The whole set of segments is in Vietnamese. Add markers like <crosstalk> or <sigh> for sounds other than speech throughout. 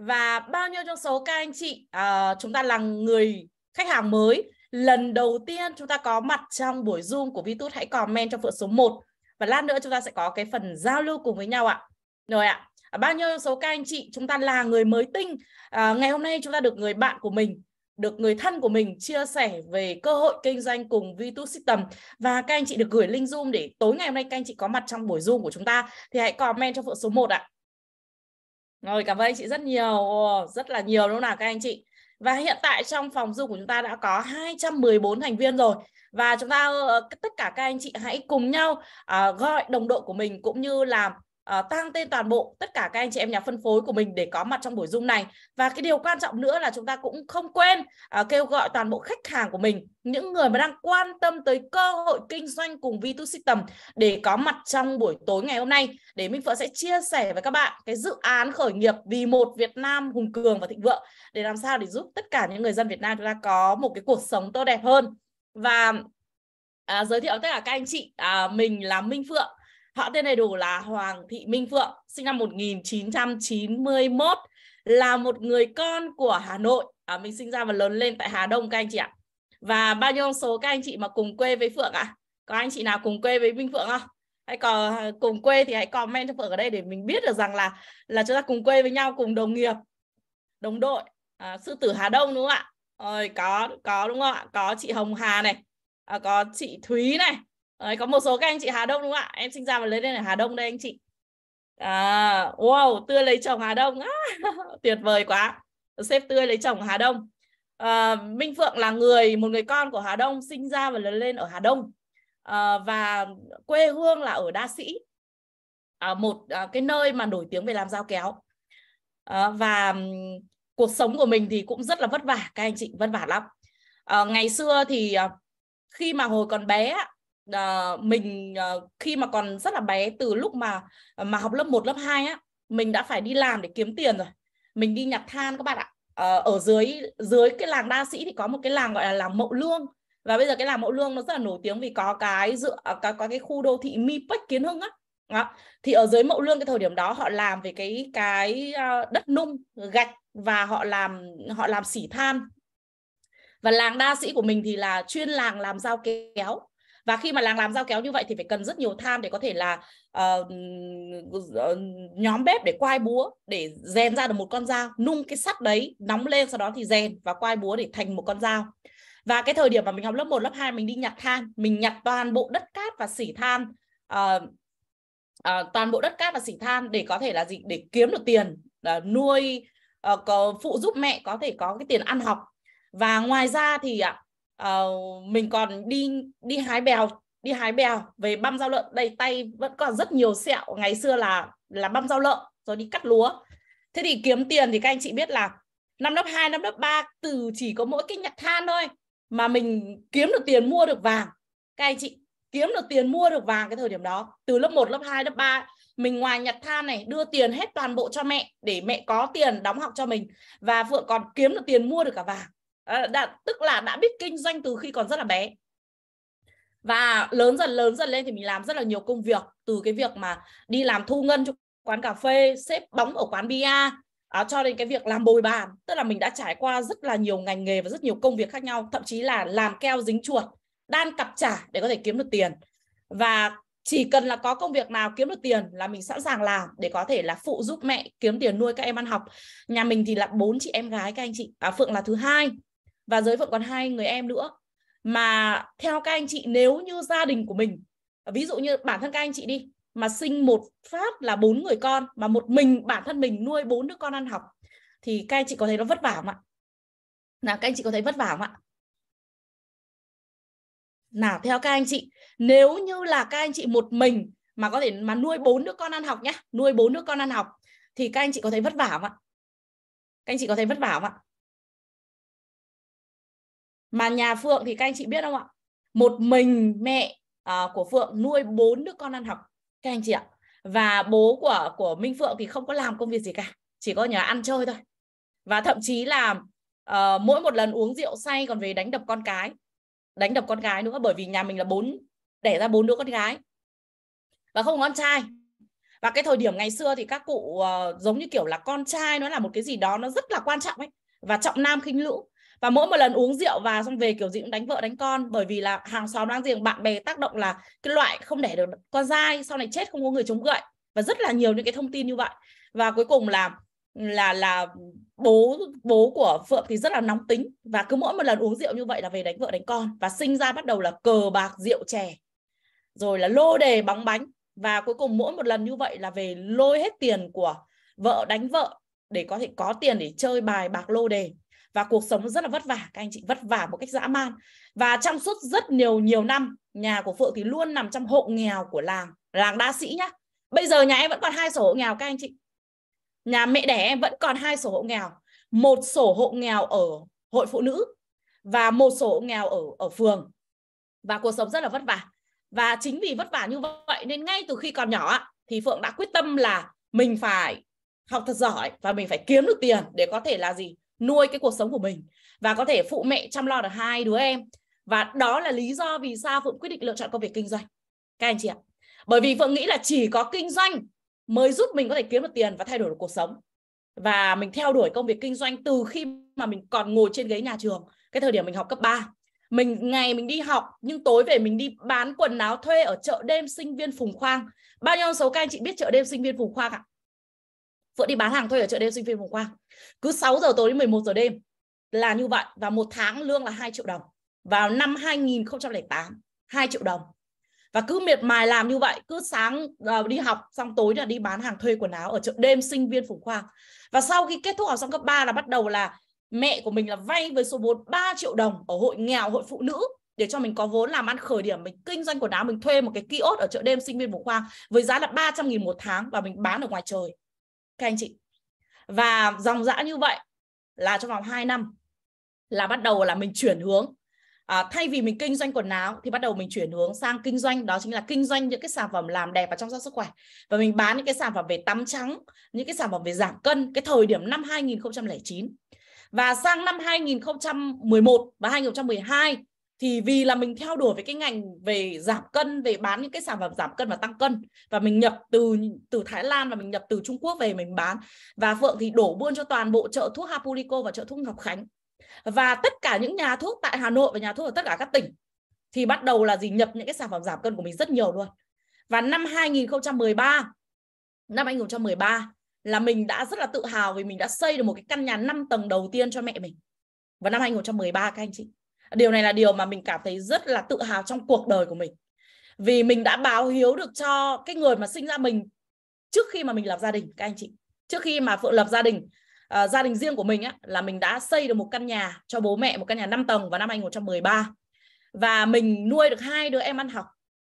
và bao nhiêu trong số các anh chị uh, chúng ta là người khách hàng mới lần đầu tiên chúng ta có mặt trong buổi Zoom của Vitus hãy comment cho phượng số 1 và lát nữa chúng ta sẽ có cái phần giao lưu cùng với nhau ạ. Rồi ạ. À, bao nhiêu số các anh chị chúng ta là người mới tinh à, ngày hôm nay chúng ta được người bạn của mình được người thân của mình chia sẻ về cơ hội kinh doanh cùng Vitus System và các anh chị được gửi link Zoom để tối ngày hôm nay các anh chị có mặt trong buổi Zoom của chúng ta thì hãy comment cho phượng số 1 ạ. Rồi cảm ơn chị rất nhiều, rất là nhiều đúng nào các anh chị. Và hiện tại trong phòng Zoom của chúng ta đã có 214 thành viên rồi và chúng ta ờ, tất cả các anh chị hãy cùng nhau uh, gọi đồng đội của mình cũng như là Ờ, tăng tên toàn bộ tất cả các anh chị em nhà phân phối của mình để có mặt trong buổi Zoom này. Và cái điều quan trọng nữa là chúng ta cũng không quên uh, kêu gọi toàn bộ khách hàng của mình, những người mà đang quan tâm tới cơ hội kinh doanh cùng V2 System để có mặt trong buổi tối ngày hôm nay để Minh Phượng sẽ chia sẻ với các bạn cái dự án khởi nghiệp vì một Việt Nam hùng cường và thịnh vượng để làm sao để giúp tất cả những người dân Việt Nam chúng ta có một cái cuộc sống tốt đẹp hơn. Và à, giới thiệu tất cả các anh chị à, mình là Minh Phượng Họ tên đầy đủ là Hoàng Thị Minh Phượng, sinh năm 1991, là một người con của Hà Nội. À, mình sinh ra và lớn lên tại Hà Đông các anh chị ạ. Và bao nhiêu số các anh chị mà cùng quê với Phượng ạ? À? Có anh chị nào cùng quê với Minh Phượng không? Hãy có à, cùng quê thì hãy comment cho Phượng ở đây để mình biết được rằng là là chúng ta cùng quê với nhau, cùng đồng nghiệp, đồng đội, à, sư tử Hà Đông đúng không ạ? Rồi, có có đúng không ạ? Có chị Hồng Hà này, à, có chị Thúy này, Đấy, có một số các anh chị Hà Đông đúng không ạ? Em sinh ra và lớn lên ở Hà Đông đây anh chị. À, wow, tươi lấy chồng Hà Đông. <laughs> tuyệt vời quá. xếp tươi lấy chồng Hà Đông. À, Minh Phượng là người một người con của Hà Đông, sinh ra và lớn lên ở Hà Đông. À, và quê hương là ở Đa Sĩ. À, một à, cái nơi mà nổi tiếng về làm dao kéo. À, và cuộc sống của mình thì cũng rất là vất vả các anh chị, vất vả lắm. À, ngày xưa thì à, khi mà hồi còn bé uh, mình uh, khi mà còn rất là bé từ lúc mà ờ, mà học lớp 1, lớp 2 á mình đã phải đi làm để kiếm tiền rồi mình đi nhặt than các bạn ạ uh, ở dưới dưới cái làng đa sĩ thì có một cái làng gọi là làng mậu lương và bây giờ cái làng mậu lương nó rất là nổi tiếng vì có cái dựa à, có, có cái khu đô thị mi bách kiến hưng á đó. thì ở dưới mậu lương cái thời điểm đó họ làm về cái cái đất nung gạch và họ làm họ làm xỉ than và làng đa sĩ của mình thì là chuyên làng làm dao kéo và khi mà làng làm dao kéo như vậy thì phải cần rất nhiều than để có thể là uh, nhóm bếp để quai búa để rèn ra được một con dao nung cái sắt đấy nóng lên sau đó thì rèn và quai búa để thành một con dao và cái thời điểm mà mình học lớp 1, lớp 2 mình đi nhặt than mình nhặt toàn bộ đất cát và xỉ than uh, uh, toàn bộ đất cát và xỉ than để có thể là gì để kiếm được tiền uh, nuôi uh, có, phụ giúp mẹ có thể có cái tiền ăn học và ngoài ra thì ạ uh, uh, mình còn đi đi hái bèo đi hái bèo về băm rau lợn đầy tay vẫn còn rất nhiều sẹo ngày xưa là là băm rau lợn rồi đi cắt lúa thế thì kiếm tiền thì các anh chị biết là năm lớp 2, năm lớp 3 từ chỉ có mỗi cái nhặt than thôi mà mình kiếm được tiền mua được vàng các anh chị kiếm được tiền mua được vàng cái thời điểm đó từ lớp 1, lớp 2, lớp 3 mình ngoài nhặt than này đưa tiền hết toàn bộ cho mẹ để mẹ có tiền đóng học cho mình và Phượng còn kiếm được tiền mua được cả vàng Ờ, đã, tức là đã biết kinh doanh từ khi còn rất là bé và lớn dần lớn dần lên thì mình làm rất là nhiều công việc từ cái việc mà đi làm thu ngân cho quán cà phê xếp bóng ở quán bia à, cho đến cái việc làm bồi bàn tức là mình đã trải qua rất là nhiều ngành nghề và rất nhiều công việc khác nhau thậm chí là làm keo dính chuột đan cặp trả để có thể kiếm được tiền và chỉ cần là có công việc nào kiếm được tiền là mình sẵn sàng làm để có thể là phụ giúp mẹ kiếm tiền nuôi các em ăn học nhà mình thì là bốn chị em gái các anh chị à, phượng là thứ hai và giới vẫn còn hai người em nữa mà theo các anh chị nếu như gia đình của mình ví dụ như bản thân các anh chị đi mà sinh một phát là bốn người con mà một mình bản thân mình nuôi bốn đứa con ăn học thì các anh chị có thấy nó vất vả không ạ nào các anh chị có thấy vất vả không ạ nào theo các anh chị nếu như là các anh chị một mình mà có thể mà nuôi bốn đứa con ăn học nhé nuôi bốn đứa con ăn học thì các anh chị có thấy vất vả không ạ các anh chị có thấy vất vả không ạ mà nhà phượng thì các anh chị biết không ạ một mình mẹ uh, của phượng nuôi bốn đứa con ăn học các anh chị ạ và bố của của minh phượng thì không có làm công việc gì cả chỉ có nhà ăn chơi thôi và thậm chí là uh, mỗi một lần uống rượu say còn về đánh đập con cái đánh đập con gái nữa bởi vì nhà mình là bốn đẻ ra bốn đứa con gái và không con trai và cái thời điểm ngày xưa thì các cụ uh, giống như kiểu là con trai nó là một cái gì đó nó rất là quan trọng ấy và trọng nam khinh nữ và mỗi một lần uống rượu và xong về kiểu gì cũng đánh vợ đánh con bởi vì là hàng xóm đang giềng bạn bè tác động là cái loại không để được con dai sau này chết không có người chống gậy và rất là nhiều những cái thông tin như vậy và cuối cùng là là là bố bố của Phượng thì rất là nóng tính và cứ mỗi một lần uống rượu như vậy là về đánh vợ đánh con và sinh ra bắt đầu là cờ bạc rượu chè rồi là lô đề bóng bánh và cuối cùng mỗi một lần như vậy là về lôi hết tiền của vợ đánh vợ để có thể có tiền để chơi bài bạc lô đề và cuộc sống rất là vất vả các anh chị vất vả một cách dã man và trong suốt rất nhiều nhiều năm nhà của Phượng thì luôn nằm trong hộ nghèo của làng làng đa sĩ nhá bây giờ nhà em vẫn còn hai sổ hộ nghèo các anh chị nhà mẹ đẻ em vẫn còn hai sổ hộ nghèo một sổ hộ nghèo ở hội phụ nữ và một sổ hộ nghèo ở ở phường và cuộc sống rất là vất vả và chính vì vất vả như vậy nên ngay từ khi còn nhỏ thì phượng đã quyết tâm là mình phải học thật giỏi và mình phải kiếm được tiền để có thể là gì nuôi cái cuộc sống của mình và có thể phụ mẹ chăm lo được hai đứa em và đó là lý do vì sao phượng quyết định lựa chọn công việc kinh doanh các anh chị ạ bởi vì phượng nghĩ là chỉ có kinh doanh mới giúp mình có thể kiếm được tiền và thay đổi được cuộc sống và mình theo đuổi công việc kinh doanh từ khi mà mình còn ngồi trên ghế nhà trường cái thời điểm mình học cấp 3 mình ngày mình đi học nhưng tối về mình đi bán quần áo thuê ở chợ đêm sinh viên Phùng Khoang bao nhiêu số các anh chị biết chợ đêm sinh viên Phùng Khoang ạ à? Phượng đi bán hàng thuê ở chợ đêm sinh viên vùng Quang. Cứ 6 giờ tối đến 11 giờ đêm là như vậy và một tháng lương là 2 triệu đồng. Vào năm 2008, 2 triệu đồng. Và cứ miệt mài làm như vậy, cứ sáng uh, đi học xong tối là đi bán hàng thuê quần áo ở chợ đêm sinh viên Phùng Khoang. Và sau khi kết thúc học xong cấp 3 là bắt đầu là mẹ của mình là vay với số vốn 3 triệu đồng ở hội nghèo, hội phụ nữ để cho mình có vốn làm ăn khởi điểm mình kinh doanh quần áo mình thuê một cái kiosk ở chợ đêm sinh viên Phùng Khoang với giá là 300 nghìn một tháng và mình bán ở ngoài trời các anh chị và dòng dã như vậy là trong vòng 2 năm là bắt đầu là mình chuyển hướng à, thay vì mình kinh doanh quần áo thì bắt đầu mình chuyển hướng sang kinh doanh đó chính là kinh doanh những cái sản phẩm làm đẹp và chăm sóc sức khỏe và mình bán những cái sản phẩm về tắm trắng những cái sản phẩm về giảm cân cái thời điểm năm 2009 và sang năm 2011 và 2012 thì vì là mình theo đuổi với cái ngành về giảm cân về bán những cái sản phẩm giảm cân và tăng cân và mình nhập từ từ Thái Lan và mình nhập từ Trung Quốc về mình bán và Phượng thì đổ buôn cho toàn bộ chợ thuốc Hapulico và chợ thuốc Ngọc Khánh và tất cả những nhà thuốc tại Hà Nội và nhà thuốc ở tất cả các tỉnh thì bắt đầu là gì nhập những cái sản phẩm giảm cân của mình rất nhiều luôn và năm 2013 năm 2013 là mình đã rất là tự hào vì mình đã xây được một cái căn nhà 5 tầng đầu tiên cho mẹ mình vào năm 2013 các anh chị điều này là điều mà mình cảm thấy rất là tự hào trong cuộc đời của mình vì mình đã báo hiếu được cho cái người mà sinh ra mình trước khi mà mình lập gia đình các anh chị trước khi mà phượng lập gia đình uh, gia đình riêng của mình á, là mình đã xây được một căn nhà cho bố mẹ một căn nhà 5 tầng vào năm 2013 và mình nuôi được hai đứa em ăn học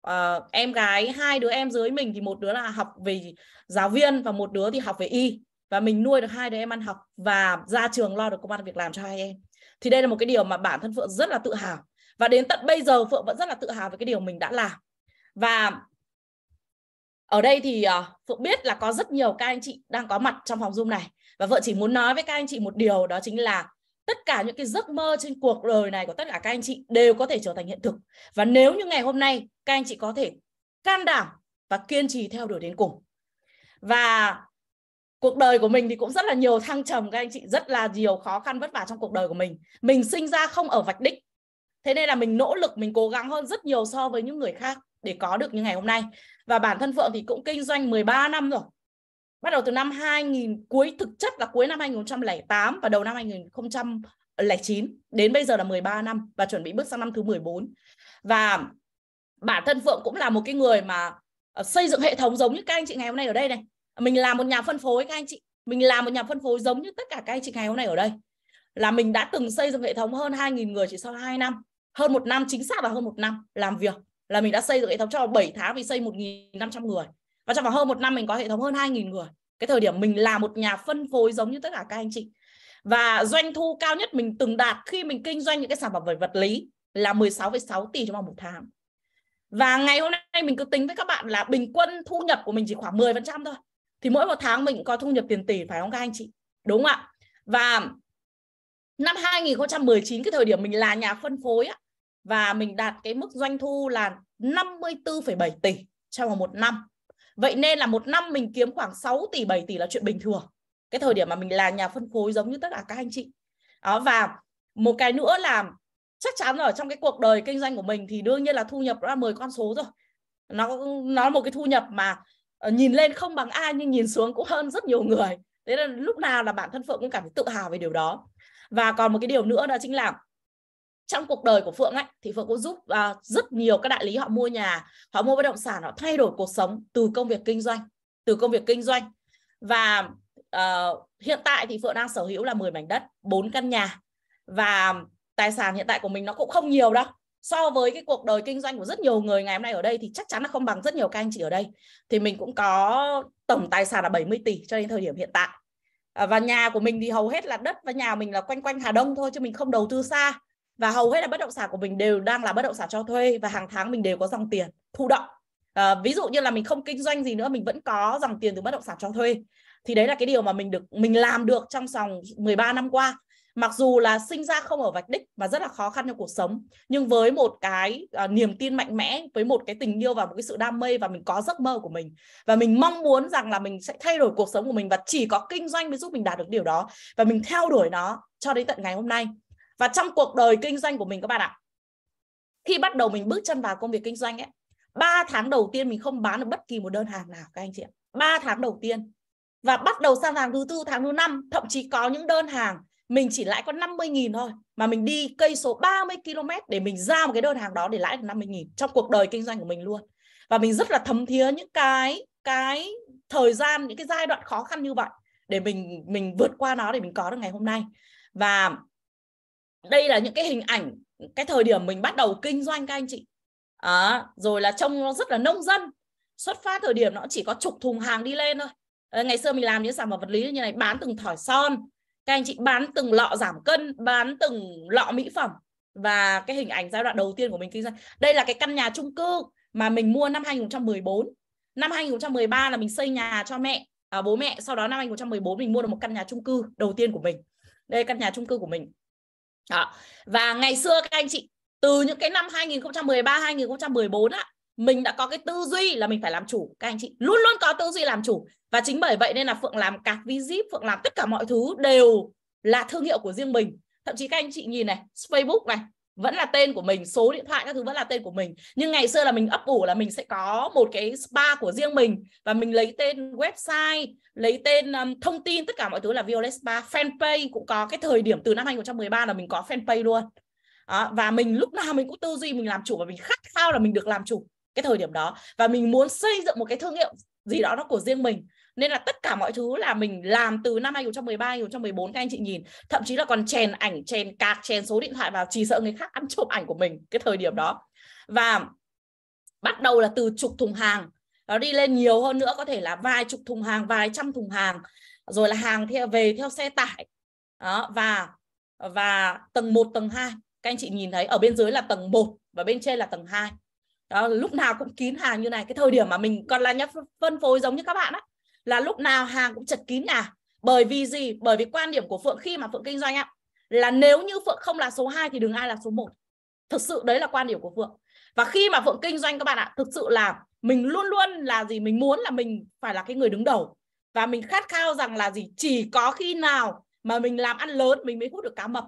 uh, em gái hai đứa em dưới mình thì một đứa là học về giáo viên và một đứa thì học về y và mình nuôi được hai đứa em ăn học và ra trường lo được công an việc làm cho hai em thì đây là một cái điều mà bản thân phượng rất là tự hào và đến tận bây giờ phượng vẫn rất là tự hào về cái điều mình đã làm và ở đây thì ờ, phượng biết là có rất nhiều các anh chị đang có mặt trong phòng zoom này và vợ chỉ muốn nói với các anh chị một điều đó chính là tất cả những cái giấc mơ trên cuộc đời này của tất cả các anh chị đều có thể trở thành hiện thực và nếu như ngày hôm nay các anh chị có thể can đảm và kiên trì theo đuổi đến cùng và cuộc đời của mình thì cũng rất là nhiều thăng trầm các anh chị rất là nhiều khó khăn vất vả trong cuộc đời của mình mình sinh ra không ở vạch đích thế nên là mình nỗ lực mình cố gắng hơn rất nhiều so với những người khác để có được như ngày hôm nay và bản thân Phượng thì cũng kinh doanh 13 năm rồi bắt đầu từ năm 2000 cuối thực chất là cuối năm 2008 và đầu năm 2009 đến bây giờ là 13 năm và chuẩn bị bước sang năm thứ 14 và bản thân Phượng cũng là một cái người mà ờ, xây dựng hệ thống giống như các anh chị ngày hôm nay ở đây này mình làm một nhà phân phối các anh chị mình làm một nhà phân phối giống như tất cả các anh chị ngày hôm nay ở đây là mình đã từng xây dựng hệ thống hơn 2.000 người chỉ sau 2 năm hơn một năm chính xác là hơn một năm làm việc là mình đã xây dựng hệ thống cho 7 tháng vì xây 1.500 người và trong vòng hơn một năm mình có hệ thống hơn 2.000 người cái thời điểm mình là một nhà phân phối giống như tất cả các anh chị và doanh thu cao nhất mình từng đạt khi mình kinh doanh những cái sản phẩm về vật lý là 16,6 tỷ trong vòng một tháng và ngày hôm nay mình cứ tính với các bạn là bình quân thu nhập của mình chỉ khoảng 10% thôi thì mỗi một tháng mình có thu nhập tiền tỷ phải không các anh chị đúng không ạ và năm 2019 cái thời điểm mình là nhà phân phối á, và mình đạt cái mức doanh thu là 54,7 tỷ trong một năm vậy nên là một năm mình kiếm khoảng 6 tỷ 7 tỷ là chuyện bình thường cái thời điểm mà mình là nhà phân phối giống như tất cả các anh chị đó và một cái nữa là chắc chắn ở trong cái cuộc đời kinh doanh của mình thì đương nhiên là thu nhập đã 10 con số rồi nó nó một cái thu nhập mà Ờ, nhìn lên không bằng ai nhưng nhìn xuống cũng hơn rất nhiều người thế là lúc nào là bản thân phượng cũng cảm thấy tự hào về điều đó và còn một cái điều nữa đó chính là trong cuộc đời của phượng ấy thì phượng cũng giúp uh, rất nhiều các đại lý họ mua nhà họ mua bất động sản họ thay đổi cuộc sống từ công việc kinh doanh từ công việc kinh doanh và uh, hiện tại thì phượng đang sở hữu là 10 mảnh đất 4 căn nhà và tài sản hiện tại của mình nó cũng không nhiều đâu so với cái cuộc đời kinh doanh của rất nhiều người ngày hôm nay ở đây thì chắc chắn là không bằng rất nhiều các anh chị ở đây thì mình cũng có tổng tài sản là 70 tỷ cho đến thời điểm hiện tại à, và nhà của mình thì hầu hết là đất và nhà mình là quanh quanh Hà Đông thôi chứ mình không đầu tư xa và hầu hết là bất động sản của mình đều đang là bất động sản cho thuê và hàng tháng mình đều có dòng tiền thụ động à, ví dụ như là mình không kinh doanh gì nữa mình vẫn có dòng tiền từ bất động sản cho thuê thì đấy là cái điều mà mình được mình làm được trong vòng 13 năm qua mặc dù là sinh ra không ở vạch đích và rất là khó khăn trong cuộc sống nhưng với một cái uh, niềm tin mạnh mẽ với một cái tình yêu và một cái sự đam mê và mình có giấc mơ của mình và mình mong muốn rằng là mình sẽ thay đổi cuộc sống của mình và chỉ có kinh doanh mới giúp mình đạt được điều đó và mình theo đuổi nó cho đến tận ngày hôm nay và trong cuộc đời kinh doanh của mình các bạn ạ khi bắt đầu mình bước chân vào công việc kinh doanh ấy 3 tháng đầu tiên mình không bán được bất kỳ một đơn hàng nào các anh chị ạ 3 tháng đầu tiên và bắt đầu sang tháng thứ tư tháng thứ năm thậm chí có những đơn hàng mình chỉ lãi có 50.000 thôi mà mình đi cây số 30 km để mình ra một cái đơn hàng đó để lãi được 50.000 trong cuộc đời kinh doanh của mình luôn. Và mình rất là thấm thía những cái cái thời gian những cái giai đoạn khó khăn như vậy để mình mình vượt qua nó để mình có được ngày hôm nay. Và đây là những cái hình ảnh cái thời điểm mình bắt đầu kinh doanh các anh chị. À, rồi là trông nó rất là nông dân. Xuất phát thời điểm nó chỉ có chục thùng hàng đi lên thôi. À, ngày xưa mình làm những sản phẩm vật lý như này bán từng thỏi son các anh chị bán từng lọ giảm cân bán từng lọ mỹ phẩm và cái hình ảnh giai đoạn đầu tiên của mình kinh doanh đây là cái căn nhà chung cư mà mình mua năm 2014 năm 2013 là mình xây nhà cho mẹ à, bố mẹ sau đó năm 2014 mình mua được một căn nhà chung cư đầu tiên của mình đây căn nhà chung cư của mình đó. và ngày xưa các anh chị từ những cái năm 2013 2014 á mình đã có cái tư duy là mình phải làm chủ các anh chị luôn luôn có tư duy làm chủ và chính bởi vậy nên là phượng làm cạc vizip phượng làm tất cả mọi thứ đều là thương hiệu của riêng mình thậm chí các anh chị nhìn này facebook này vẫn là tên của mình số điện thoại các thứ vẫn là tên của mình nhưng ngày xưa là mình ấp ủ là mình sẽ có một cái spa của riêng mình và mình lấy tên website lấy tên um, thông tin tất cả mọi thứ là Violet Spa fanpage cũng có cái thời điểm từ năm 2013 là mình có fanpage luôn à, và mình lúc nào mình cũng tư duy mình làm chủ và mình khát khao là mình được làm chủ cái thời điểm đó và mình muốn xây dựng một cái thương hiệu gì đó nó của riêng mình nên là tất cả mọi thứ là mình làm từ năm 2013 2014 các anh chị nhìn thậm chí là còn chèn ảnh chèn cạc chèn số điện thoại vào chỉ sợ người khác ăn trộm ảnh của mình cái thời điểm đó và bắt đầu là từ chục thùng hàng nó đi lên nhiều hơn nữa có thể là vài chục thùng hàng vài trăm thùng hàng rồi là hàng theo về theo xe tải đó, và và tầng 1 tầng 2 các anh chị nhìn thấy ở bên dưới là tầng 1 và bên trên là tầng 2 đó, lúc nào cũng kín hàng như này cái thời điểm mà mình còn là nhà phân phối giống như các bạn á là lúc nào hàng cũng chật kín nhà bởi vì gì bởi vì quan điểm của phượng khi mà phượng kinh doanh á là nếu như phượng không là số 2 thì đừng ai là số 1 thực sự đấy là quan điểm của phượng và khi mà phượng kinh doanh các bạn ạ thực sự là mình luôn luôn là gì mình muốn là mình phải là cái người đứng đầu và mình khát khao rằng là gì chỉ có khi nào mà mình làm ăn lớn mình mới hút được cá mập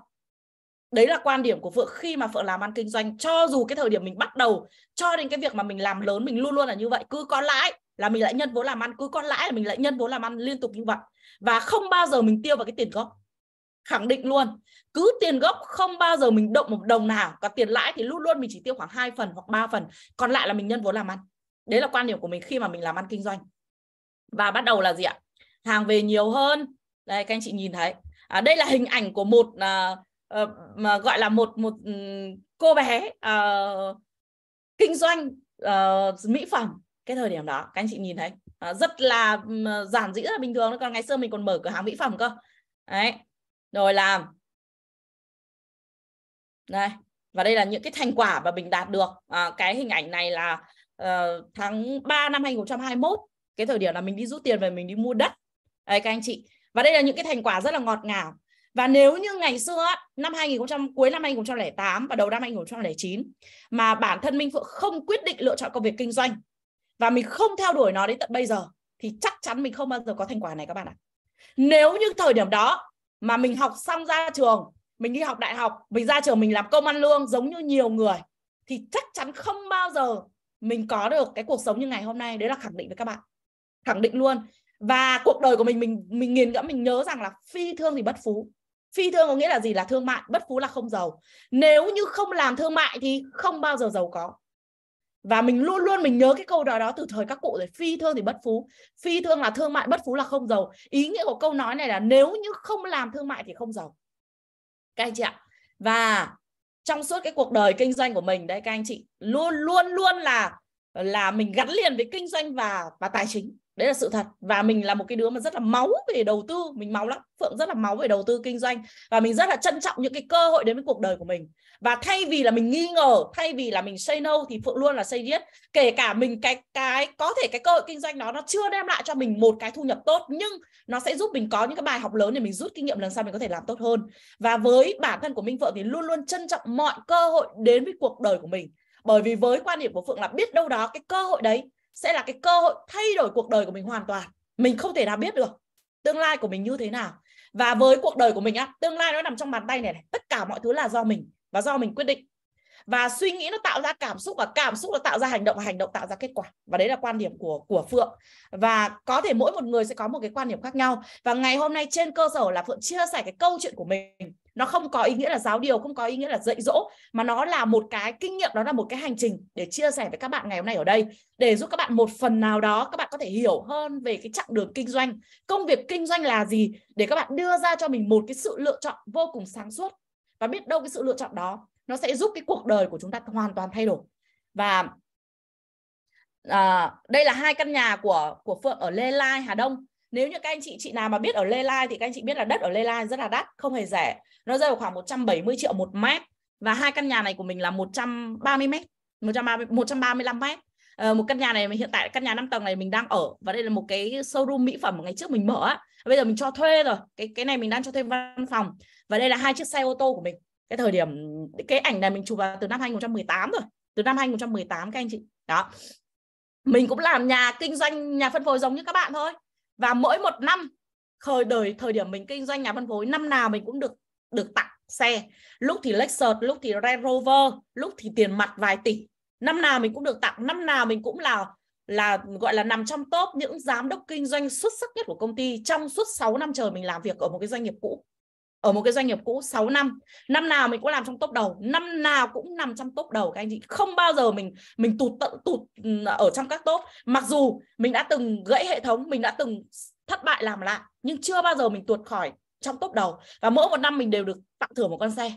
đấy là quan điểm của phượng khi mà phượng làm ăn kinh doanh cho dù cái thời điểm mình bắt đầu cho đến cái việc mà mình làm lớn mình luôn luôn là như vậy cứ có lãi là mình lại nhân vốn làm ăn cứ có lãi là mình lại nhân vốn làm ăn liên tục như vậy và không bao giờ mình tiêu vào cái tiền gốc khẳng định luôn cứ tiền gốc không bao giờ mình động một đồng nào còn tiền lãi thì luôn luôn mình chỉ tiêu khoảng 2 phần hoặc 3 phần còn lại là mình nhân vốn làm ăn đấy là quan điểm của mình khi mà mình làm ăn kinh doanh và bắt đầu là gì ạ hàng về nhiều hơn đây các anh chị nhìn thấy à, đây là hình ảnh của một à, Ờ, mà gọi là một một ừ, cô bé uh, kinh doanh uh, mỹ phẩm cái thời điểm đó các anh chị nhìn thấy uh, rất là uh, giản dị rất là bình thường còn ngày xưa mình còn mở cửa hàng mỹ phẩm cơ đấy rồi làm đây và đây là những cái thành quả mà mình đạt được à, cái hình ảnh này là uh, tháng 3 năm 2021 cái thời điểm là mình đi rút tiền về mình đi mua đất đấy các anh chị và đây là những cái thành quả rất là ngọt ngào và nếu như ngày xưa năm 2000 cuối năm 2008 và đầu năm 2009 mà bản thân Minh Phượng không quyết định lựa chọn công việc kinh doanh và mình không theo đuổi nó đến tận bây giờ thì chắc chắn mình không bao giờ có thành quả này các bạn ạ. Nếu như thời điểm đó mà mình học xong ra trường, mình đi học đại học, mình ra trường mình làm công ăn lương giống như nhiều người thì chắc chắn không bao giờ mình có được cái cuộc sống như ngày hôm nay, đấy là khẳng định với các bạn. Khẳng định luôn. Và cuộc đời của mình mình mình nghiền ngẫm mình nhớ rằng là phi thương thì bất phú phi thương có nghĩa là gì là thương mại bất phú là không giàu nếu như không làm thương mại thì không bao giờ giàu có và mình luôn luôn mình nhớ cái câu đó, đó từ thời các cụ rồi phi thương thì bất phú phi thương là thương mại bất phú là không giàu ý nghĩa của câu nói này là nếu như không làm thương mại thì không giàu các anh chị ạ và trong suốt cái cuộc đời kinh doanh của mình đấy các anh chị luôn luôn luôn là là mình gắn liền với kinh doanh và và tài chính đấy là sự thật và mình là một cái đứa mà rất là máu về đầu tư mình máu lắm phượng rất là máu về đầu tư kinh doanh và mình rất là trân trọng những cái cơ hội đến với cuộc đời của mình và thay vì là mình nghi ngờ thay vì là mình say no thì phượng luôn là say yes kể cả mình cái cái có thể cái cơ hội kinh doanh đó nó chưa đem lại cho mình một cái thu nhập tốt nhưng nó sẽ giúp mình có những cái bài học lớn để mình rút kinh nghiệm lần sau mình có thể làm tốt hơn và với bản thân của minh phượng thì luôn luôn trân trọng mọi cơ hội đến với cuộc đời của mình bởi vì với quan điểm của phượng là biết đâu đó cái cơ hội đấy sẽ là cái cơ hội thay đổi cuộc đời của mình hoàn toàn mình không thể nào biết được tương lai của mình như thế nào và với cuộc đời của mình á tương lai nó nằm trong bàn tay này, này tất cả mọi thứ là do mình và do mình quyết định và suy nghĩ nó tạo ra cảm xúc và cảm xúc nó tạo ra hành động và hành động tạo ra kết quả và đấy là quan điểm của của phượng và có thể mỗi một người sẽ có một cái quan điểm khác nhau và ngày hôm nay trên cơ sở là phượng chia sẻ cái câu chuyện của mình nó không có ý nghĩa là giáo điều không có ý nghĩa là dạy dỗ mà nó là một cái kinh nghiệm đó là một cái hành trình để chia sẻ với các bạn ngày hôm nay ở đây để giúp các bạn một phần nào đó các bạn có thể hiểu hơn về cái chặng đường kinh doanh công việc kinh doanh là gì để các bạn đưa ra cho mình một cái sự lựa chọn vô cùng sáng suốt và biết đâu cái sự lựa chọn đó nó sẽ giúp cái cuộc đời của chúng ta hoàn toàn thay đổi và à, đây là hai căn nhà của của phượng ở lê lai hà đông nếu như các anh chị chị nào mà biết ở Lê Lai thì các anh chị biết là đất ở Lê Lai rất là đắt, không hề rẻ nó rơi vào khoảng 170 triệu một mét và hai căn nhà này của mình là 130 mét 130 135 mét à, một căn nhà này hiện tại căn nhà 5 tầng này mình đang ở và đây là một cái showroom mỹ phẩm mà ngày trước mình mở bây giờ mình cho thuê rồi cái cái này mình đang cho thuê văn phòng và đây là hai chiếc xe ô tô của mình cái thời điểm cái ảnh này mình chụp vào từ năm 2018 rồi từ năm 2018 các anh chị đó mình cũng làm nhà kinh doanh nhà phân phối giống như các bạn thôi và mỗi một năm khởi đời thời điểm mình kinh doanh nhà phân phối năm nào mình cũng được được tặng xe lúc thì Lexus lúc thì Range Rover lúc thì tiền mặt vài tỷ năm nào mình cũng được tặng năm nào mình cũng là là gọi là nằm trong top những giám đốc kinh doanh xuất sắc nhất của công ty trong suốt 6 năm trời mình làm việc ở một cái doanh nghiệp cũ ở một cái doanh nghiệp cũ 6 năm năm nào mình cũng làm trong top đầu năm nào cũng nằm trong top đầu các anh chị không bao giờ mình mình tụt tận tụt ừ, ở trong các top mặc dù mình đã từng gãy hệ thống mình đã từng thất bại làm lại nhưng chưa bao giờ mình tuột khỏi trong top đầu và mỗi một năm mình đều được tặng thưởng một con xe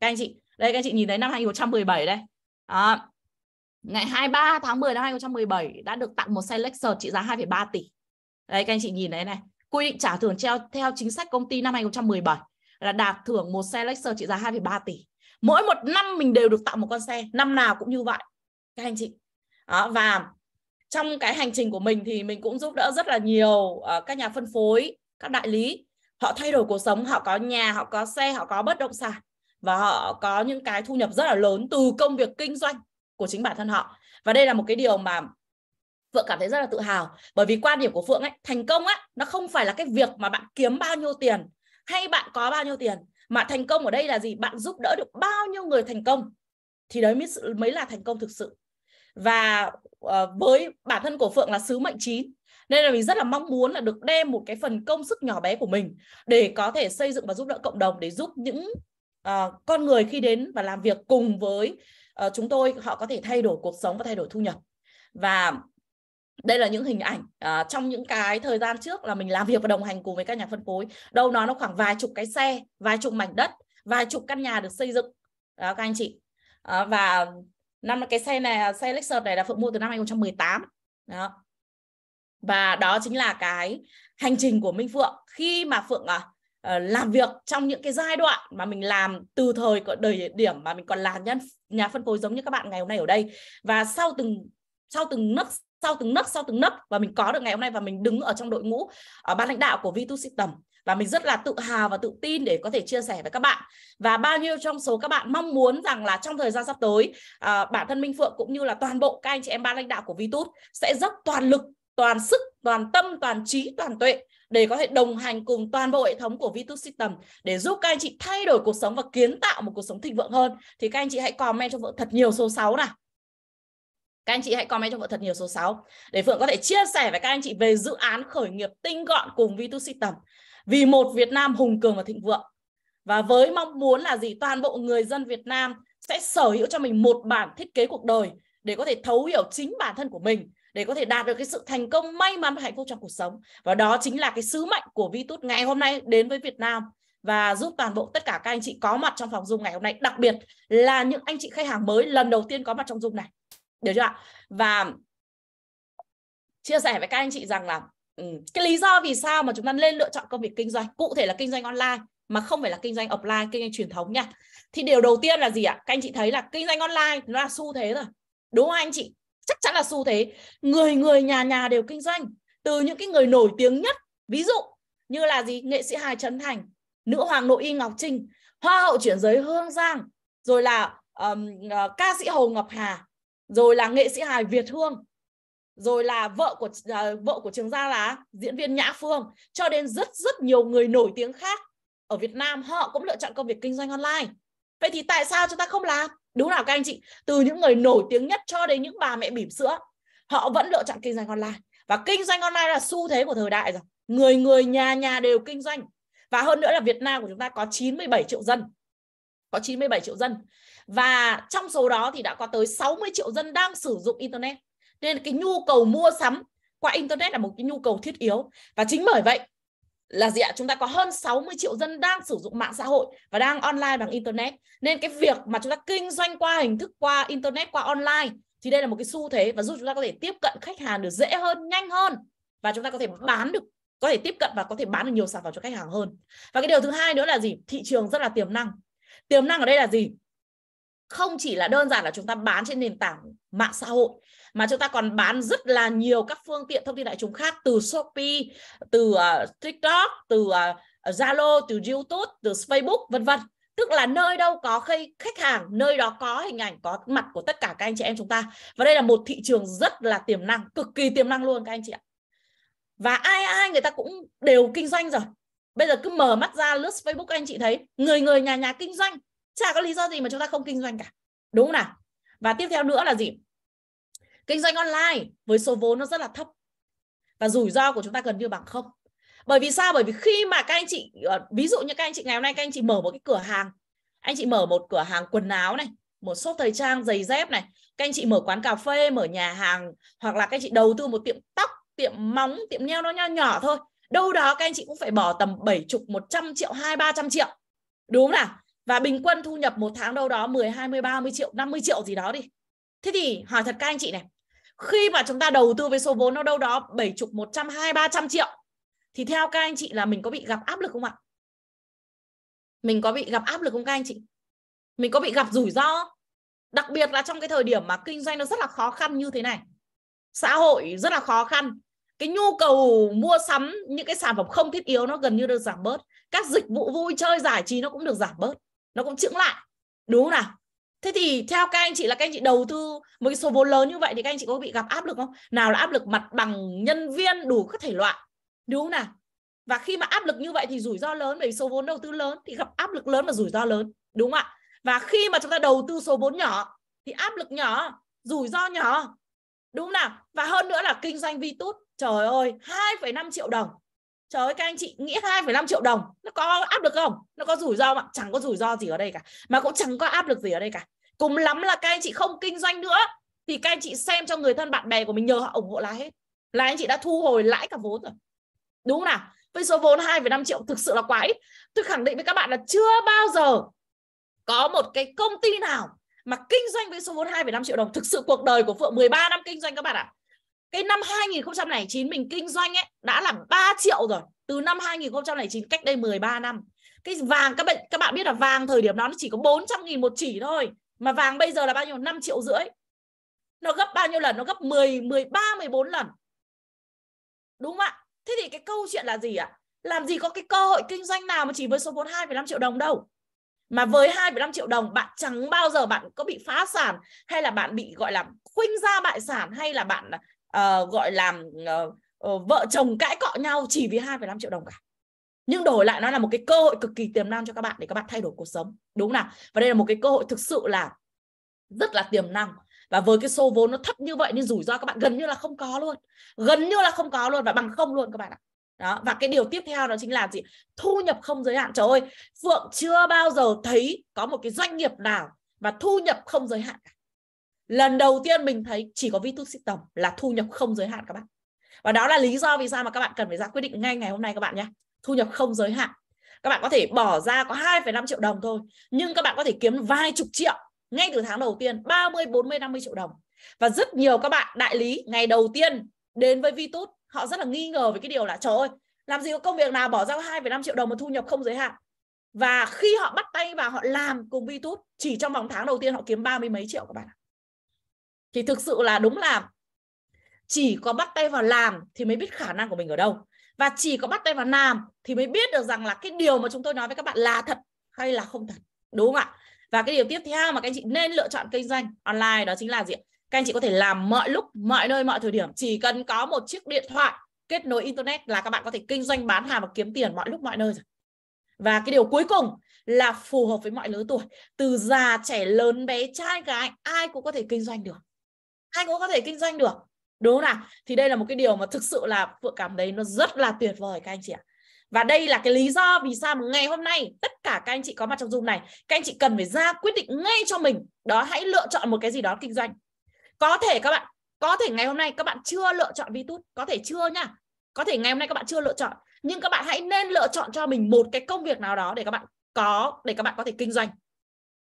các anh chị đây các anh chị nhìn thấy năm 2017 đây à, ngày 23 tháng 10 năm 2017 đã được tặng một xe Lexus trị giá 2,3 tỷ đây các anh chị nhìn thấy này quy định trả thưởng theo theo chính sách công ty năm 2017 là đạt thưởng một xe Lexus trị giá 2,3 tỷ mỗi một năm mình đều được tặng một con xe năm nào cũng như vậy các anh chị đó, và trong cái hành trình của mình thì mình cũng giúp đỡ rất là nhiều uh, các nhà phân phối các đại lý họ thay đổi cuộc sống họ có nhà họ có xe họ có bất động sản và họ có những cái thu nhập rất là lớn từ công việc kinh doanh của chính bản thân họ và đây là một cái điều mà Phượng cảm thấy rất là tự hào bởi vì quan điểm của Phượng ấy thành công á nó không phải là cái việc mà bạn kiếm bao nhiêu tiền hay bạn có bao nhiêu tiền mà thành công ở đây là gì bạn giúp đỡ được bao nhiêu người thành công thì đấy mới mới là thành công thực sự và ờ, với bản thân của Phượng là sứ mệnh chín nên là mình rất là mong muốn là được đem một cái phần công sức nhỏ bé của mình để có thể xây dựng và giúp đỡ cộng đồng để giúp những uh, con người khi đến và làm việc cùng với uh, chúng tôi họ có thể thay đổi cuộc sống và thay đổi thu nhập và đây là những hình ảnh à, trong những cái thời gian trước là mình làm việc và đồng hành cùng với các nhà phân phối đâu nó nó khoảng vài chục cái xe vài chục mảnh đất vài chục căn nhà được xây dựng đó các anh chị à, và năm cái xe này xe Lexus này là phượng mua từ năm 2018 đó và đó chính là cái hành trình của Minh Phượng khi mà Phượng à, ờ, làm việc trong những cái giai đoạn mà mình làm từ thời đời điểm mà mình còn là nhân nhà phân phối giống như các bạn ngày hôm nay ở đây và sau từng sau từng nấc sau từng nấc sau từng nấc và mình có được ngày hôm nay và mình đứng ở trong đội ngũ ở ban lãnh đạo của Vitu System và mình rất là tự hào và tự tin để có thể chia sẻ với các bạn và bao nhiêu trong số các bạn mong muốn rằng là trong thời gian sắp tới à, bản thân Minh Phượng cũng như là toàn bộ các anh chị em ban lãnh đạo của Vitus sẽ dốc toàn lực toàn sức, toàn tâm, toàn trí, toàn tuệ để có thể đồng hành cùng toàn bộ hệ thống của Vitus System để giúp các anh chị thay đổi cuộc sống và kiến tạo một cuộc sống thịnh vượng hơn thì các anh chị hãy comment cho vợ thật nhiều số 6 nào. Các anh chị hãy comment cho vợ thật nhiều số 6 để Phượng có thể chia sẻ với các anh chị về dự án khởi nghiệp tinh gọn cùng Vitus System vì một Việt Nam hùng cường và thịnh vượng. Và với mong muốn là gì toàn bộ người dân Việt Nam sẽ sở hữu cho mình một bản thiết kế cuộc đời để có thể thấu hiểu chính bản thân của mình để có thể đạt được cái sự thành công may mắn và hạnh phúc trong cuộc sống và đó chính là cái sứ mệnh của Vitus ngày hôm nay đến với Việt Nam và giúp toàn bộ tất cả các anh chị có mặt trong phòng Zoom ngày hôm nay đặc biệt là những anh chị khách hàng mới lần đầu tiên có mặt trong Zoom này được chưa ạ và chia sẻ với các anh chị rằng là ừ, cái lý do vì sao mà chúng ta nên lựa chọn công việc kinh doanh cụ thể là kinh doanh online mà không phải là kinh doanh offline kinh doanh truyền thống nha thì điều đầu tiên là gì ạ các anh chị thấy là kinh doanh online nó là xu thế rồi đúng không anh chị chắc chắn là xu thế người người nhà nhà đều kinh doanh từ những cái người nổi tiếng nhất ví dụ như là gì nghệ sĩ hài Trấn Thành nữ hoàng nội y Ngọc Trinh hoa hậu chuyển giới Hương Giang rồi là um, uh, ca sĩ Hồ Ngọc Hà rồi là nghệ sĩ hài Việt Hương rồi là vợ của uh, vợ của Trường Gia là diễn viên Nhã Phương cho đến rất rất nhiều người nổi tiếng khác ở Việt Nam họ cũng lựa chọn công việc kinh doanh online vậy thì tại sao chúng ta không làm đúng nào các anh chị từ những người nổi tiếng nhất cho đến những bà mẹ bỉm sữa họ vẫn lựa chọn kinh doanh online và kinh doanh online là xu thế của thời đại rồi người người nhà nhà đều kinh doanh và hơn nữa là Việt Nam của chúng ta có 97 triệu dân có 97 triệu dân và trong số đó thì đã có tới 60 triệu dân đang sử dụng internet nên cái nhu cầu mua sắm qua internet là một cái nhu cầu thiết yếu và chính bởi vậy là gì ạ? Chúng ta có hơn 60 triệu dân đang sử dụng mạng xã hội và đang online bằng internet. Nên cái việc mà chúng ta kinh doanh qua hình thức qua internet qua online thì đây là một cái xu thế và giúp chúng ta có thể tiếp cận khách hàng được dễ hơn, nhanh hơn và chúng ta có thể bán được có thể tiếp cận và có thể bán được nhiều sản phẩm cho khách hàng hơn. Và cái điều thứ hai nữa là gì? Thị trường rất là tiềm năng. Tiềm năng ở đây là gì? Không chỉ là đơn giản là chúng ta bán trên nền tảng mạng xã hội mà chúng ta còn bán rất là nhiều các phương tiện thông tin đại chúng khác từ Shopee, từ uh, TikTok, từ uh, Zalo, từ YouTube, từ Facebook vân vân tức là nơi đâu có khi khách hàng nơi đó có hình ảnh có mặt của tất cả các anh chị em chúng ta và đây là một thị trường rất là tiềm năng cực kỳ tiềm năng luôn các anh chị ạ và ai ai người ta cũng đều kinh doanh rồi bây giờ cứ mở mắt ra lướt facebook anh chị thấy người người nhà nhà kinh doanh chả có lý do gì mà chúng ta không kinh doanh cả đúng không nào và tiếp theo nữa là gì kinh doanh online với số vốn nó rất là thấp và rủi ro của chúng ta gần như bằng không bởi vì sao bởi vì khi mà các anh chị ờ, ví dụ như các anh chị ngày hôm nay các anh chị mở một cái cửa hàng anh chị mở một cửa hàng quần áo này một shop thời trang giày dép này các anh chị mở quán cà phê mở nhà hàng hoặc là các anh chị đầu tư một tiệm tóc tiệm móng tiệm nail nó nho nhỏ thôi đâu đó các anh chị cũng phải bỏ tầm 70 100 triệu 2 300 triệu đúng không nào và bình quân thu nhập một tháng đâu đó 10 20 30 triệu 50 triệu gì đó đi thế thì hỏi thật các anh chị này khi mà chúng ta đầu tư với số vốn nó đâu đó 70, 100, 200, 300 triệu thì theo các anh chị là mình có bị gặp áp lực không ạ? Mình có bị gặp áp lực không các anh chị? Mình có bị gặp rủi ro? Đặc biệt là trong cái thời điểm mà kinh doanh nó rất là khó khăn như thế này. Xã hội rất là khó khăn. Cái nhu cầu mua sắm những cái sản phẩm không thiết yếu nó gần như được giảm bớt. Các dịch vụ vui chơi giải trí nó cũng được giảm bớt. Nó cũng chững lại. Đúng không nào? thế thì theo các anh chị là các anh chị đầu tư một cái số vốn lớn như vậy thì các anh chị có bị gặp áp lực không nào là áp lực mặt bằng nhân viên đủ các thể loại đúng không nào và khi mà áp lực như vậy thì rủi ro lớn bởi vì số vốn đầu tư lớn thì gặp áp lực lớn và rủi ro lớn đúng không ạ và khi mà chúng ta đầu tư số vốn nhỏ thì áp lực nhỏ rủi ro nhỏ đúng không nào và hơn nữa là kinh doanh vi tút trời ơi 2,5 triệu đồng trời ơi các anh chị nghĩ 2,5 triệu đồng nó có áp lực không nó có rủi ro mà chẳng có rủi ro gì ở đây cả mà cũng chẳng có áp lực gì ở đây cả cùng lắm là các anh chị không kinh doanh nữa thì các anh chị xem cho người thân bạn bè của mình nhờ họ ủng hộ là hết là anh chị đã thu hồi lãi cả vốn rồi đúng không nào với số vốn 2,5 triệu thực sự là quá ít tôi khẳng định với các bạn là chưa bao giờ có một cái công ty nào mà kinh doanh với số vốn 2,5 triệu đồng thực sự cuộc đời của Phượng 13 năm kinh doanh các bạn ạ à cái năm 2009 mình kinh doanh ấy đã là 3 triệu rồi từ năm 2009 cách đây 13 năm cái vàng các bạn các bạn biết là vàng thời điểm đó nó chỉ có 400 nghìn một chỉ thôi mà vàng bây giờ là bao nhiêu 5 triệu rưỡi nó gấp bao nhiêu lần nó gấp 10 13 14 lần đúng không ạ thế thì cái câu chuyện là gì ạ làm gì có cái cơ hội kinh doanh nào mà chỉ với số vốn 2,5 triệu đồng đâu mà với 2,5 triệu đồng bạn chẳng bao giờ bạn có bị phá sản hay là bạn bị gọi là khuynh ra bại sản hay là bạn uh, gọi là uh, ờ, ờ, vợ chồng cãi cọ nhau chỉ vì 2,5 triệu đồng cả nhưng đổi lại nó là một cái cơ hội cực kỳ tiềm năng cho các bạn để các bạn thay đổi cuộc sống đúng không nào và đây là một cái cơ hội thực sự là rất là tiềm năng và với cái số vốn nó thấp như vậy nên rủi ro các bạn gần như là không có luôn gần như là không có luôn và bằng không luôn các bạn ạ đó và cái điều tiếp theo đó chính là gì thu nhập không giới hạn trời ơi phượng chưa bao giờ thấy có một cái doanh nghiệp nào và thu nhập không giới hạn cả lần đầu tiên mình thấy chỉ có Vitus tổng là thu nhập không giới hạn các bạn và đó là lý do vì sao mà các bạn cần phải ra quyết định ngay ngày hôm nay các bạn nhé thu nhập không giới hạn các bạn có thể bỏ ra có 2,5 triệu đồng thôi nhưng các bạn có thể kiếm vài chục triệu ngay từ tháng đầu tiên 30 40 50 triệu đồng và rất nhiều các bạn đại lý ngày đầu tiên đến với Vitus họ rất là nghi ngờ về cái điều là trời ơi làm gì có công việc nào bỏ ra 2,5 triệu đồng mà thu nhập không giới hạn và khi họ bắt tay vào họ làm cùng Vitus chỉ trong vòng tháng đầu tiên họ kiếm ba mươi mấy triệu các bạn ạ thì thực sự là đúng là chỉ có bắt tay vào làm thì mới biết khả năng của mình ở đâu và chỉ có bắt tay vào làm thì mới biết được rằng là cái điều mà chúng tôi nói với các bạn là thật hay là không thật đúng không ạ và cái điều tiếp theo mà các anh chị nên lựa chọn kinh doanh online đó chính là gì các anh chị có thể làm mọi lúc mọi nơi mọi thời điểm chỉ cần có một chiếc điện thoại kết nối internet là các bạn có thể kinh doanh bán hàng và kiếm tiền mọi lúc mọi nơi rồi và cái điều cuối cùng là phù hợp với mọi lứa tuổi từ già trẻ lớn bé trai gái ai cũng có thể kinh doanh được anh cũng có thể kinh doanh được đúng không nào thì đây là một cái điều mà thực sự là phượng cảm thấy nó rất là tuyệt vời các anh chị ạ và đây là cái lý do vì sao mà ngày hôm nay tất cả các anh chị có mặt trong zoom này các anh chị cần phải ra quyết định ngay cho mình đó hãy lựa chọn một cái gì đó kinh doanh có thể các bạn có thể ngày hôm nay các bạn chưa lựa chọn Vitus có thể chưa nha có thể ngày hôm nay các bạn chưa lựa chọn nhưng các bạn hãy nên lựa chọn cho mình một cái công việc nào đó để các bạn có để các bạn có thể kinh doanh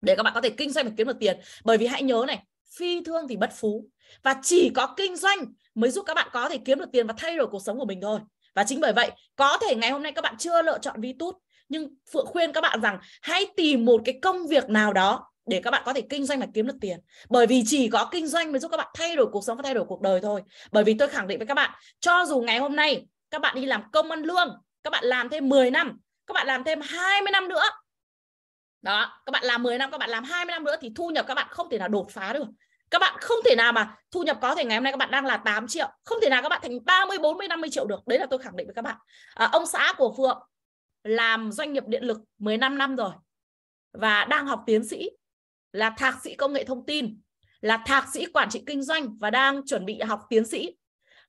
để các bạn có thể kinh doanh và kiếm được tiền bởi vì hãy nhớ này phi thương thì bất phú và chỉ có kinh doanh mới giúp các bạn có thể kiếm được tiền và thay đổi cuộc sống của mình thôi và chính bởi vậy có thể ngày hôm nay các bạn chưa lựa chọn vi tút nhưng phượng khuyên các bạn rằng hãy tìm một cái công việc nào đó để các bạn có thể kinh doanh và kiếm được tiền bởi vì chỉ có kinh doanh mới giúp các bạn thay đổi cuộc sống và thay đổi cuộc đời thôi bởi vì tôi khẳng định với các bạn cho dù ngày hôm nay các bạn đi làm công ăn lương các bạn làm thêm 10 năm các bạn làm thêm 20 năm nữa đó các bạn làm 10 năm các bạn làm 20 năm nữa thì thu nhập các bạn không thể nào đột phá được các bạn không thể nào mà thu nhập có thể ngày hôm nay các bạn đang là 8 triệu không thể nào các bạn thành 30 40 50 triệu được đấy là tôi khẳng định với các bạn à, ông xã của Phượng làm doanh nghiệp điện lực 15 năm rồi và đang học tiến sĩ là thạc sĩ công nghệ thông tin là thạc sĩ quản trị kinh doanh và đang chuẩn bị học tiến sĩ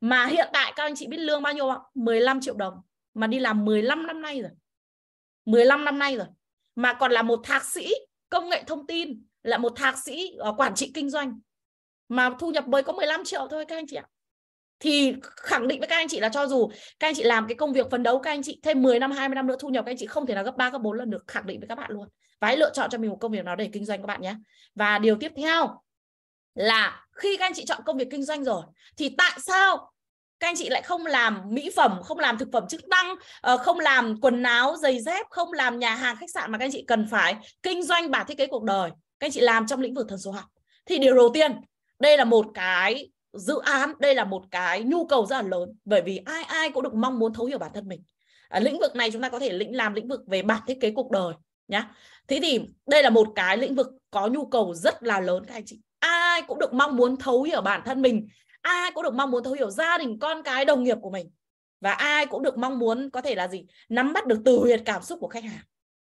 mà hiện tại các anh chị biết lương bao nhiêu ạ? 15 triệu đồng mà đi làm 15 năm nay rồi 15 năm nay rồi mà còn là một thạc sĩ công nghệ thông tin là một thạc sĩ ờ, quản trị kinh doanh mà thu nhập mới có 15 triệu thôi các anh chị ạ thì khẳng định với các anh chị là cho dù các anh chị làm cái công việc phấn đấu các anh chị thêm 10 năm 20 năm nữa thu nhập các anh chị không thể nào gấp 3 gấp 4 lần được khẳng định với các bạn luôn và hãy lựa chọn cho mình một công việc nào để kinh doanh các bạn nhé và điều tiếp theo là khi các anh chị chọn công việc kinh doanh rồi thì tại sao các anh chị lại không làm mỹ phẩm không làm thực phẩm chức năng ờ, không làm quần áo giày dép không làm nhà hàng khách sạn mà các anh chị cần phải kinh doanh bản thiết kế cuộc đời các anh chị làm trong lĩnh vực thần số học thì điều đầu tiên đây là một cái dự án đây là một cái nhu cầu rất là lớn bởi vì ai ai cũng được mong muốn thấu hiểu bản thân mình ở lĩnh vực này chúng ta có thể lĩnh làm lĩnh vực về bản thiết kế cuộc đời nhá thế thì đây là một cái lĩnh vực có nhu cầu rất là lớn các anh chị ai cũng được mong muốn thấu hiểu bản thân mình ai cũng được mong muốn thấu hiểu gia đình con cái đồng nghiệp của mình và ai cũng được mong muốn có thể là gì nắm bắt được từ huyệt cảm xúc của khách hàng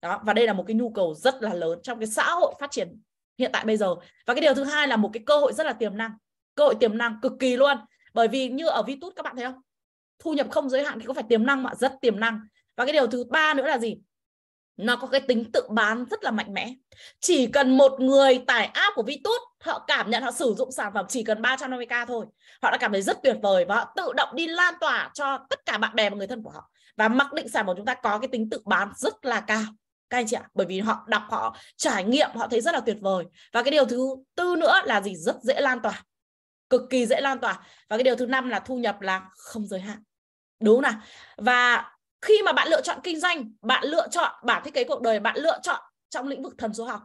đó và đây là một cái nhu cầu rất là lớn trong cái xã hội phát triển hiện tại bây giờ và cái điều thứ hai là một cái cơ hội rất là tiềm năng cơ hội tiềm năng cực kỳ luôn bởi vì như ở Vitus các bạn thấy không thu nhập không giới hạn thì có phải tiềm năng mà rất tiềm năng và cái điều thứ ba nữa là gì nó có cái tính tự bán rất là mạnh mẽ. Chỉ cần một người tải app của Vitus, họ cảm nhận họ sử dụng sản phẩm chỉ cần 350k thôi. Họ đã cảm thấy rất tuyệt vời và họ tự động đi lan tỏa cho tất cả bạn bè và người thân của họ. Và mặc định sản phẩm chúng ta có cái tính tự bán rất là cao. Các anh chị ạ, bởi vì họ đọc, họ trải nghiệm, họ thấy rất là tuyệt vời. Và cái điều thứ tư nữa là gì? Rất dễ lan tỏa. Cực kỳ dễ lan tỏa. Và cái điều thứ năm là thu nhập là không giới hạn đúng không nào và khi mà bạn lựa chọn kinh doanh bạn lựa chọn bản thiết kế cuộc đời bạn lựa chọn trong lĩnh vực thần số học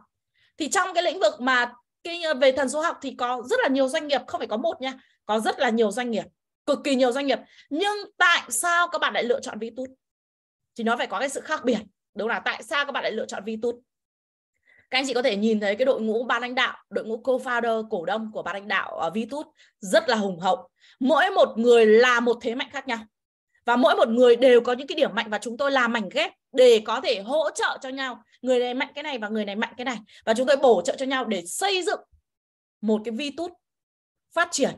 thì trong cái lĩnh vực mà cái ờ, về thần số học thì có rất là nhiều doanh nghiệp không phải có một nha có rất là nhiều doanh nghiệp cực kỳ nhiều doanh nghiệp nhưng tại sao các bạn lại lựa chọn Vitus thì nó phải có cái sự khác biệt đúng là tại sao các bạn lại lựa chọn Vitus các anh chị có thể nhìn thấy cái đội ngũ ban lãnh đạo đội ngũ co-founder cổ đông của ban lãnh đạo ở ờ, Vitus rất là hùng hậu mỗi một người là một thế mạnh khác nhau và mỗi một người đều có những cái điểm mạnh và chúng tôi làm mảnh ghép để có thể hỗ trợ cho nhau người này mạnh cái này và người này mạnh cái này và chúng tôi bổ trợ cho nhau để xây dựng một cái vi tút phát triển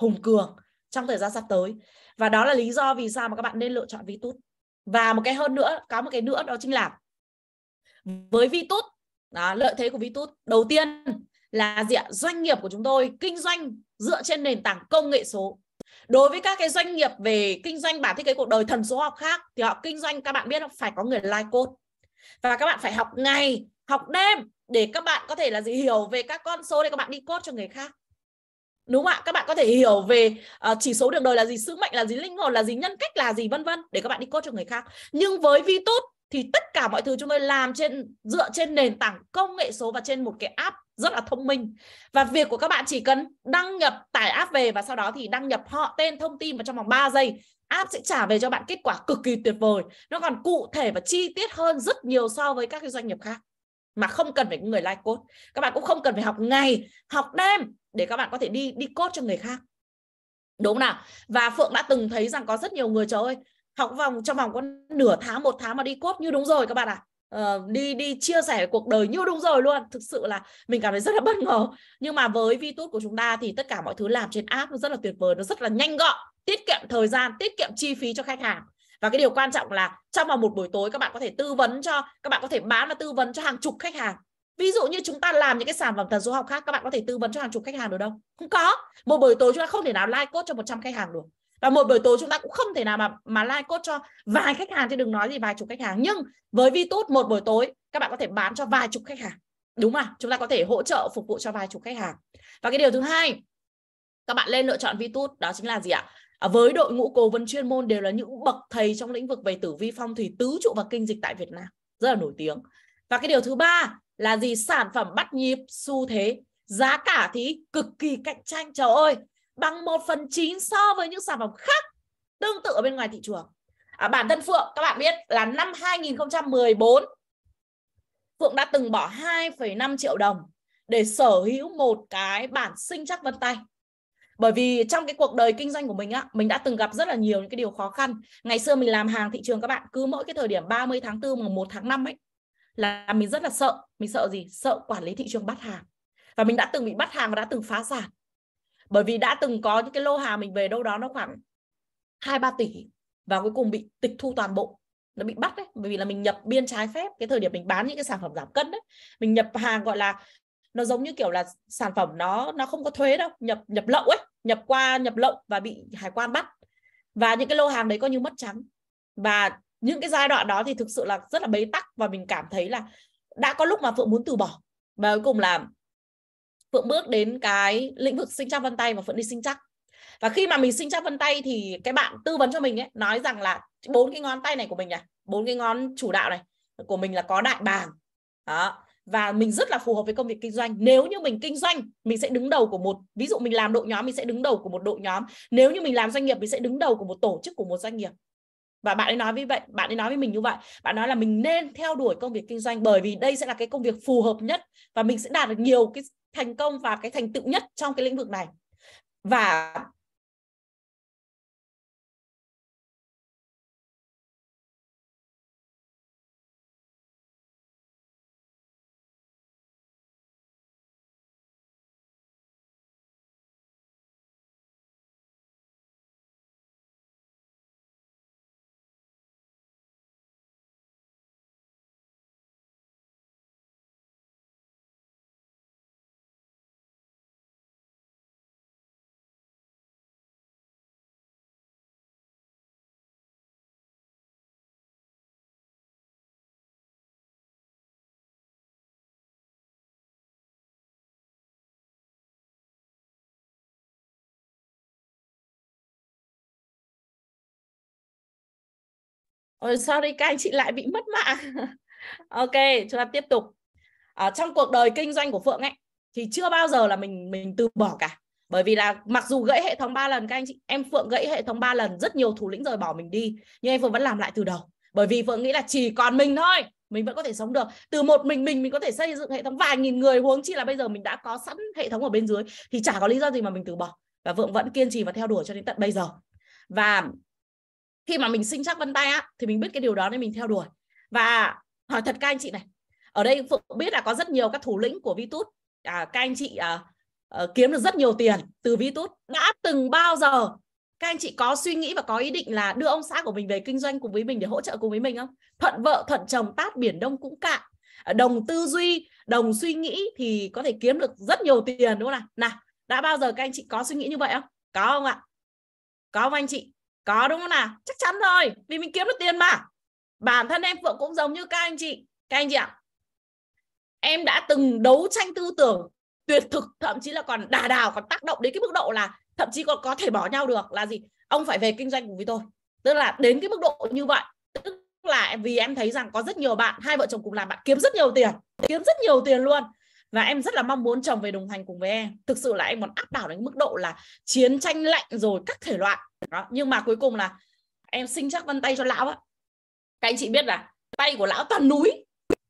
hùng cường trong thời gian sắp tới và đó là lý do vì sao mà các bạn nên lựa chọn vi tút và một cái hơn nữa có một cái nữa đó chính là với vi tút đó, lợi thế của vi tút đầu tiên là diện doanh nghiệp của chúng tôi kinh doanh dựa trên nền tảng công nghệ số đối với các cái doanh nghiệp về kinh doanh bản thiết kế cuộc đời thần số học khác thì họ kinh doanh các bạn biết không phải có người like code và các bạn phải học ngày học đêm để các bạn có thể là gì hiểu về các con số để các bạn đi code cho người khác đúng không ạ các bạn có thể hiểu về uh, chỉ số đường đời là gì sứ mệnh là gì linh hồn là gì nhân cách là gì vân vân để các bạn đi code cho người khác nhưng với vi tốt thì tất cả mọi thứ chúng tôi làm trên dựa trên nền tảng công nghệ số và trên một cái app rất là thông minh và việc của các bạn chỉ cần đăng nhập tải app về và sau đó thì đăng nhập họ tên thông tin vào trong vòng 3 giây app sẽ trả về cho bạn kết quả cực kỳ tuyệt vời nó còn cụ thể và chi tiết hơn rất nhiều so với các cái doanh nghiệp khác mà không cần phải người like code các bạn cũng không cần phải học ngày học đêm để các bạn có thể đi đi code cho người khác đúng không nào và phượng đã từng thấy rằng có rất nhiều người trời ơi học vòng trong vòng có nửa tháng một tháng mà đi cốt như đúng rồi các bạn ạ à. Uh, đi đi chia sẻ cuộc đời như đúng rồi luôn thực sự là mình cảm thấy rất là bất ngờ nhưng mà với vi Vitus của chúng ta thì tất cả mọi thứ làm trên app nó rất là tuyệt vời nó rất là nhanh gọn tiết kiệm thời gian tiết kiệm chi phí cho khách hàng và cái điều quan trọng là trong vòng một buổi tối các bạn có thể tư vấn cho các bạn có thể bán và tư vấn cho hàng chục khách hàng ví dụ như chúng ta làm những cái sản phẩm thần số học khác các bạn có thể tư vấn cho hàng chục khách hàng được đâu không có một buổi tối chúng ta không thể nào like code cho 100 khách hàng được và một buổi tối chúng ta cũng không thể nào mà mà like code cho vài khách hàng thì đừng nói gì vài chục khách hàng nhưng với vi Vitus một buổi tối các bạn có thể bán cho vài chục khách hàng đúng không? chúng ta có thể hỗ trợ phục vụ cho vài chục khách hàng và cái điều thứ hai các bạn lên lựa chọn vi Vitus đó chính là gì ạ à, với đội ngũ cố vấn chuyên môn đều là những bậc thầy trong lĩnh vực về tử vi phong thủy tứ trụ và kinh dịch tại Việt Nam rất là nổi tiếng và cái điều thứ ba là gì sản phẩm bắt nhịp xu thế giá cả thì cực kỳ cạnh tranh trời ơi bằng 1 phần 9 so với những sản phẩm khác tương tự ở bên ngoài thị trường. À, bản thân Phượng các bạn biết là năm 2014 Phượng đã từng bỏ 2,5 triệu đồng để sở hữu một cái bản sinh chắc vân tay. Bởi vì trong cái cuộc đời kinh doanh của mình á, mình đã từng gặp rất là nhiều những cái điều khó khăn. Ngày xưa mình làm hàng thị trường các bạn, cứ mỗi cái thời điểm 30 tháng 4 mà 1 tháng 5 ấy là mình rất là sợ. Mình sợ gì? Sợ quản lý thị trường bắt hàng. Và mình đã từng bị bắt hàng và đã từng phá sản bởi vì đã từng có những cái lô hàng mình về đâu đó nó khoảng hai ba tỷ và cuối cùng bị tịch thu toàn bộ nó bị bắt đấy bởi vì là mình nhập biên trái phép cái thời điểm mình bán những cái sản phẩm giảm cân đấy mình nhập hàng gọi là nó giống như kiểu là sản phẩm nó nó không có thuế đâu nhập nhập lậu ấy nhập qua nhập lậu và bị hải quan bắt và những cái lô hàng đấy coi như mất trắng và những cái giai đoạn đó thì thực sự là rất là bế tắc và mình cảm thấy là đã có lúc mà phượng muốn từ bỏ và cuối cùng là phượng bước đến cái lĩnh vực sinh chắc vân tay mà phượng đi sinh chắc và khi mà mình sinh chắc vân tay thì cái bạn tư vấn cho mình ấy nói rằng là bốn cái ngón tay này của mình này bốn cái ngón chủ đạo này của mình là có đại bàng đó và mình rất là phù hợp với công việc kinh doanh nếu như mình kinh doanh mình sẽ đứng đầu của một ví dụ mình làm đội nhóm mình sẽ đứng đầu của một đội nhóm nếu như mình làm doanh nghiệp mình sẽ đứng đầu của một tổ chức của một doanh nghiệp và bạn ấy nói với vậy bạn ấy nói với mình như vậy bạn nói là mình nên theo đuổi công việc kinh doanh bởi vì đây sẽ là cái công việc phù hợp nhất và mình sẽ đạt được nhiều cái thành công và cái thành tựu nhất trong cái lĩnh vực này và Ôi, sorry các anh chị lại bị mất mạng <laughs> ok chúng ta tiếp tục ở trong cuộc đời kinh doanh của phượng ấy thì chưa bao giờ là mình mình từ bỏ cả bởi vì là mặc dù gãy hệ thống 3 lần các anh chị em phượng gãy hệ thống 3 lần rất nhiều thủ lĩnh rời bỏ mình đi nhưng em phượng vẫn làm lại từ đầu bởi vì phượng nghĩ là chỉ còn mình thôi mình vẫn có thể sống được từ một mình mình mình có thể xây dựng hệ thống vài nghìn người huống chi là bây giờ mình đã có sẵn hệ thống ở bên dưới thì chả có lý do gì mà mình từ bỏ và phượng vẫn kiên trì và theo đuổi cho đến tận bây giờ và khi mà mình sinh chắc vân tay á thì mình biết cái điều đó nên mình theo đuổi và hỏi thật các anh chị này ở đây phượng biết là có rất nhiều các thủ lĩnh của Vitus à, các anh chị à, à, kiếm được rất nhiều tiền từ Vitus đã từng bao giờ các anh chị có suy nghĩ và có ý định là đưa ông xã của mình về kinh doanh cùng với mình để hỗ trợ cùng với mình không thuận vợ thuận chồng tát biển đông cũng cạn đồng tư duy đồng suy nghĩ thì có thể kiếm được rất nhiều tiền đúng không nào nào đã bao giờ các anh chị có suy nghĩ như vậy không có không ạ có không anh chị có đúng không nào chắc chắn thôi vì mình kiếm được tiền mà bản thân em phượng cũng giống như các anh chị các anh chị ạ em đã từng đấu tranh tư tưởng tuyệt thực thậm chí là còn đà đào còn tác động đến cái mức độ là thậm chí còn có thể bỏ nhau được là gì ông phải về kinh doanh cùng với tôi tức là đến cái mức độ như vậy tức là vì em thấy rằng có rất nhiều bạn hai vợ chồng cùng làm bạn kiếm rất nhiều tiền kiếm rất nhiều tiền luôn và em rất là mong muốn chồng về đồng hành cùng với em thực sự là em còn áp đảo đến mức độ là chiến tranh lạnh rồi các thể loại đó nhưng mà cuối cùng là em sinh chắc vân tay cho lão á các anh chị biết là tay của lão toàn núi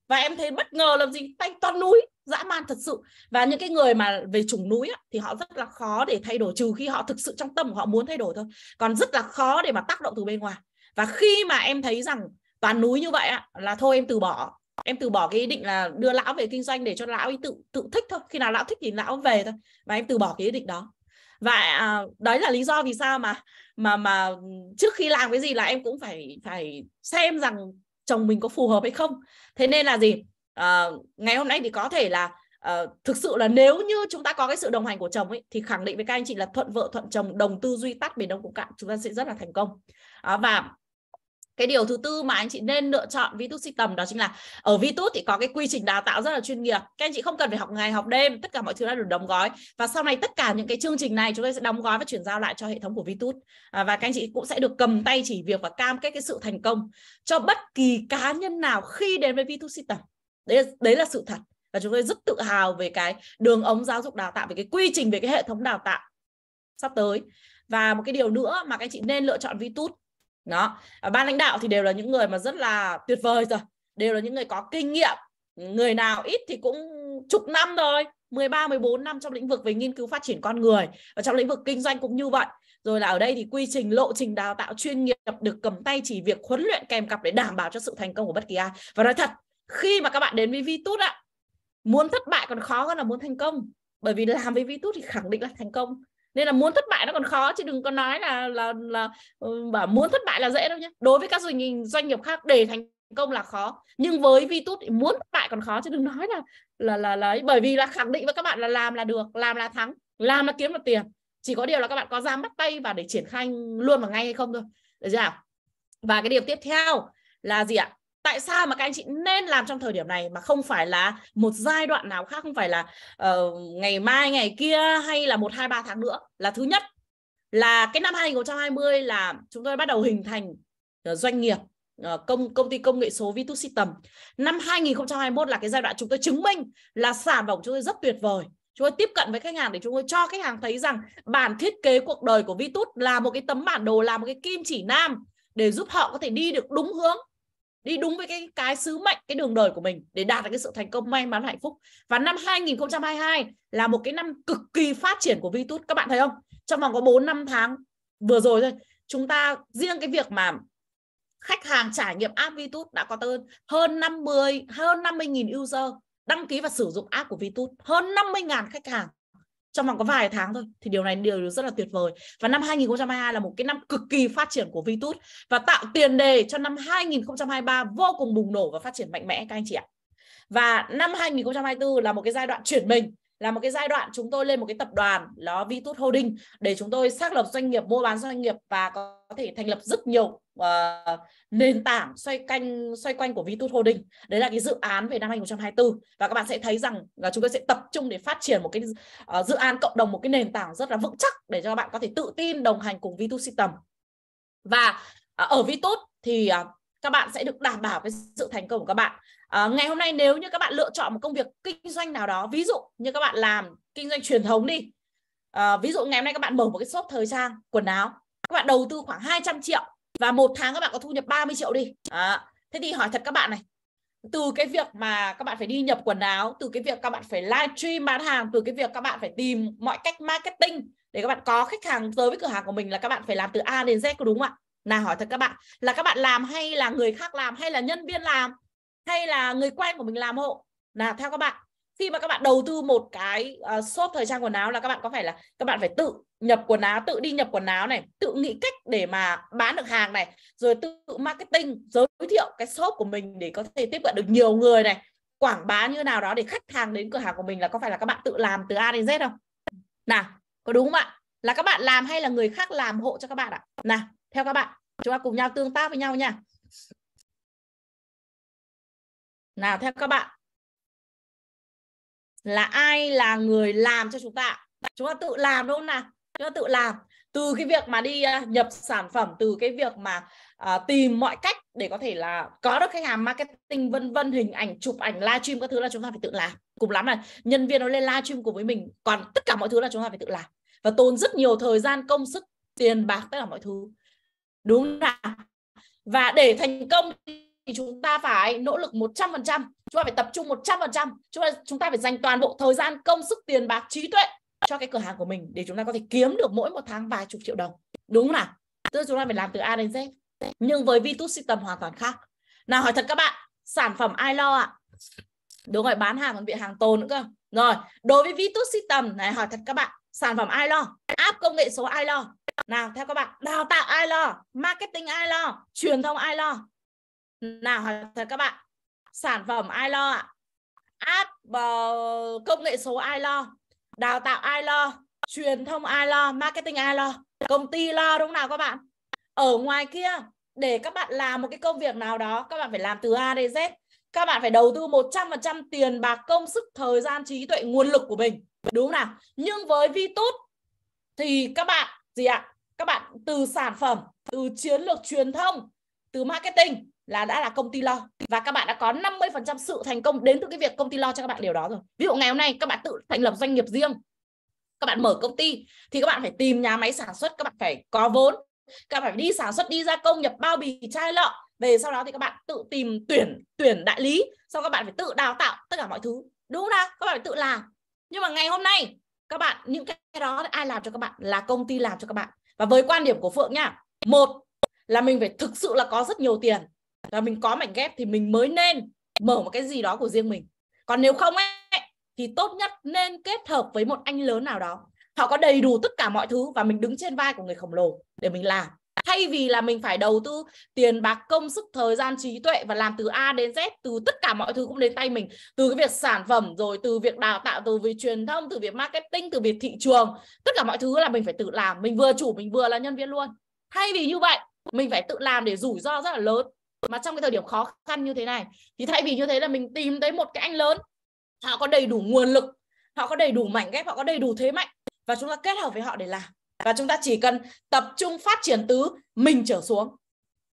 và em thấy bất ngờ làm gì tay toàn núi dã man thật sự và những cái người mà về chủng núi á, thì họ rất là khó để thay đổi trừ khi họ thực sự trong tâm của họ muốn thay đổi thôi còn rất là khó để mà tác động từ bên ngoài và khi mà em thấy rằng toàn núi như vậy á, là thôi em từ bỏ em từ bỏ cái ý định là đưa lão về kinh doanh để cho lão ấy tự tự thích thôi khi nào lão thích thì lão về thôi và em từ bỏ cái ý định đó và à, đấy là lý do vì sao mà mà mà trước khi làm cái gì là em cũng phải phải xem rằng chồng mình có phù hợp hay không thế nên là gì à, ngày hôm nay thì có thể là à, thực sự là nếu như chúng ta có cái sự đồng hành của chồng ấy thì khẳng định với các anh chị là thuận vợ thuận chồng đồng tư duy tắt biển đông cũng cạn chúng ta sẽ rất là thành công à, và cái điều thứ tư mà anh chị nên lựa chọn vi tút đó chính là ở vi thì có cái quy trình đào tạo rất là chuyên nghiệp các anh chị không cần phải học ngày học đêm tất cả mọi thứ đã được đóng gói và sau này tất cả những cái chương trình này chúng tôi sẽ đóng gói và chuyển giao lại cho hệ thống của vi à, và các anh chị cũng sẽ được cầm tay chỉ việc và cam kết cái sự thành công cho bất kỳ cá nhân nào khi đến với vi tút đấy đấy là sự thật và chúng tôi rất tự hào về cái đường ống giáo dục đào tạo về cái quy trình về cái hệ thống đào tạo sắp tới và một cái điều nữa mà các anh chị nên lựa chọn Vitus đó à, ban lãnh đạo thì đều là những người mà rất là tuyệt vời rồi đều là những người có kinh nghiệm người nào ít thì cũng chục năm rồi 13 14 năm trong lĩnh vực về nghiên cứu phát triển con người và trong lĩnh vực kinh doanh cũng như vậy rồi là ở đây thì quy trình lộ trình đào tạo chuyên nghiệp được cầm tay chỉ việc huấn luyện kèm cặp để đảm bảo cho sự thành công của bất kỳ ai và nói thật khi mà các bạn đến với Vitus ạ muốn thất bại còn khó hơn là muốn thành công bởi vì làm với Vitus thì khẳng định là thành công nên là muốn thất bại nó còn khó chứ đừng có nói là là là ừ, bảo muốn thất bại là dễ đâu nhé đối với các doanh nghiệp doanh nghiệp khác để thành công là khó nhưng với Vitus thì muốn thất bại còn khó chứ đừng nói là là là lấy bởi vì là khẳng định với các bạn là làm là được làm là thắng làm là kiếm được tiền chỉ có điều là các bạn có dám bắt tay và để triển khai luôn vào ngay hay không thôi được chưa và cái điều tiếp theo là gì ạ tại sao mà các anh chị nên làm trong thời điểm này mà không phải là một giai đoạn nào khác không phải là uh, ngày mai ngày kia hay là một hai ba tháng nữa là thứ nhất là cái năm 2020 là chúng tôi bắt đầu hình thành ờ, doanh nghiệp ờ, công công ty công nghệ số Vitus System. Năm 2021 là cái giai đoạn chúng tôi chứng minh là sản phẩm chúng tôi rất tuyệt vời. Chúng tôi tiếp cận với khách hàng để chúng tôi cho khách hàng thấy rằng bản thiết kế cuộc đời của Vitus là một cái tấm bản đồ, là một cái kim chỉ nam để giúp họ có thể đi được đúng hướng đi đúng với cái cái sứ mệnh cái đường đời của mình để đạt được cái sự thành công may mắn hạnh phúc và năm 2022 là một cái năm cực kỳ phát triển của Vitus các bạn thấy không trong vòng có 4 năm tháng vừa rồi thôi chúng ta riêng cái việc mà khách hàng trải nghiệm app Vitus đã có tới hơn 50 hơn 50.000 user đăng ký và sử dụng app của Vitus hơn 50.000 khách hàng trong vòng có vài tháng thôi thì điều này điều rất là tuyệt vời và năm 2022 là một cái năm cực kỳ phát triển của Vitus và tạo tiền đề cho năm 2023 vô cùng bùng nổ và phát triển mạnh mẽ các anh chị ạ và năm 2024 là một cái giai đoạn chuyển mình là một cái giai đoạn chúng tôi lên một cái tập đoàn nó Vitus Holding để chúng tôi xác lập doanh nghiệp mua bán doanh nghiệp và có thể thành lập rất nhiều uh, nền tảng xoay canh xoay quanh của Vitus Holding. Đấy là cái dự án về năm 2024 và các bạn sẽ thấy rằng là chúng tôi sẽ tập trung để phát triển một cái uh, dự án cộng đồng một cái nền tảng rất là vững chắc để cho các bạn có thể tự tin đồng hành cùng Vitus System. Và uh, ở Vitus thì uh, các bạn sẽ được đảm bảo cái sự thành công của các bạn À, ngày hôm nay nếu như các bạn lựa chọn một công việc kinh doanh nào đó, ví dụ như các bạn làm kinh doanh truyền thống đi. À, ví dụ ngày hôm nay các bạn mở một cái shop thời trang quần áo, các bạn đầu tư khoảng 200 triệu và một tháng các bạn có thu nhập 30 triệu đi. À, thế thì hỏi thật các bạn này, từ cái việc mà các bạn phải đi nhập quần áo, từ cái việc các bạn phải livestream bán hàng, từ cái việc các bạn phải tìm mọi cách marketing để các bạn có khách hàng tới với cửa hàng của mình là các bạn phải làm từ A đến Z có đúng không ạ? Nào hỏi thật các bạn, là các bạn làm hay là người khác làm hay là nhân viên làm? hay là người quen của mình làm hộ là theo các bạn khi mà các bạn đầu tư một cái uh, shop thời trang quần áo là các bạn có phải là các bạn phải tự nhập quần áo tự đi nhập quần áo này tự nghĩ cách để mà bán được hàng này rồi tự marketing giới thiệu cái shop của mình để có thể tiếp cận được nhiều người này quảng bá như nào đó để khách hàng đến cửa hàng của mình là có phải là các bạn tự làm từ A đến Z không nào có đúng không ạ là các bạn làm hay là người khác làm hộ cho các bạn ạ nào theo các bạn chúng ta cùng nhau tương tác với nhau nha nào theo các bạn là ai là người làm cho chúng ta chúng ta tự làm đúng không nào chúng ta tự làm từ cái việc mà đi à, nhập sản phẩm từ cái việc mà uh, tìm mọi cách để có thể là có được khách hàng marketing vân vân hình ảnh chụp ảnh livestream các thứ là chúng ta phải tự làm cùng lắm là nhân viên nó lên livestream cùng với mình còn tất cả mọi thứ là chúng ta phải tự làm và tốn rất nhiều thời gian công sức tiền bạc tất cả mọi thứ đúng không nào và để thành công thì chúng ta phải nỗ lực 100%, chúng ta phải tập trung 100%, chúng ta chúng ta phải dành toàn bộ thời gian, công sức, tiền bạc, trí tuệ cho cái cửa hàng của mình để chúng ta có thể kiếm được mỗi một tháng vài chục triệu đồng. Đúng không nào? Tức là chúng ta phải làm từ A đến Z. Nhưng với Vitus System hoàn toàn khác. Nào hỏi thật các bạn, sản phẩm ai lo ạ? Đúng rồi, bán hàng còn bị hàng tồn nữa cơ. Rồi, đối với Vitus System này hỏi thật các bạn, sản phẩm ai lo? App công nghệ số ai lo? Nào theo các bạn, đào tạo ai lo? Marketing ai lo? Truyền thông ai lo? Nào hỏi thật các bạn. Sản phẩm ai lo ạ? App uh, công nghệ số ai lo? Đào tạo ai lo? Truyền thông ai lo? Marketing ai lo? Công ty lo đúng nào các bạn? Ở ngoài kia để các bạn làm một cái công việc nào đó các bạn phải làm từ A đến Z các bạn phải đầu tư 100% tiền bạc công sức thời gian trí tuệ nguồn lực của mình đúng không nào nhưng với Vitus thì các bạn gì ạ các bạn từ sản phẩm từ chiến lược truyền thông từ marketing là đã là công ty lo và các bạn đã có 50% sự thành công đến từ cái việc công ty lo cho các bạn điều đó rồi. Ví dụ ngày hôm nay các bạn tự thành lập doanh nghiệp riêng, các bạn mở công ty thì các bạn phải tìm nhà máy sản xuất, các bạn phải có vốn, các bạn phải đi sản xuất, đi gia công, nhập bao bì, chai lọ. Về sau đó thì các bạn tự tìm tuyển tuyển đại lý, sau các bạn phải tự đào tạo tất cả mọi thứ. Đúng không nào? Các bạn phải tự làm. Nhưng mà ngày hôm nay các bạn những cái đó ai làm cho các bạn là công ty làm cho các bạn. Và với quan điểm của Phượng nha, một là mình phải thực sự là có rất nhiều tiền là mình có mảnh ghép thì mình mới nên mở một cái gì đó của riêng mình còn nếu không ấy thì tốt nhất nên kết hợp với một anh lớn nào đó họ có đầy đủ tất cả mọi thứ và mình đứng trên vai của người khổng lồ để mình làm thay vì là mình phải đầu tư tiền bạc công sức thời gian trí tuệ và làm từ A đến Z từ tất cả mọi thứ cũng đến tay mình từ cái việc sản phẩm rồi từ việc đào tạo từ việc truyền thông từ việc marketing từ việc thị trường tất cả mọi thứ là mình phải tự làm mình vừa chủ mình vừa là nhân viên luôn thay vì như vậy mình phải tự làm để rủi ro rất là lớn mà trong cái thời điểm khó khăn như thế này thì thay vì như thế là mình tìm tới một cái anh lớn họ có đầy đủ nguồn lực họ có đầy đủ mảnh ghép họ có đầy đủ thế mạnh và chúng ta kết hợp với họ để làm và chúng ta chỉ cần tập trung phát triển tứ mình trở xuống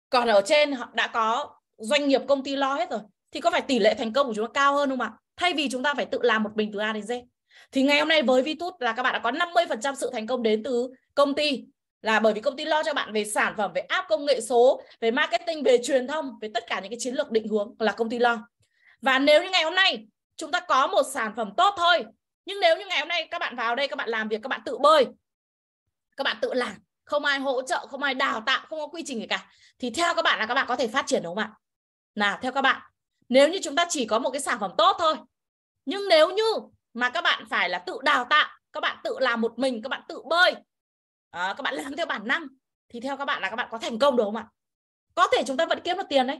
còn ở trên họ đã có doanh nghiệp công ty lo hết rồi thì có phải tỷ lệ thành công của chúng ta cao hơn không ạ thay vì chúng ta phải tự làm một mình từ A đến Z thì ngày hôm nay với ViTut là các bạn đã có 50% sự thành công đến từ công ty là bởi vì công ty lo cho bạn về sản phẩm về app công nghệ số về marketing về truyền thông về tất cả những cái chiến lược định hướng là công ty lo và nếu như ngày hôm nay chúng ta có một sản phẩm tốt thôi nhưng nếu như ngày hôm nay các bạn vào đây các bạn làm việc các bạn tự bơi các bạn tự làm không ai hỗ trợ không ai đào tạo không có quy trình gì cả thì theo các bạn là các bạn có thể phát triển đúng không ạ nào theo các bạn nếu như chúng ta chỉ có một cái sản phẩm tốt thôi nhưng nếu như mà các bạn phải là tự đào tạo các bạn tự làm một mình các bạn tự bơi à, các bạn làm theo bản năng thì theo các bạn là các bạn có thành công được không ạ có thể chúng ta vẫn kiếm được tiền đấy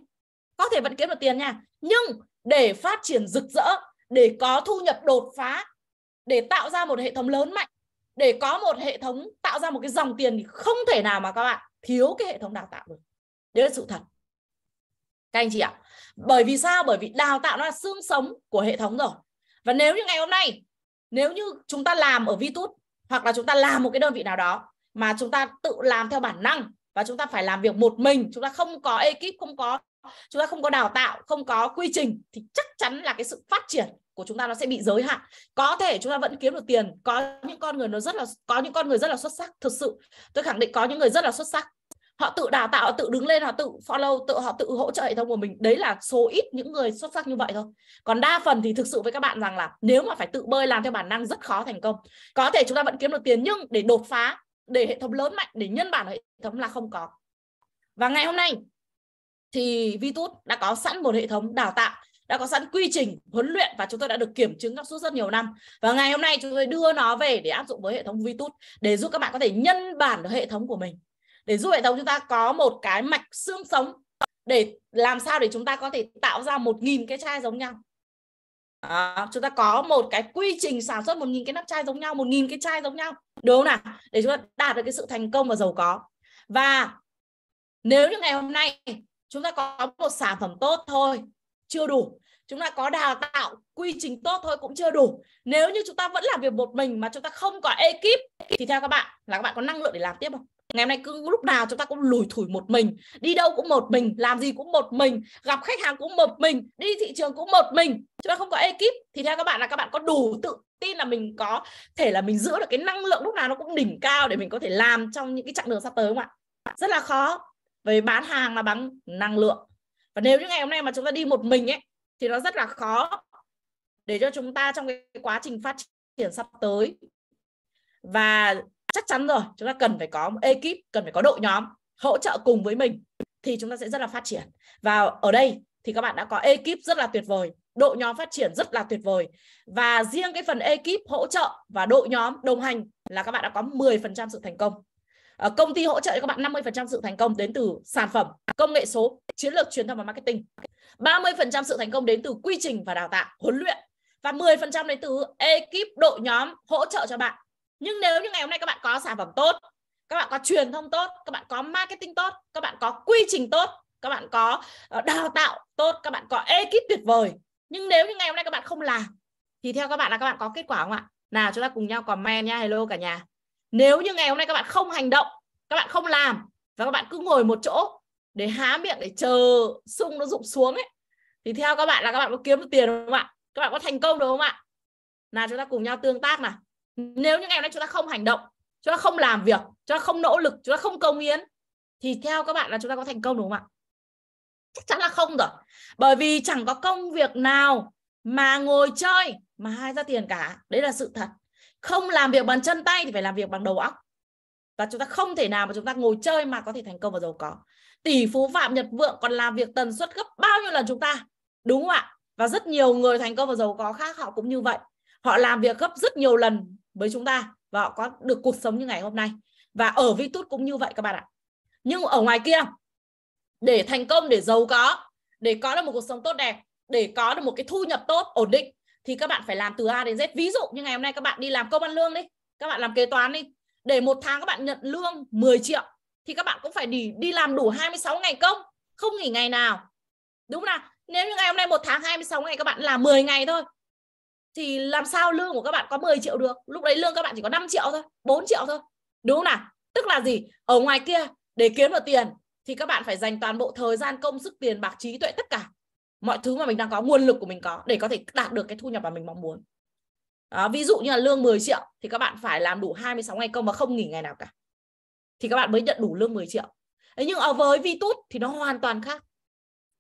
có thể vẫn kiếm được tiền nha nhưng để phát triển rực rỡ để có thu nhập đột phá để tạo ra một hệ thống lớn mạnh để có một hệ thống tạo ra một cái dòng tiền thì không thể nào mà các bạn thiếu cái hệ thống đào tạo được đấy là sự thật các anh chị ạ bởi vì sao bởi vì đào tạo nó là xương sống của hệ thống rồi và nếu như ngày hôm nay nếu như chúng ta làm ở Vitus hoặc là chúng ta làm một cái đơn vị nào đó mà chúng ta tự làm theo bản năng và chúng ta phải làm việc một mình chúng ta không có ekip không có chúng ta không có đào tạo không có quy trình thì chắc chắn là cái sự phát triển của chúng ta nó sẽ bị giới hạn có thể chúng ta vẫn kiếm được tiền có những con người nó rất là có những con người rất là xuất sắc thực sự tôi khẳng định có những người rất là xuất sắc họ tự đào tạo họ tự đứng lên họ tự follow tự họ tự hỗ trợ hệ thống của mình đấy là số ít những người xuất sắc như vậy thôi còn đa phần thì thực sự với các bạn rằng là nếu mà phải tự bơi làm theo bản năng rất khó thành công có thể chúng ta vẫn kiếm được tiền nhưng để đột phá để hệ thống lớn mạnh để nhân bản hệ thống là không có và ngày hôm nay thì Vitus đã có sẵn một hệ thống đào tạo đã có sẵn quy trình huấn luyện và chúng tôi đã được kiểm chứng trong suốt rất nhiều năm và ngày hôm nay chúng tôi đưa nó về để áp dụng với hệ thống Vitus để giúp các bạn có thể nhân bản được hệ thống của mình để giúp hệ thống chúng ta có một cái mạch xương sống để làm sao để chúng ta có thể tạo ra một nghìn cái chai giống nhau đó, chúng ta có một cái quy trình sản xuất một nghìn cái nắp chai giống nhau một nghìn cái chai giống nhau đúng không nào để chúng ta đạt được cái sự thành công và giàu có và nếu như ngày hôm nay chúng ta có một sản phẩm tốt thôi chưa đủ chúng ta có đào tạo quy trình tốt thôi cũng chưa đủ nếu như chúng ta vẫn làm việc một mình mà chúng ta không có ekip thì theo các bạn là các bạn có năng lượng để làm tiếp không ngày hôm nay cứ lúc nào chúng ta cũng lủi thủi một mình đi đâu cũng một mình làm gì cũng một mình gặp khách hàng cũng một mình đi thị trường cũng một mình chúng ta không có ekip thì theo các bạn là các bạn có đủ tự tin là mình có thể là mình giữ được cái năng lượng lúc nào nó cũng đỉnh cao để mình có thể làm trong những cái chặng đường sắp tới không ạ rất là khó về bán hàng là bằng năng lượng và nếu như ngày hôm nay mà chúng ta đi một mình ấy thì nó rất là khó để cho chúng ta trong cái quá trình phát triển sắp tới và chắc chắn rồi chúng ta cần phải có một ekip cần phải có đội nhóm hỗ trợ cùng với mình thì chúng ta sẽ rất là phát triển và ở đây thì các bạn đã có ekip rất là tuyệt vời đội nhóm phát triển rất là tuyệt vời và riêng cái phần ekip hỗ trợ và đội nhóm đồng hành là các bạn đã có 10% sự thành công à, công ty hỗ trợ cho các bạn 50% sự thành công đến từ sản phẩm công nghệ số chiến lược truyền thông và marketing 30% sự thành công đến từ quy trình và đào tạo huấn luyện và 10% đến từ ekip đội nhóm hỗ trợ cho bạn nhưng nếu như ngày hôm nay các bạn có sản phẩm tốt các bạn có truyền thông tốt các bạn có marketing tốt các bạn có quy trình tốt các bạn có đào tạo tốt các bạn có ekip tuyệt vời nhưng nếu như ngày hôm nay các bạn không làm thì theo các bạn là các bạn có kết quả không ạ nào chúng ta cùng nhau comment nha hello cả nhà nếu như ngày hôm nay các bạn không hành động các bạn không làm và các bạn cứ ngồi một chỗ để há miệng để chờ sung nó rụng xuống ấy thì theo các bạn là các bạn có kiếm được tiền không ạ các bạn có thành công được không ạ nào chúng ta cùng nhau tương tác nào nếu những ngày nay chúng ta không hành động chúng ta không làm việc chúng ta không nỗ lực chúng ta không công hiến thì theo các bạn là chúng ta có thành công đúng không ạ chắc chắn là không rồi bởi vì chẳng có công việc nào mà ngồi chơi mà hai ra tiền cả đấy là sự thật không làm việc bằng chân tay thì phải làm việc bằng đầu óc và chúng ta không thể nào mà chúng ta ngồi chơi mà có thể thành công và giàu có tỷ phú phạm nhật vượng còn làm việc tần suất gấp bao nhiêu lần chúng ta đúng không ạ và rất nhiều người thành công và giàu có khác họ cũng như vậy họ làm việc gấp rất nhiều lần với chúng ta và họ có được cuộc sống như ngày hôm nay và ở Vitus cũng như vậy các bạn ạ nhưng ở ngoài kia để thành công để giàu có để có được một cuộc sống tốt đẹp để có được một cái thu nhập tốt ổn định thì các bạn phải làm từ A đến Z ví dụ như ngày hôm nay các bạn đi làm công ăn lương đi các bạn làm kế toán đi để một tháng các bạn nhận lương 10 triệu thì các bạn cũng phải đi đi làm đủ 26 ngày công không nghỉ ngày nào đúng không nào nếu như ngày hôm nay một tháng 26 ngày các bạn làm 10 ngày thôi thì làm sao lương của các bạn có 10 triệu được lúc đấy lương các bạn chỉ có 5 triệu thôi 4 triệu thôi đúng không nào tức là gì ở ngoài kia để kiếm được tiền thì các bạn phải dành toàn bộ thời gian công sức tiền bạc trí tuệ tất cả mọi thứ mà mình đang có nguồn lực của mình có để có thể đạt được cái thu nhập mà mình mong muốn à, ví dụ như là lương 10 triệu thì các bạn phải làm đủ 26 ngày công và không nghỉ ngày nào cả thì các bạn mới nhận đủ lương 10 triệu Thế nhưng ở với Vitus thì nó hoàn toàn khác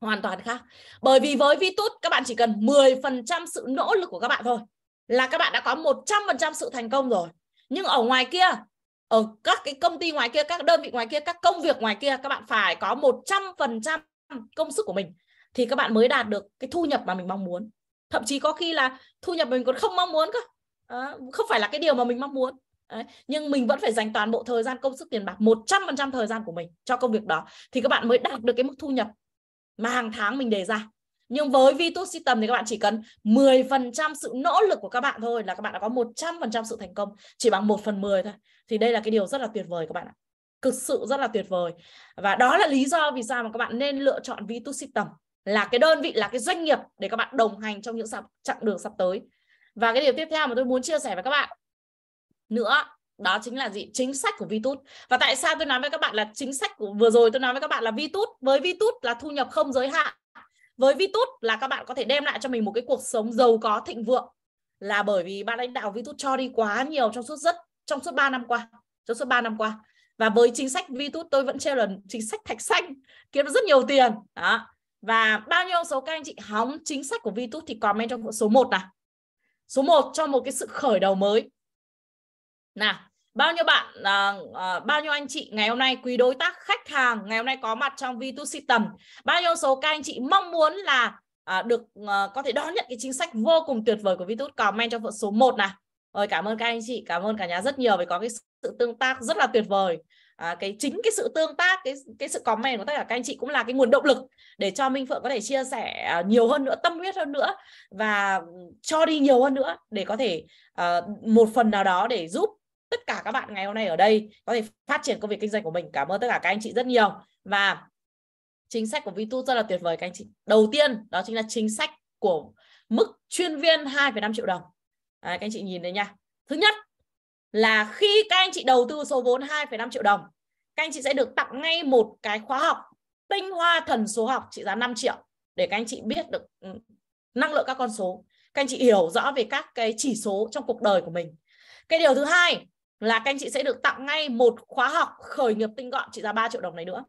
hoàn toàn khác bởi vì với Vitus các bạn chỉ cần 10% sự nỗ lực của các bạn thôi là các bạn đã có 100% sự thành công rồi nhưng ở ngoài kia ở các cái công ty ngoài kia các đơn vị ngoài kia các công việc ngoài kia các bạn phải có 100% công sức của mình thì các bạn mới đạt được cái thu nhập mà mình mong muốn thậm chí có khi là thu nhập mình còn không mong muốn cơ không phải là cái điều mà mình mong muốn Đấy. nhưng mình vẫn phải dành toàn bộ thời gian công sức tiền bạc 100% thời gian của mình cho công việc đó thì các bạn mới đạt được cái mức thu nhập mà hàng tháng mình đề ra nhưng với Vitus System thì các bạn chỉ cần 10% sự nỗ lực của các bạn thôi là các bạn đã có 100% sự thành công chỉ bằng 1 phần 10 thôi. Thì đây là cái điều rất là tuyệt vời các bạn ạ. Cực sự rất là tuyệt vời. Và đó là lý do vì sao mà các bạn nên lựa chọn Vitus System là cái đơn vị là cái doanh nghiệp để các bạn đồng hành trong những chặng đường sắp tới. Và cái điều tiếp theo mà tôi muốn chia sẻ với các bạn nữa đó chính là gì chính sách của Vitus và tại sao tôi nói với các bạn là chính sách của vừa rồi tôi nói với các bạn là Vitus với Vitus là thu nhập không giới hạn với Vitus là các bạn có thể đem lại cho mình một cái cuộc sống giàu có thịnh vượng là bởi vì ban lãnh đạo Vitus cho đi quá nhiều trong suốt rất trong suốt 3 năm qua trong suốt 3 năm qua và với chính sách Vitus tôi vẫn treo là chính sách thạch xanh kiếm rất nhiều tiền đó và bao nhiêu số các anh chị hóng chính sách của Vitus thì comment trong số 1 nào số 1 cho một cái sự khởi đầu mới nào bao nhiêu bạn à, à, bao nhiêu anh chị ngày hôm nay quý đối tác khách hàng ngày hôm nay có mặt trong V2 System bao nhiêu số các anh chị mong muốn là à, được à, có thể đón nhận cái chính sách vô cùng tuyệt vời của Vitus comment cho phận số 1 này rồi cảm ơn các anh chị cảm ơn cả nhà rất nhiều vì có cái sự tương tác rất là tuyệt vời à, cái chính cái sự tương tác cái cái sự comment của tất cả các anh chị cũng là cái nguồn động lực để cho Minh Phượng có thể chia sẻ nhiều hơn nữa tâm huyết hơn nữa và cho đi nhiều hơn nữa để có thể uh, một phần nào đó để giúp tất cả các bạn ngày hôm nay ở đây có thể phát triển công việc kinh doanh của mình cảm ơn tất cả các anh chị rất nhiều và chính sách của Vitu rất là tuyệt vời các anh chị đầu tiên đó chính là chính sách của mức chuyên viên 2,5 triệu đồng à, các anh chị nhìn đây nha thứ nhất là khi các anh chị đầu tư số vốn 2,5 triệu đồng các anh chị sẽ được tặng ngay một cái khóa học tinh hoa thần số học trị giá 5 triệu để các anh chị biết được ừ, năng lượng các con số các anh chị hiểu rõ về các cái chỉ số trong cuộc đời của mình cái điều thứ hai là các anh chị sẽ được tặng ngay một khóa học khởi nghiệp tinh gọn trị giá 3 triệu đồng này nữa.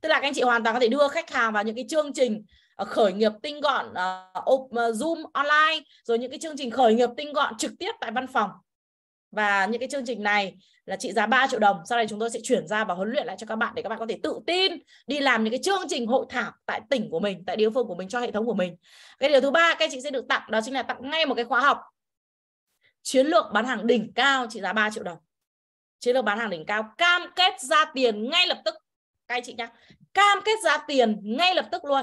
Tức là các anh chị hoàn toàn có thể đưa khách hàng vào những cái chương trình ờ, khởi nghiệp tinh gọn uh, Zoom online rồi những cái chương trình khởi nghiệp tinh gọn trực tiếp tại văn phòng. Và những cái chương trình này là trị giá 3 triệu đồng. Sau này chúng tôi sẽ chuyển ra và huấn luyện lại cho các bạn để các bạn có thể tự tin đi làm những cái chương trình hội thảo tại tỉnh của mình, tại địa phương của mình cho hệ thống của mình. Cái điều thứ ba các anh chị sẽ được tặng đó chính là tặng ngay một cái khóa học chiến lược bán hàng đỉnh cao trị giá 3 triệu đồng chiến lược bán hàng đỉnh cao cam kết ra tiền ngay lập tức các anh chị nhá cam kết ra tiền ngay lập tức luôn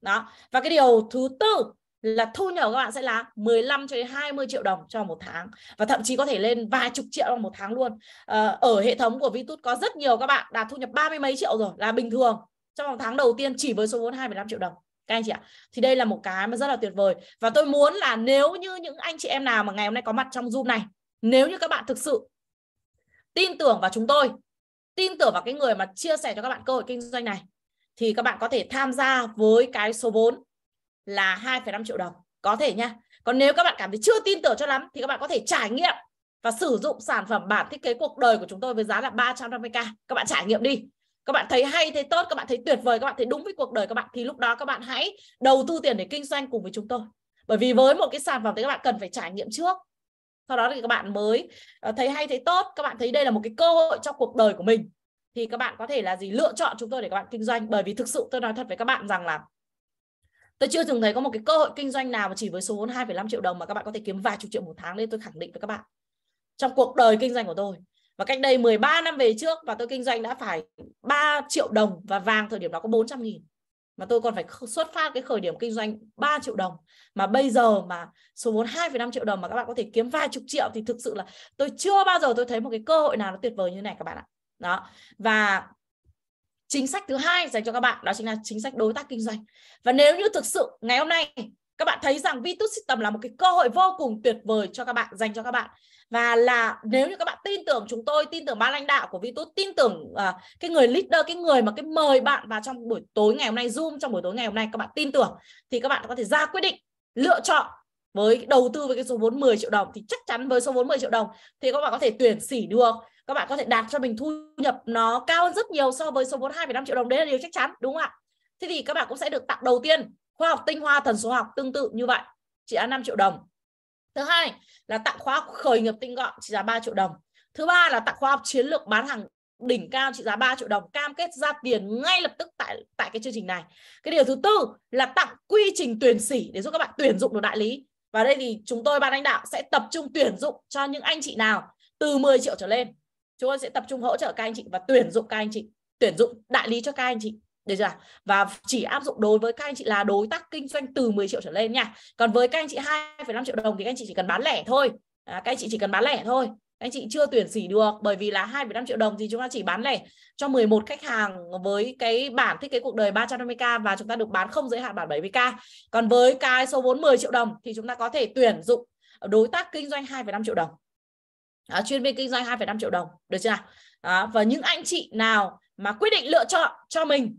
đó và cái điều thứ tư là thu nhập các bạn sẽ là 15 cho đến 20 triệu đồng cho một tháng và thậm chí có thể lên vài chục triệu trong một tháng luôn ờ, ở hệ thống của Vitus có rất nhiều các bạn đạt thu nhập ba mươi mấy triệu rồi là bình thường trong vòng tháng đầu tiên chỉ với số vốn 25 triệu đồng các anh chị ạ thì đây là một cái mà rất là tuyệt vời và tôi muốn là nếu như những anh chị em nào mà ngày hôm nay có mặt trong zoom này nếu như các bạn thực sự tin tưởng vào chúng tôi tin tưởng vào cái người mà chia sẻ cho các bạn cơ hội kinh doanh này thì các bạn có thể tham gia với cái số vốn là 2,5 triệu đồng có thể nha còn nếu các bạn cảm thấy chưa tin tưởng cho lắm thì các bạn có thể trải nghiệm và sử dụng sản phẩm bản thiết kế cuộc đời của chúng tôi với giá là 350k các bạn trải nghiệm đi các bạn thấy hay thấy tốt các bạn thấy tuyệt vời các bạn thấy đúng với cuộc đời các bạn thì lúc đó các bạn hãy đầu tư tiền để kinh doanh cùng với chúng tôi bởi vì với một cái sản phẩm thì các bạn cần phải trải nghiệm trước sau đó thì các bạn mới ờ, thấy hay thấy tốt các bạn thấy đây là một cái cơ hội cho cuộc đời của mình thì các bạn có thể là gì lựa chọn chúng tôi để các bạn kinh doanh bởi vì thực sự tôi nói thật với các bạn rằng là tôi chưa từng thấy có một cái cơ hội kinh doanh nào mà chỉ với số vốn 2,5 triệu đồng mà các bạn có thể kiếm vài chục triệu một tháng nên tôi khẳng định với các bạn trong cuộc đời kinh doanh của tôi và cách đây 13 năm về trước và tôi kinh doanh đã phải 3 triệu đồng và vàng thời điểm đó có 400 nghìn mà tôi còn phải xuất phát cái khởi điểm kinh doanh 3 triệu đồng mà bây giờ mà số vốn 2,5 triệu đồng mà các bạn có thể kiếm vài chục triệu thì thực sự là tôi chưa bao giờ tôi thấy một cái cơ hội nào nó tuyệt vời như này các bạn ạ đó và chính sách thứ hai dành cho các bạn đó chính là chính sách đối tác kinh doanh và nếu như thực sự ngày hôm nay các bạn thấy rằng Vitus System là một cái cơ hội vô cùng tuyệt vời cho các bạn dành cho các bạn và là nếu như các bạn tin tưởng chúng tôi tin tưởng ban lãnh đạo của Vitus tin tưởng uh, cái người leader cái người mà cái mời bạn vào trong buổi tối ngày hôm nay Zoom trong buổi tối ngày hôm nay các bạn tin tưởng thì các bạn có thể ra quyết định lựa chọn với đầu tư với cái số vốn 10 triệu đồng thì chắc chắn với số vốn 10 triệu đồng thì các bạn có thể tuyển sỉ được các bạn có thể đạt cho mình thu nhập nó cao hơn rất nhiều so với số vốn 2,5 triệu đồng đấy là điều chắc chắn đúng không ạ thế thì các bạn cũng sẽ được tặng đầu tiên Khoa học tinh hoa thần số học tương tự như vậy, trị giá 5 triệu đồng. Thứ hai là tặng khóa học khởi nghiệp tinh gọn trị giá 3 triệu đồng. Thứ ba là tặng khóa học chiến lược bán hàng đỉnh cao trị giá 3 triệu đồng cam kết ra tiền ngay lập tức tại tại cái chương trình này. Cái điều thứ tư là tặng quy trình tuyển sỉ để giúp các bạn tuyển dụng được đại lý. Và đây thì chúng tôi ban lãnh đạo sẽ tập trung tuyển dụng cho những anh chị nào từ 10 triệu trở lên. Chúng tôi sẽ tập trung hỗ trợ các anh chị và tuyển dụng các anh chị, tuyển dụng đại lý cho các anh chị được chưa? Và chỉ áp dụng đối với các anh chị là đối tác kinh doanh từ 10 triệu trở lên nha. Còn với các anh chị 2,5 triệu đồng thì các anh chị chỉ cần bán lẻ thôi. À, các anh chị chỉ cần bán lẻ thôi. Các anh chị chưa tuyển sỉ được bởi vì là 2,5 triệu đồng thì chúng ta chỉ bán lẻ cho 11 khách hàng với cái bản thiết kế cuộc đời 350k và chúng ta được bán không giới hạn bản 70k. Còn với cái số vốn 10 triệu đồng thì chúng ta có thể tuyển dụng đối tác kinh doanh 2,5 triệu đồng. À, chuyên viên kinh doanh 2,5 triệu đồng, được chưa? À, và những anh chị nào mà quyết định lựa chọn cho mình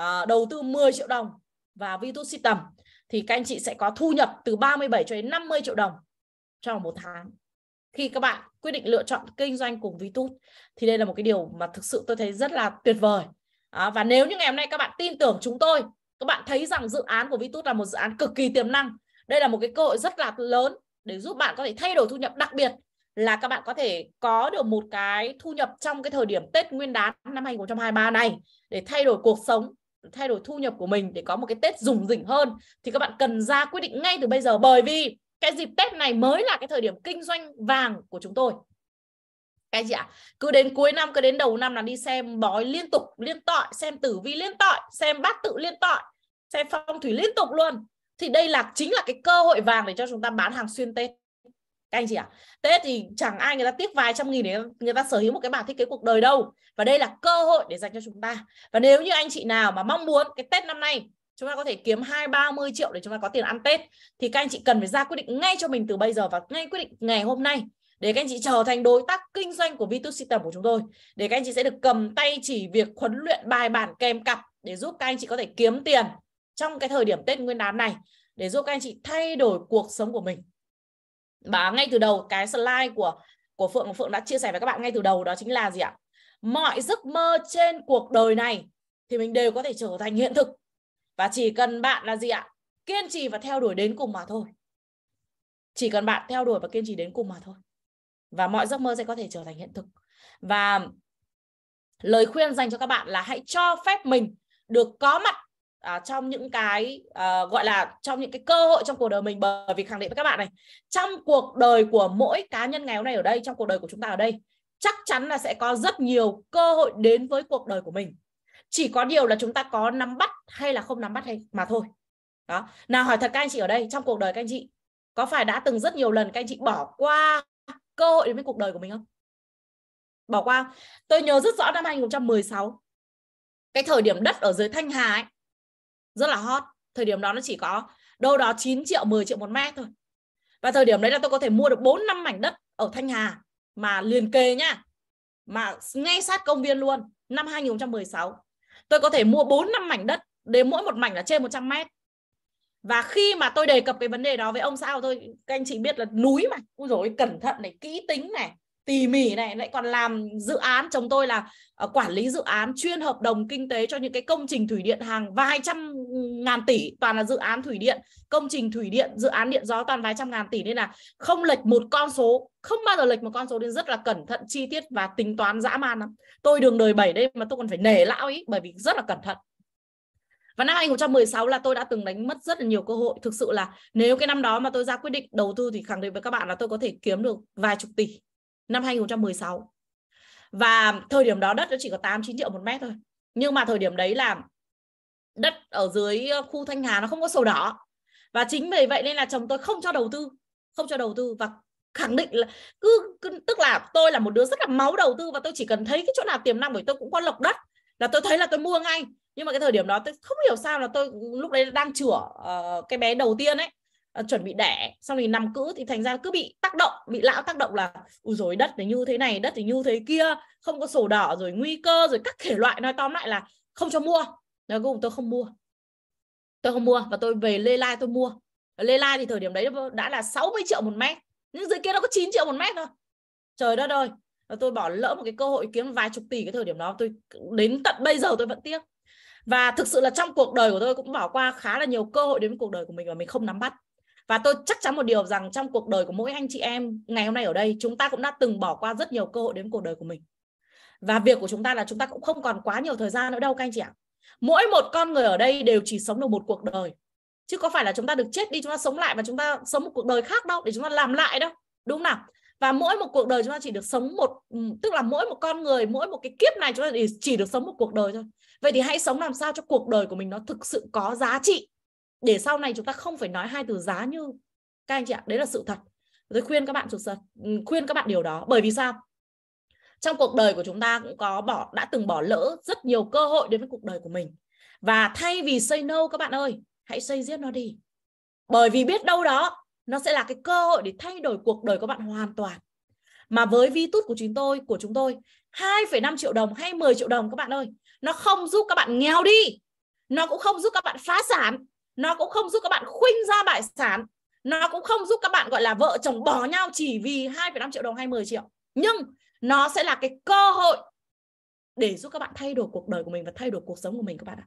uh, đầu tư 10 triệu đồng vào Vitus System thì các anh chị sẽ có thu nhập từ 37 cho đến 50 triệu đồng trong một tháng khi các bạn quyết định lựa chọn kinh doanh cùng Vitus thì đây là một cái điều mà thực sự tôi thấy rất là tuyệt vời à, và nếu như ngày hôm nay các bạn tin tưởng chúng tôi các bạn thấy rằng dự án của Vitus là một dự án cực kỳ tiềm năng đây là một cái cơ hội rất là lớn để giúp bạn có thể thay đổi thu nhập đặc biệt là các bạn có thể có được một cái thu nhập trong cái thời điểm Tết Nguyên đán năm 2023 này để thay đổi cuộc sống thay đổi thu nhập của mình để có một cái Tết rủng rỉnh hơn thì các bạn cần ra quyết định ngay từ bây giờ bởi vì cái dịp Tết này mới là cái thời điểm kinh doanh vàng của chúng tôi cái gì ạ cứ đến cuối năm cứ đến đầu năm là đi xem bói liên tục liên tọi xem tử vi liên tọi xem bát tự liên tọi xem phong thủy liên tục luôn thì đây là chính là cái cơ hội vàng để cho chúng ta bán hàng xuyên tết các anh chị ạ à? thế thì chẳng ai người ta tiếc vài trăm nghìn để người ta sở hữu một cái bản thiết kế cuộc đời đâu và đây là cơ hội để dành cho chúng ta và nếu như anh chị nào mà mong muốn cái tết năm nay chúng ta có thể kiếm hai ba mươi triệu để chúng ta có tiền ăn Tết thì các anh chị cần phải ra quyết định ngay cho mình từ bây giờ và ngay quyết định ngày hôm nay để các anh chị trở thành đối tác kinh doanh của Vitus System của chúng tôi để các anh chị sẽ được cầm tay chỉ việc huấn luyện bài bản kèm cặp để giúp các anh chị có thể kiếm tiền trong cái thời điểm Tết Nguyên đán này để giúp các anh chị thay đổi cuộc sống của mình và ngay từ đầu cái slide của của Phượng Phượng đã chia sẻ với các bạn ngay từ đầu đó chính là gì ạ? Mọi giấc mơ trên cuộc đời này thì mình đều có thể trở thành hiện thực. Và chỉ cần bạn là gì ạ? Kiên trì và theo đuổi đến cùng mà thôi. Chỉ cần bạn theo đuổi và kiên trì đến cùng mà thôi. Và mọi giấc mơ sẽ có thể trở thành hiện thực. Và lời khuyên dành cho các bạn là hãy cho phép mình được có mặt à, trong những cái à, gọi là trong những cái cơ hội trong cuộc đời mình bởi vì khẳng định với các bạn này trong cuộc đời của mỗi cá nhân ngày hôm nay ở đây trong cuộc đời của chúng ta ở đây chắc chắn là sẽ có rất nhiều cơ hội đến với cuộc đời của mình chỉ có điều là chúng ta có nắm bắt hay là không nắm bắt hay mà thôi đó nào hỏi thật các anh chị ở đây trong cuộc đời các anh chị có phải đã từng rất nhiều lần các anh chị bỏ qua cơ hội đến với cuộc đời của mình không bỏ qua tôi nhớ rất rõ năm 2016 cái thời điểm đất ở dưới Thanh Hà ấy rất là hot thời điểm đó nó chỉ có đâu đó 9 triệu 10 triệu một mét thôi và thời điểm đấy là tôi có thể mua được 4 năm mảnh đất ở Thanh Hà mà liền kề nhá mà ngay sát công viên luôn năm 2016 tôi có thể mua 4 năm mảnh đất đến mỗi một mảnh là trên 100 mét và khi mà tôi đề cập cái vấn đề đó với ông sao tôi các anh chị biết là núi mà ui rồi cẩn thận này kỹ tính này tỉ mỉ này lại còn làm dự án chồng tôi là ờ, quản lý dự án chuyên hợp đồng kinh tế cho những cái công trình thủy điện hàng vài trăm ngàn tỷ toàn là dự án thủy điện công trình thủy điện dự án điện gió toàn vài trăm ngàn tỷ nên là không lệch một con số không bao giờ lệch một con số nên rất là cẩn thận chi tiết và tính toán dã man lắm tôi đường đời bảy đây mà tôi còn phải nể lão ý bởi vì rất là cẩn thận và năm 2016 là tôi đã từng đánh mất rất là nhiều cơ hội. Thực sự là nếu cái năm đó mà tôi ra quyết định đầu tư thì khẳng định với các bạn là tôi có thể kiếm được vài chục tỷ năm 2016 và thời điểm đó đất nó chỉ có 8 9 triệu một mét thôi nhưng mà thời điểm đấy là đất ở dưới ờ, khu Thanh Hà nó không có sổ đỏ và chính vì vậy nên là chồng tôi không cho đầu tư không cho đầu tư và khẳng định là cứ, cứ tức là tôi là một đứa rất là máu đầu tư và tôi chỉ cần thấy cái chỗ nào tiềm năng bởi tôi cũng có lộc đất là tôi thấy là tôi mua ngay nhưng mà cái thời điểm đó tôi không hiểu sao là tôi lúc đấy đang chữa uh, ờ, cái bé đầu tiên ấy uh, chuẩn bị đẻ xong thì nằm cữ thì thành ra cứ bị tác động bị lão tác động là ui rồi đất thì như thế này đất thì như thế kia không có sổ đỏ rồi nguy cơ rồi các thể loại nói tóm lại là không cho mua nói cùng tôi không mua tôi không mua và tôi về lê lai tôi mua ở lê lai thì thời điểm đấy đã là 60 triệu một mét nhưng dưới kia nó có 9 triệu một mét thôi trời đất ơi và tôi bỏ lỡ một cái cơ hội kiếm vài chục tỷ cái thời điểm đó tôi đến tận bây giờ tôi vẫn tiếc và thực sự là trong cuộc đời của tôi cũng bỏ qua khá là nhiều cơ hội đến với cuộc đời của mình và mình không nắm bắt và tôi chắc chắn một điều rằng trong cuộc đời của mỗi anh chị em ngày hôm nay ở đây chúng ta cũng đã từng bỏ qua rất nhiều cơ hội đến cuộc đời của mình và việc của chúng ta là chúng ta cũng không còn quá nhiều thời gian nữa đâu các anh chị ạ mỗi một con người ở đây đều chỉ sống được một cuộc đời chứ có phải là chúng ta được chết đi chúng ta sống lại và chúng ta sống một cuộc đời khác đâu để chúng ta làm lại đâu đúng không nào và mỗi một cuộc đời chúng ta chỉ được sống một ừ, tức là mỗi một con người mỗi một cái kiếp này chúng ta chỉ được sống một cuộc đời thôi vậy thì hãy sống làm sao cho cuộc đời của mình nó thực sự có giá trị để sau này chúng ta không phải nói hai từ giá như các anh chị ạ đấy là sự thật tôi khuyên các bạn thực sự ừ, khuyên các bạn điều đó bởi vì sao trong cuộc đời của chúng ta cũng có bỏ đã từng bỏ lỡ rất nhiều cơ hội đến với cuộc đời của mình và thay vì say no các bạn ơi hãy say giết nó đi bởi vì biết đâu đó nó sẽ là cái cơ hội để thay đổi cuộc đời của bạn hoàn toàn mà với vi tút của chúng tôi của chúng tôi 2,5 triệu đồng hay 10 triệu đồng các bạn ơi nó không giúp các bạn nghèo đi nó cũng không giúp các bạn phá sản nó cũng không giúp các bạn khuynh ra bại sản nó cũng không giúp các bạn gọi là vợ chồng bỏ nhau chỉ vì 2,5 triệu đồng hay 10 triệu nhưng nó sẽ là cái cơ hội để giúp các bạn thay đổi cuộc đời của mình và thay đổi cuộc sống của mình các bạn ạ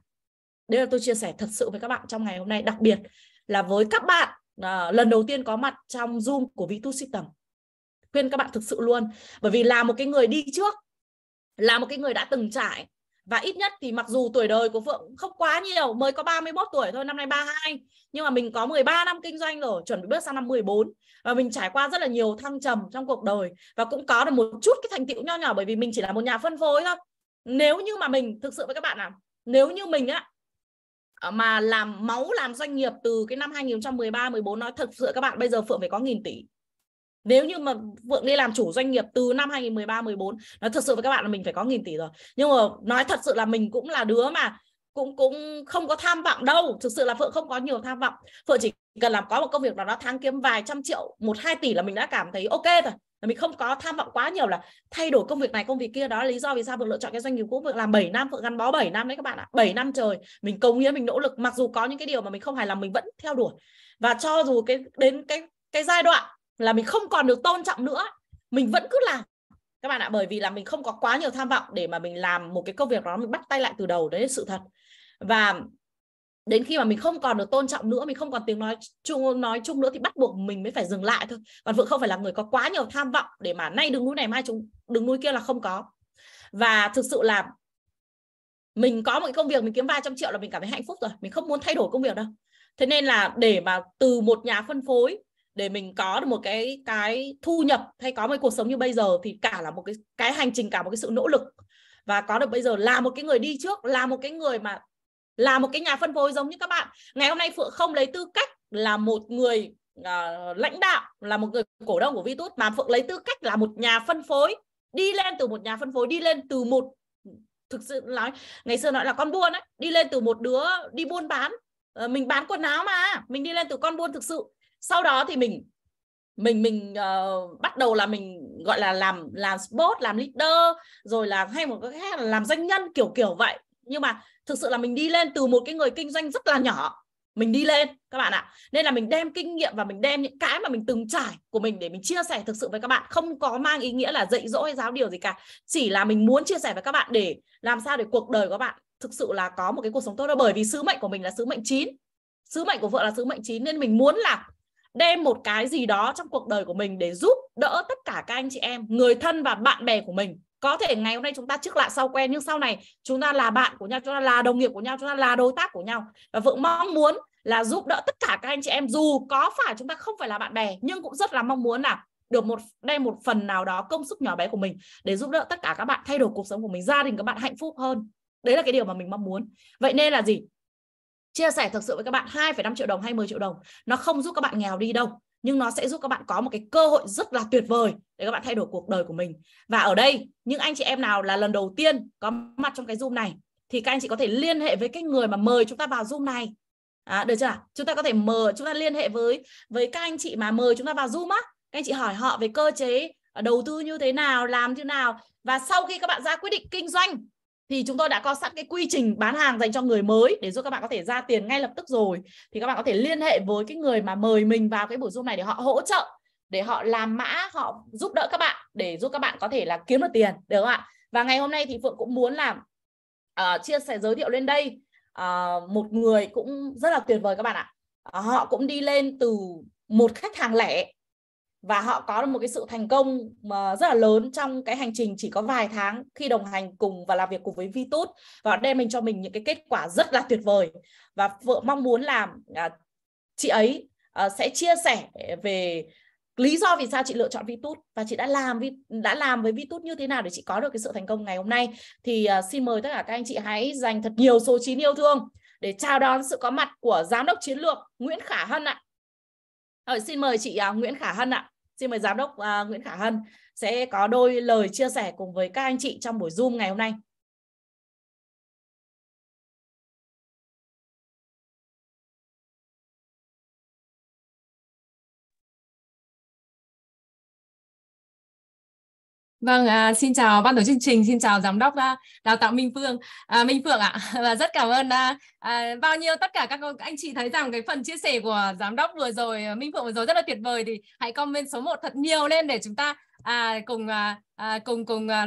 đây là tôi chia sẻ thật sự với các bạn trong ngày hôm nay đặc biệt là với các bạn à, lần đầu tiên có mặt trong zoom của Vitu System khuyên các bạn thực sự luôn bởi vì là một cái người đi trước là một cái người đã từng trải và ít nhất thì mặc dù tuổi đời của Phượng không quá nhiều mới có 31 tuổi thôi năm nay 32 nhưng mà mình có 13 năm kinh doanh rồi chuẩn bị bước sang năm 14 và mình trải qua rất là nhiều thăng trầm trong cuộc đời và cũng có được một chút cái thành tựu nho nhỏ bởi vì mình chỉ là một nhà phân phối thôi nếu như mà mình thực sự với các bạn nào nếu như mình á ờ, mà làm máu làm doanh nghiệp từ cái năm 2013 14 nói thật sự các bạn bây giờ Phượng phải có nghìn tỷ nếu như mà Vượng đi làm chủ doanh nghiệp từ năm 2013 14 nó thật sự với các bạn là mình phải có nghìn tỷ rồi nhưng mà nói thật sự là mình cũng là đứa mà cũng cũng không có tham vọng đâu thực sự là phượng không có nhiều tham vọng phượng chỉ cần làm có một công việc nào đó tháng kiếm vài trăm triệu một hai tỷ là mình đã cảm thấy ok rồi là mình không có tham vọng quá nhiều là thay đổi công việc này công việc kia đó lý do vì sao phượng lựa chọn cái doanh nghiệp cũ phượng làm 7 năm phượng gắn bó 7 năm đấy các bạn ạ 7 năm trời mình cống hiến mình nỗ lực mặc dù có những cái điều mà mình không hài lòng mình vẫn theo đuổi và cho dù cái đến cái cái giai đoạn là mình không còn được tôn trọng nữa mình vẫn cứ làm các bạn ạ bởi vì là mình không có quá nhiều tham vọng để mà mình làm một cái công việc đó mình bắt tay lại từ đầu đấy là sự thật và đến khi mà mình không còn được tôn trọng nữa mình không còn tiếng nói chung nói chung nữa thì bắt buộc mình mới phải dừng lại thôi còn vượng không phải là người có quá nhiều tham vọng để mà nay đứng núi này mai chúng đứng núi kia là không có và thực sự là mình có một cái công việc mình kiếm vài trăm triệu là mình cảm thấy hạnh phúc rồi mình không muốn thay đổi công việc đâu thế nên là để mà từ một nhà phân phối để mình có được một cái cái thu nhập hay có một cuộc sống như bây giờ thì cả là một cái cái hành trình cả một cái sự nỗ lực và có được bây giờ là một cái người đi trước là một cái người mà là một cái nhà phân phối giống như các bạn ngày hôm nay phượng không lấy tư cách là một người uh, lãnh đạo là một người cổ đông của Vitus mà phượng lấy tư cách là một nhà phân phối đi lên từ một nhà phân phối đi lên từ một thực sự nói ngày xưa nói là con buôn ấy đi lên từ một đứa đi buôn bán ờ, mình bán quần áo mà mình đi lên từ con buôn thực sự sau đó thì mình mình mình uh, bắt đầu là mình gọi là làm làm sport làm leader rồi là hay một cái khác là làm doanh nhân kiểu kiểu vậy nhưng mà thực sự là mình đi lên từ một cái người kinh doanh rất là nhỏ mình đi lên các bạn ạ nên là mình đem kinh nghiệm và mình đem những cái mà mình từng trải của mình để mình chia sẻ thực sự với các bạn không có mang ý nghĩa là dạy dỗ hay giáo điều gì cả chỉ là mình muốn chia sẻ với các bạn để làm sao để cuộc đời của các bạn thực sự là có một cái cuộc sống tốt hơn bởi vì sứ mệnh của mình là sứ mệnh chín sứ mệnh của vợ là sứ mệnh chín nên mình muốn là đem một cái gì đó trong cuộc đời của mình để giúp đỡ tất cả các anh chị em người thân và bạn bè của mình có thể ngày hôm nay chúng ta trước lạ sau quen nhưng sau này chúng ta là bạn của nhau chúng ta là đồng nghiệp của nhau chúng ta là đối tác của nhau và vượng mong muốn là giúp đỡ tất cả các anh chị em dù có phải chúng ta không phải là bạn bè nhưng cũng rất là mong muốn là được một đem một phần nào đó công sức nhỏ bé của mình để giúp đỡ tất cả các bạn thay đổi cuộc sống của mình gia đình các bạn hạnh phúc hơn đấy là cái điều mà mình mong muốn vậy nên là gì chia sẻ thực sự với các bạn 2,5 triệu đồng hay 10 triệu đồng nó không giúp các bạn nghèo đi đâu nhưng nó sẽ giúp các bạn có một cái cơ hội rất là tuyệt vời để các bạn thay đổi cuộc đời của mình và ở đây những anh chị em nào là lần đầu tiên có mặt trong cái zoom này thì các anh chị có thể liên hệ với cái người mà mời chúng ta vào zoom này à, được chưa chúng ta có thể mời chúng ta liên hệ với với các anh chị mà mời chúng ta vào zoom á các anh chị hỏi họ về cơ chế à, đầu tư như thế nào làm thế nào và sau khi các bạn ra quyết định kinh doanh thì chúng tôi đã có sẵn cái quy trình bán hàng dành cho người mới để giúp các bạn có thể ra tiền ngay lập tức rồi thì các bạn có thể liên hệ với cái người mà mời mình vào cái buổi zoom này để họ hỗ trợ để họ làm mã họ giúp đỡ các bạn để giúp các bạn có thể là kiếm được tiền được không ạ và ngày hôm nay thì phượng cũng muốn làm uh, ờ, chia sẻ giới thiệu lên đây uh, một người cũng rất là tuyệt vời các bạn ạ uh, họ cũng đi lên từ một khách hàng lẻ và họ có được một cái sự thành công mà rất là lớn trong cái hành trình chỉ có vài tháng khi đồng hành cùng và làm việc cùng với Vitus và đem mình cho mình những cái kết quả rất là tuyệt vời và vợ mong muốn là à, chị ấy à, sẽ chia sẻ về lý do vì sao chị lựa chọn Vitus và chị đã làm đã làm với Vitus như thế nào để chị có được cái sự thành công ngày hôm nay thì à, xin mời tất cả các anh chị hãy dành thật nhiều số 9 yêu thương để chào đón sự có mặt của giám đốc chiến lược Nguyễn Khả Hân ạ. À. Ờ, Rồi, xin mời chị uh, Nguyễn Khả Hân ạ xin mời giám đốc uh, Nguyễn Khả Hân sẽ có đôi lời chia sẻ cùng với các anh chị trong buổi Zoom ngày hôm nay. Vâng, à, xin chào ban tổ chương trình, xin chào giám đốc à, đào tạo Minh Phương, à, Minh Phượng ạ. À, <laughs> và rất cảm ơn à, à, bao nhiêu tất cả các anh chị thấy rằng cái phần chia sẻ của giám đốc vừa rồi, à, Minh Phượng vừa rồi rất là tuyệt vời thì hãy comment số 1 thật nhiều lên để chúng ta à, cùng à, à, cùng cùng à,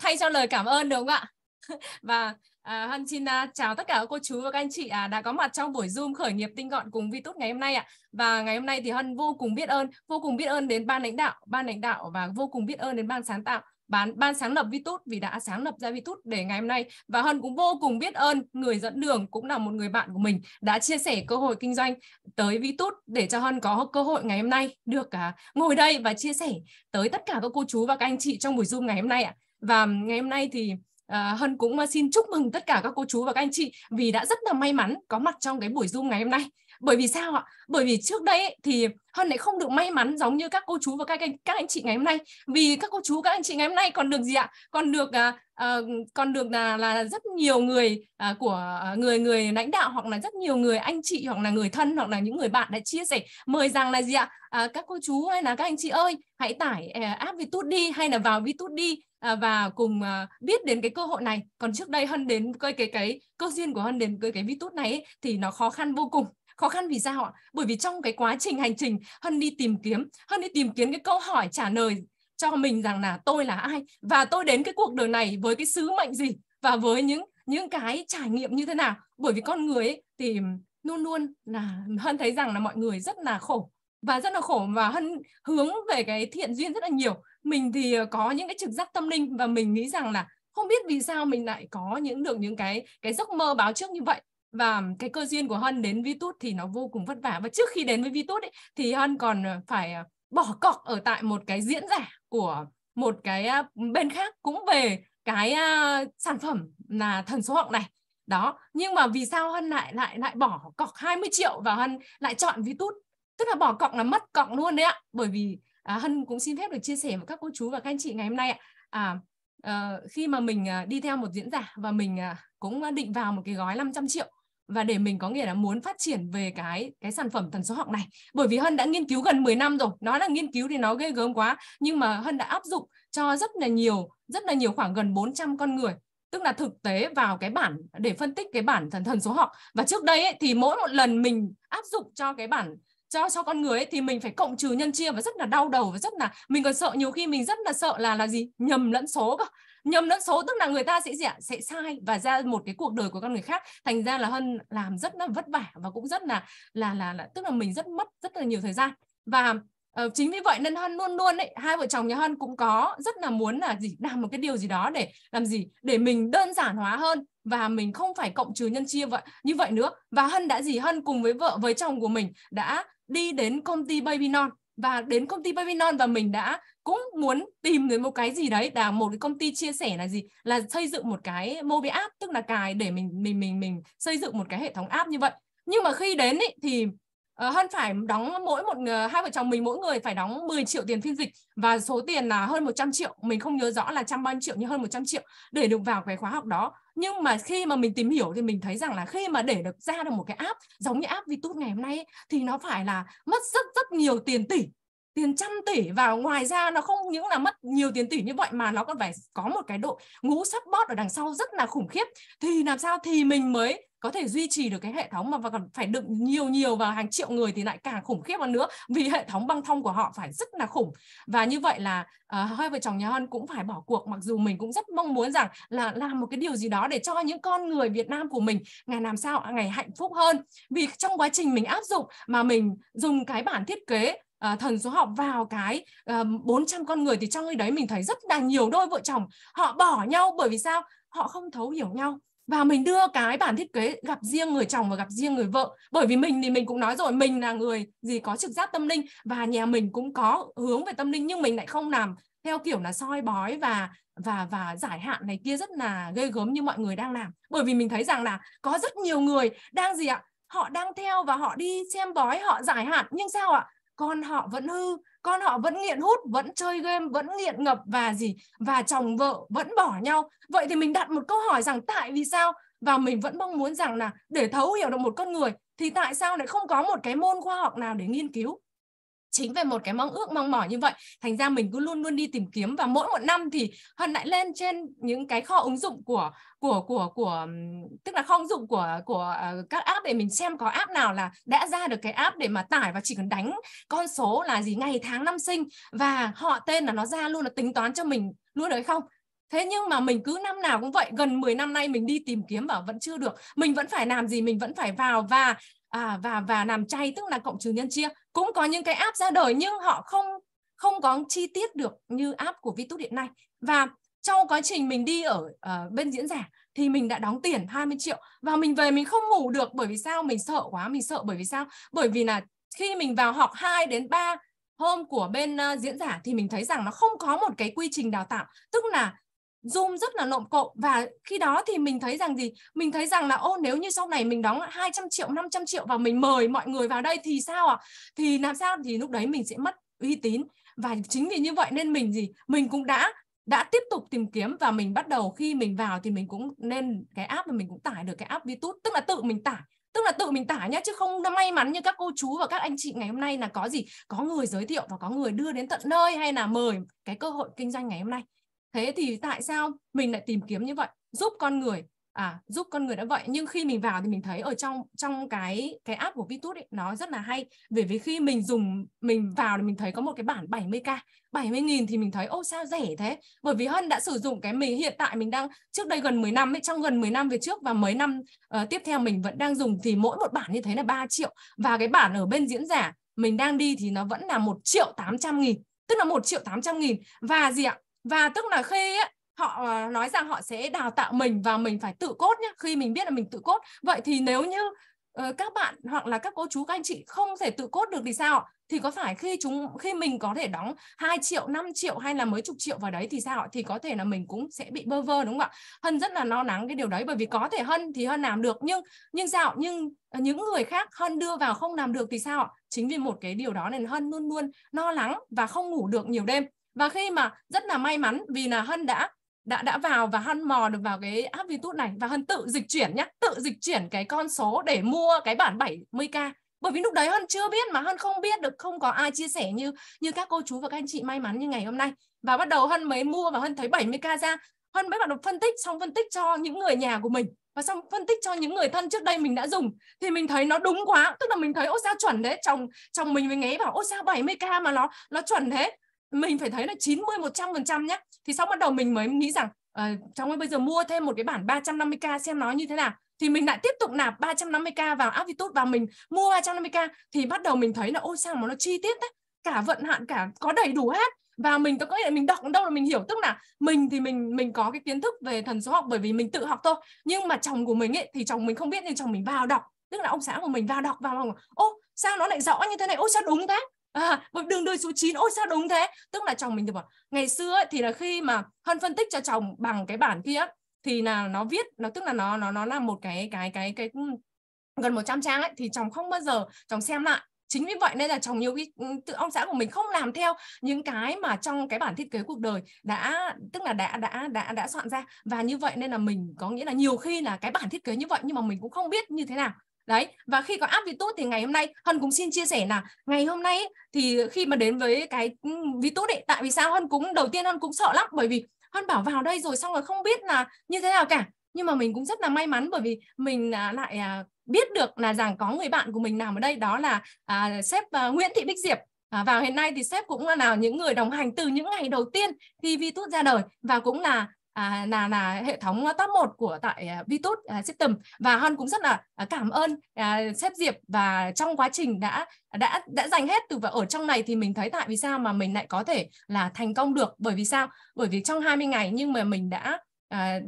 thay cho lời cảm ơn đúng không ạ? <laughs> và À, Hân xin uh, chào tất cả các cô chú và các anh chị à, đã có mặt trong buổi Zoom khởi nghiệp tinh gọn cùng Vitus ngày hôm nay ạ. À. Và ngày hôm nay thì Hân vô cùng biết ơn, vô cùng biết ơn đến ban lãnh đạo, ban lãnh đạo và vô cùng biết ơn đến ban sáng tạo ban ban sáng lập Vitus vì đã sáng lập ra Vitus để ngày hôm nay và Hân cũng vô cùng biết ơn người dẫn đường cũng là một người bạn của mình đã chia sẻ cơ hội kinh doanh tới Vitus để cho Hân có cơ hội ngày hôm nay được uh, ngồi đây và chia sẻ tới tất cả các cô chú và các anh chị trong buổi Zoom ngày hôm nay ạ. À. Và ngày hôm nay thì Ờ, Hân cũng ờ, xin chúc mừng tất cả các cô chú và các anh chị vì đã rất là may mắn có mặt trong cái buổi Zoom ngày hôm nay. Bởi vì sao ạ? Bởi vì trước đây thì Hân lại không được may mắn giống như các cô chú và các anh, các anh chị ngày hôm nay. Vì các cô chú các anh chị ngày hôm nay còn được gì ạ? Còn được à, à, còn được là là rất nhiều người à, của người người lãnh đạo hoặc là rất nhiều người anh chị hoặc là người thân hoặc là những người bạn đã chia sẻ mời rằng là gì ạ? À, các cô chú hay là các anh chị ơi, hãy tải à, app Vitut đi hay là vào Vitut đi À, và cùng à, biết đến cái cơ hội này còn trước đây hân đến cái cái cái cơ duyên của hân đến cái cái virus này ấy, thì nó khó khăn vô cùng khó khăn vì sao ạ bởi vì trong cái quá trình hành trình hân đi tìm kiếm hân đi tìm kiếm cái câu hỏi trả lời cho mình rằng là tôi là ai và tôi đến cái cuộc đời này với cái sứ mệnh gì và với những những cái trải nghiệm như thế nào bởi vì con người ấy, thì luôn luôn là hân thấy rằng là mọi người rất là khổ và rất là khổ và hân hướng về cái thiện duyên rất là nhiều mình thì ờ, có những cái trực giác tâm linh và mình nghĩ rằng là không biết vì sao mình lại có những được những cái cái giấc mơ báo trước như vậy và cái cơ duyên của Hân đến Vi Tút thì nó vô cùng vất vả và trước khi đến với Vi Tút thì Hân còn ờ, phải ờ, bỏ cọc ở tại một cái diễn giả của một cái bên khác cũng về cái sản phẩm là thần số học này đó nhưng mà vì sao Hân lại lại lại bỏ cọc 20 triệu và Hân lại chọn Vi Tút tức là bỏ cọc là mất cọc luôn đấy ạ bởi vì à, Hân cũng xin phép được chia sẻ với các cô chú và các anh chị ngày hôm nay ạ. À, à, khi mà mình à, đi theo một diễn giả và mình à, cũng định vào một cái gói 500 triệu và để mình có nghĩa là muốn phát triển về cái cái sản phẩm thần số học này bởi vì Hân đã nghiên cứu gần 10 năm rồi nói là nghiên cứu thì nó ghê gớm quá nhưng mà Hân đã áp dụng cho rất là nhiều rất là nhiều khoảng gần 400 con người tức là thực tế vào cái bản để phân tích cái bản thần thần số học và trước đây ấy, thì mỗi một lần mình áp dụng cho cái bản cho cho con người ấy, thì mình phải cộng trừ nhân chia và rất là đau đầu và rất là mình còn sợ nhiều khi mình rất là sợ là là gì nhầm lẫn số cơ nhầm lẫn số tức là người ta sẽ gì ạ sẽ sai và ra một cái cuộc đời của con người khác thành ra là hơn làm rất là vất vả và cũng rất là là là, là tức là mình rất mất rất là nhiều thời gian và Ờ, chính vì vậy nên Hân luôn luôn ấy, hai vợ chồng nhà Hân cũng có rất là muốn là gì làm một cái điều gì đó để làm gì để mình đơn giản hóa hơn và mình không phải cộng trừ nhân chia vậy như vậy nữa và Hân đã gì Hân cùng với vợ với chồng của mình đã đi đến công ty Baby Non và đến công ty baby non và mình đã cũng muốn tìm đến một cái gì đấy là một cái công ty chia sẻ là gì là xây dựng một cái mobile app tức là cài để mình mình mình mình xây dựng một cái hệ thống app như vậy nhưng mà khi đến ấy thì Ờ, hơn phải đóng mỗi một người, hai vợ chồng mình mỗi người phải đóng 10 triệu tiền phiên dịch và số tiền là hơn 100 triệu mình không nhớ rõ là trăm bao nhiêu triệu nhưng hơn 100 triệu để được vào cái khóa học đó nhưng mà khi mà mình tìm hiểu thì mình thấy rằng là khi mà để được ra được một cái app giống như app Vitus ngày hôm nay ấy, thì nó phải là mất rất rất nhiều tiền tỷ tiền trăm tỷ và ngoài ra nó không những là mất nhiều tiền tỷ như vậy mà nó còn phải có một cái độ ngũ sắp bót ở đằng sau rất là khủng khiếp thì làm sao thì mình mới có thể duy trì được cái hệ thống mà còn phải đựng nhiều nhiều và hàng triệu người thì lại càng khủng khiếp hơn nữa vì hệ thống băng thông của họ phải rất là khủng và như vậy là uh, hai vợ chồng nhà hơn cũng phải bỏ cuộc mặc dù mình cũng rất mong muốn rằng là làm một cái điều gì đó để cho những con người Việt Nam của mình ngày làm sao ngày hạnh phúc hơn vì trong quá trình mình áp dụng mà mình dùng cái bản thiết kế uh, thần số học vào cái uh, ờ, 400 con người thì trong cái đấy mình thấy rất là nhiều đôi vợ chồng họ bỏ nhau bởi vì sao họ không thấu hiểu nhau và mình đưa cái bản thiết kế gặp riêng người chồng và gặp riêng người vợ bởi vì mình thì mình cũng nói rồi mình là người gì có trực giác tâm linh và nhà mình cũng có hướng về tâm linh nhưng mình lại không làm theo kiểu là soi bói và và và giải hạn này kia rất là ghê gớm như mọi người đang làm bởi vì mình thấy rằng là có rất nhiều người đang gì ạ họ đang theo và họ đi xem bói họ giải hạn nhưng sao ạ con họ vẫn hư con họ vẫn nghiện hút vẫn chơi game vẫn nghiện ngập và gì và chồng vợ vẫn bỏ nhau vậy thì mình đặt một câu hỏi rằng tại vì sao và mình vẫn mong muốn rằng là để thấu hiểu được một con người thì tại sao lại không có một cái môn khoa học nào để nghiên cứu chính về một cái mong ước mong mỏi như vậy thành ra mình cứ luôn luôn đi tìm kiếm và mỗi một năm thì hân lại lên trên những cái kho ứng dụng của của của của tức là kho ứng dụng của của ờ, các app để mình xem có app nào là đã ra được cái app để mà tải và chỉ cần đánh con số là gì ngày tháng năm sinh và họ tên là nó ra luôn là tính toán cho mình luôn đấy không Thế nhưng mà mình cứ năm nào cũng vậy, gần 10 năm nay mình đi tìm kiếm và vẫn chưa được. Mình vẫn phải làm gì, mình vẫn phải vào và à, và và làm chay tức là cộng trừ nhân chia cũng có những cái app ra đời nhưng họ không không có chi tiết được như app của Vitus hiện nay và trong quá trình mình đi ở uh, bên diễn giả thì mình đã đóng tiền 20 triệu và mình về mình không ngủ được bởi vì sao mình sợ quá mình sợ bởi vì sao bởi vì là khi mình vào học 2 đến 3 hôm của bên uh, diễn giả thì mình thấy rằng nó không có một cái quy trình đào tạo tức là Zoom rất là lộn cộm và khi đó thì mình thấy rằng gì? Mình thấy rằng là ô nếu như sau này mình đóng 200 triệu, 500 triệu và mình mời mọi người vào đây thì sao ạ? À? Thì làm sao thì lúc đấy mình sẽ mất uy tín và chính vì như vậy nên mình gì? Mình cũng đã đã tiếp tục tìm kiếm và mình bắt đầu khi mình vào thì mình cũng nên cái app mà mình cũng tải được cái app Vitut tức là tự mình tải tức là tự mình tải nhá chứ không may mắn như các cô chú và các anh chị ngày hôm nay là có gì có người giới thiệu và có người đưa đến tận nơi hay là mời cái cơ hội kinh doanh ngày hôm nay thế thì tại sao mình lại tìm kiếm như vậy giúp con người à giúp con người đã vậy nhưng khi mình vào thì mình thấy ở trong trong cái cái app của Vitus ấy nó rất là hay bởi vì khi mình dùng mình vào thì mình thấy có một cái bản 70k 70 nghìn thì mình thấy ô sao rẻ thế bởi vì hơn đã sử dụng cái mình hiện tại mình đang trước đây gần 10 năm ấy trong gần 10 năm về trước và mấy năm uh, tiếp theo mình vẫn đang dùng thì mỗi một bản như thế là 3 triệu và cái bản ở bên diễn giả mình đang đi thì nó vẫn là một triệu tám trăm nghìn tức là một triệu tám trăm nghìn và gì ạ và tức là khi họ ờ, nói rằng họ sẽ đào tạo mình và mình phải tự cốt nhé khi mình biết là mình tự cốt vậy thì nếu như ờ, các bạn hoặc là các cô chú các anh chị không thể tự cốt được thì sao thì có phải khi chúng khi mình có thể đóng 2 triệu 5 triệu hay là mấy chục triệu vào đấy thì sao thì có thể là mình cũng sẽ bị bơ vơ đúng không ạ hân rất là lo lắng cái điều đấy bởi vì có thể hân thì hân làm được nhưng nhưng sao nhưng ờ, những người khác hân đưa vào không làm được thì sao chính vì một cái điều đó nên hân luôn luôn lo lắng và không ngủ được nhiều đêm và khi mà rất là may mắn vì là hân đã đã đã vào và hân mò được vào cái app Vitus này và hân tự dịch chuyển nhá tự dịch chuyển cái con số để mua cái bản 70k bởi vì lúc đấy hân chưa biết mà hân không biết được không có ai chia sẻ như như các cô chú và các anh chị may mắn như ngày hôm nay và bắt đầu hân mới mua và hân thấy 70k ra hân mới bắt đầu phân tích xong phân tích cho những người nhà của mình và xong phân tích cho những người thân trước đây mình đã dùng thì mình thấy nó đúng quá tức là mình thấy ô sao chuẩn thế chồng chồng mình mới nghĩ bảo ô sao 70k mà nó nó chuẩn thế mình phải thấy là 90 100% nhé thì sau bắt đầu mình mới nghĩ rằng à, cháu ơi bây giờ mua thêm một cái bản 350k xem nó như thế nào thì mình lại tiếp tục nạp 350k vào aptitude và mình mua 350k thì bắt đầu mình thấy là ôi sao mà nó chi tiết đấy cả vận hạn cả có đầy đủ hết và mình có nghĩa là mình đọc đâu là mình hiểu tức là mình thì mình mình có cái kiến thức về thần số học bởi vì mình tự học thôi nhưng mà chồng của mình ấy thì chồng mình không biết nhưng chồng mình vào đọc tức là ông xã của mình vào đọc vào ông ô sao nó lại rõ như thế này ô sao đúng thế à, vâng, đường đời số 9 ôi sao đúng thế tức là chồng mình thì bảo ngày xưa ấy, thì là khi mà hân phân tích cho chồng bằng cái bản kia thì là nó viết nó tức là nó nó nó là một cái cái cái cái ừ, gần 100 trang ấy thì chồng không bao giờ chồng xem lại chính vì vậy nên là chồng nhiều khi ừ, tự ông xã của mình không làm theo những cái mà trong cái bản thiết kế cuộc đời đã tức là đã đã đã đã soạn ra và như vậy nên là mình có nghĩa là nhiều khi là cái bản thiết kế như vậy nhưng mà mình cũng không biết như thế nào đấy và khi có app Vitus thì ngày hôm nay Hân cũng xin chia sẻ là ngày hôm nay thì khi mà đến với cái ừ, Vitus ấy tại vì sao Hân cũng đầu tiên Hân cũng sợ lắm bởi vì Hân bảo vào đây rồi xong rồi không biết là như thế nào cả nhưng mà mình cũng rất là may mắn bởi vì mình à, lại à, biết được là rằng có người bạn của mình làm ở đây đó là à, sếp à, Nguyễn Thị Bích Diệp À, và hiện nay thì sếp cũng là những người đồng hành từ những ngày đầu tiên khi Vitus ra đời và cũng là à, là là hệ thống top 1 của tại Vitus à, à, System và Hon cũng rất là à, cảm ơn à, sếp Diệp và trong quá trình đã đã đã dành hết từ và ở trong này thì mình thấy tại vì sao mà mình lại có thể là thành công được bởi vì sao bởi vì trong 20 ngày nhưng mà mình đã à,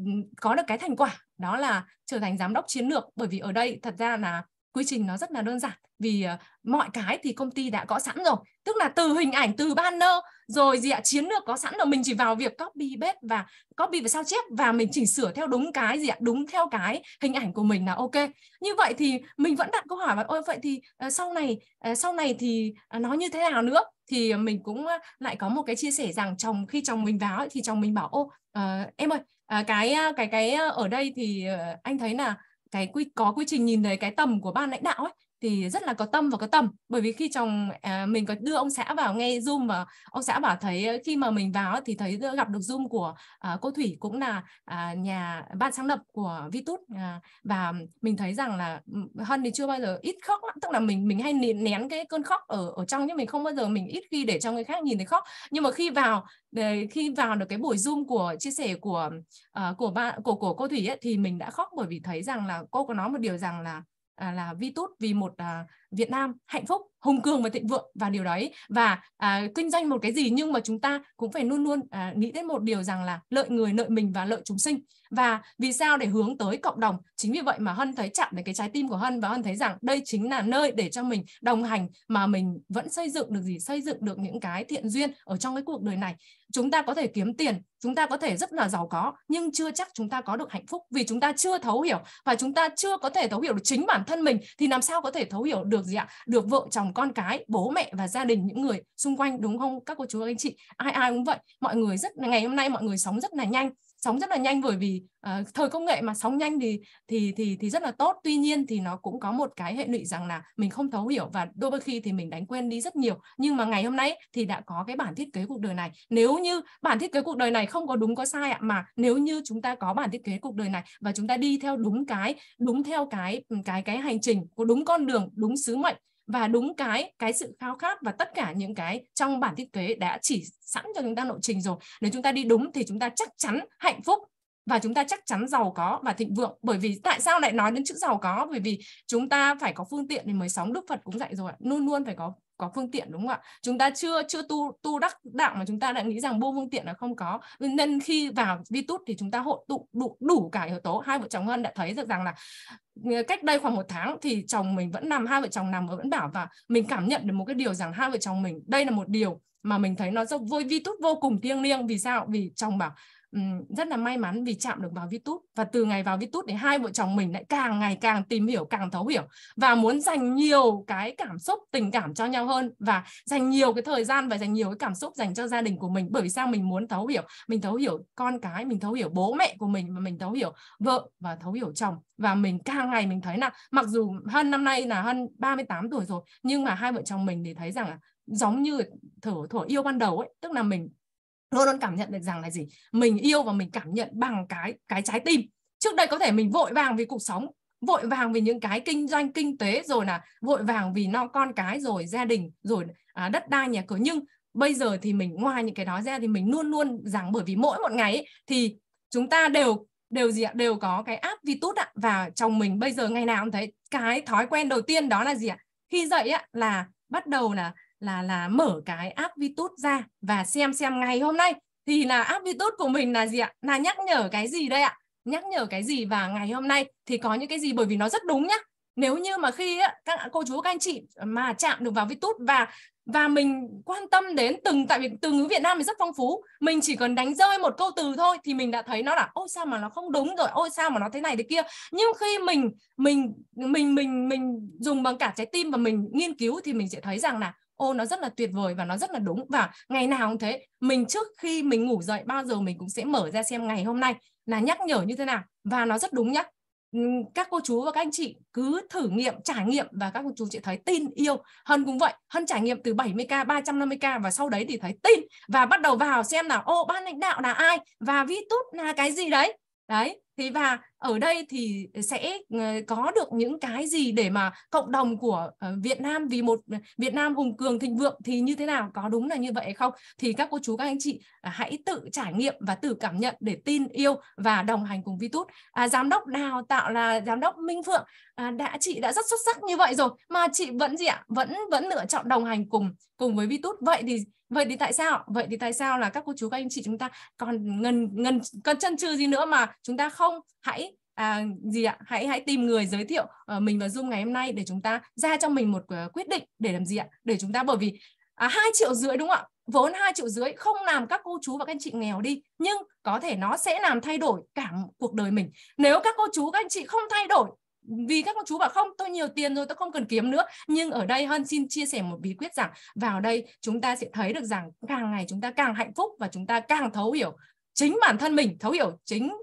có được cái thành quả đó là trở thành giám đốc chiến lược bởi vì ở đây thật ra là quy trình nó rất là đơn giản vì uh, mọi cái thì công ty đã có sẵn rồi tức là từ hình ảnh từ banner rồi gì ạ chiến lược có sẵn rồi mình chỉ vào việc copy bếp và copy và sao chép và mình chỉnh sửa theo đúng cái gì ạ đúng theo cái hình ảnh của mình là ok như vậy thì mình vẫn đặt câu hỏi là ôi vậy thì ờ, sau này ờ, sau này thì à, nó như thế nào nữa thì mình cũng ờ, lại có một cái chia sẻ rằng chồng khi chồng mình vào ấy, thì chồng mình bảo ô à, em ơi à, cái cái cái ở đây thì anh thấy là cái quy có quy trình nhìn thấy cái tầm của ban lãnh đạo ấy thì rất là có tâm và có tầm bởi vì khi chồng à, mình có đưa ông xã vào nghe zoom và ông xã bảo thấy ờ, khi mà mình vào thì thấy gặp được zoom của à, cô thủy cũng là à, nhà ban sáng lập của Vitus à, và mình thấy rằng là ừ, hân thì chưa bao giờ ít khóc lắm tức là mình mình hay nén cái cơn khóc ở ở trong nhưng mình không bao giờ mình ít khi để cho người khác nhìn thấy khóc nhưng mà khi vào để, khi vào được cái buổi zoom của chia sẻ của uh, của ba của của cô thủy ấy, thì mình đã khóc bởi vì thấy rằng là cô có nói một điều rằng là À, là vi tút vì một à, Việt Nam hạnh phúc, hùng cường và thịnh vượng và điều đấy và à, kinh doanh một cái gì nhưng mà chúng ta cũng phải luôn luôn à, nghĩ đến một điều rằng là lợi người, lợi mình và lợi chúng sinh. Và vì sao để hướng tới cộng đồng? Chính vì vậy mà Hân thấy chạm đến cái trái tim của Hân và Hân thấy rằng đây chính là nơi để cho mình đồng hành mà mình vẫn xây dựng được gì, xây dựng được những cái thiện duyên ở trong cái cuộc đời này. Chúng ta có thể kiếm tiền, chúng ta có thể rất là giàu có nhưng chưa chắc chúng ta có được hạnh phúc vì chúng ta chưa thấu hiểu và chúng ta chưa có thể thấu hiểu được chính bản thân mình thì làm sao có thể thấu hiểu được được gì ạ được vợ chồng con cái bố mẹ và gia đình những người xung quanh đúng không các cô chú anh chị ai ai cũng vậy mọi người rất ngày hôm nay mọi người sống rất là nhanh sóng rất là nhanh bởi vì uh, thời công nghệ mà sóng nhanh thì thì thì thì rất là tốt tuy nhiên thì nó cũng có một cái hệ lụy rằng là mình không thấu hiểu và đôi đôi khi thì mình đánh quên đi rất nhiều nhưng mà ngày hôm nay thì đã có cái bản thiết kế cuộc đời này nếu như bản thiết kế cuộc đời này không có đúng có sai ạ mà nếu như chúng ta có bản thiết kế cuộc đời này và chúng ta đi theo đúng cái đúng theo cái ừ, cái cái hành trình của đúng con đường đúng sứ mệnh và đúng cái cái sự khao khát và tất cả những cái trong bản thiết kế đã chỉ sẵn cho chúng ta lộ trình rồi nếu chúng ta đi đúng thì chúng ta chắc chắn hạnh phúc và chúng ta chắc chắn giàu có và thịnh vượng bởi vì tại sao lại nói đến chữ giàu có bởi vì chúng ta phải có phương tiện thì mới sống đức phật cũng dạy rồi luôn luôn phải có có phương tiện đúng không ạ chúng ta chưa chưa tu tu đắc đạo mà chúng ta đã nghĩ rằng vô phương tiện là không có nên khi vào vi tút thì chúng ta hội tụ đủ đủ cả yếu tố hai vợ chồng ngân đã thấy được rằng là ờ, cách đây khoảng một tháng thì chồng mình vẫn nằm hai vợ chồng nằm vẫn bảo và mình cảm nhận được một cái điều rằng hai vợ chồng mình đây là một điều mà mình thấy nó rất vô vi tút vô cùng thiêng liêng vì sao vì chồng bảo rất là may mắn vì chạm được vào Vitus và từ ngày vào Vitus thì hai vợ chồng mình lại càng ngày càng tìm hiểu càng thấu hiểu và muốn dành nhiều cái cảm xúc tình cảm cho nhau hơn và dành nhiều cái thời gian và dành nhiều cái cảm xúc dành cho gia đình của mình bởi vì sao mình muốn thấu hiểu mình thấu hiểu con cái mình thấu hiểu bố mẹ của mình và mình thấu hiểu vợ và thấu hiểu chồng và mình càng ngày mình thấy là mặc dù hơn năm nay là hơn 38 tuổi rồi nhưng mà hai vợ chồng mình thì thấy rằng là giống như thở thổ yêu ban đầu ấy tức là mình luôn luôn cảm nhận được rằng là gì mình yêu và mình cảm nhận bằng cái cái trái tim trước đây có thể mình vội vàng vì cuộc sống vội vàng vì những cái kinh doanh kinh tế rồi là vội vàng vì no con cái rồi gia đình rồi à, đất đai nhà cửa nhưng bây giờ thì mình ngoài những cái đó ra thì mình luôn luôn rằng bởi vì mỗi một ngày ấy, thì chúng ta đều đều gì ạ đều có cái app Vitus ạ và chồng mình bây giờ ngày nào cũng thấy cái thói quen đầu tiên đó là gì ạ khi dậy ạ là bắt đầu là là là mở cái app Vitus ra và xem xem ngày hôm nay thì là app Vitus của mình là gì ạ? Là nhắc nhở cái gì đây ạ? Nhắc nhở cái gì và ngày hôm nay thì có những cái gì bởi vì nó rất đúng nhá. Nếu như mà khi các cô chú các anh chị mà chạm được vào Vitus và và mình quan tâm đến từng tại vì từ ngữ Việt Nam mình rất phong phú mình chỉ cần đánh rơi một câu từ thôi thì mình đã thấy nó là ôi sao mà nó không đúng rồi ôi sao mà nó thế này thế kia nhưng khi mình mình mình mình, mình dùng bằng cả trái tim và mình nghiên cứu thì mình sẽ thấy rằng là ô nó rất là tuyệt vời và nó rất là đúng và ngày nào cũng thế mình trước khi mình ngủ dậy bao giờ mình cũng sẽ mở ra xem ngày hôm nay là nhắc nhở như thế nào và nó rất đúng nhá các cô chú và các anh chị cứ thử nghiệm trải nghiệm và các cô chú chị thấy tin yêu hơn cũng vậy hơn trải nghiệm từ 70k 350k và sau đấy thì thấy tin và bắt đầu vào xem là ô ban lãnh đạo là ai và vi tút là cái gì đấy đấy thì và ở đây thì sẽ ờ, có được những cái gì để mà cộng đồng của ờ, Việt Nam vì một ờ, Việt Nam hùng cường thịnh vượng thì như thế nào có đúng là như vậy không thì các cô chú các anh chị à, hãy tự trải nghiệm và tự cảm nhận để tin yêu và đồng hành cùng Vitút à, giám đốc đào tạo là giám đốc Minh Phượng à, đã chị đã rất xuất sắc như vậy rồi mà chị vẫn gì ạ vẫn vẫn lựa chọn đồng hành cùng cùng với Vitút vậy thì vậy thì tại sao vậy thì tại sao là các cô chú các anh chị chúng ta còn ngần ngần cân chân chừ gì nữa mà chúng ta không không hãy à, gì ạ hãy hãy tìm người giới thiệu uh, mình và dung ngày hôm nay để chúng ta ra cho mình một ờ, quyết định để làm gì ạ để chúng ta bởi vì à, hai uh, triệu rưỡi đúng không ạ vốn 2 triệu rưỡi không làm các cô chú và các anh chị nghèo đi nhưng có thể nó sẽ làm thay đổi cả cuộc đời mình nếu các cô chú các anh chị không thay đổi vì các cô chú bảo không tôi nhiều tiền rồi tôi không cần kiếm nữa nhưng ở đây hân xin chia sẻ một bí quyết rằng vào đây chúng ta sẽ thấy được rằng càng ngày chúng ta càng hạnh phúc và chúng ta càng thấu hiểu chính bản thân mình thấu hiểu chính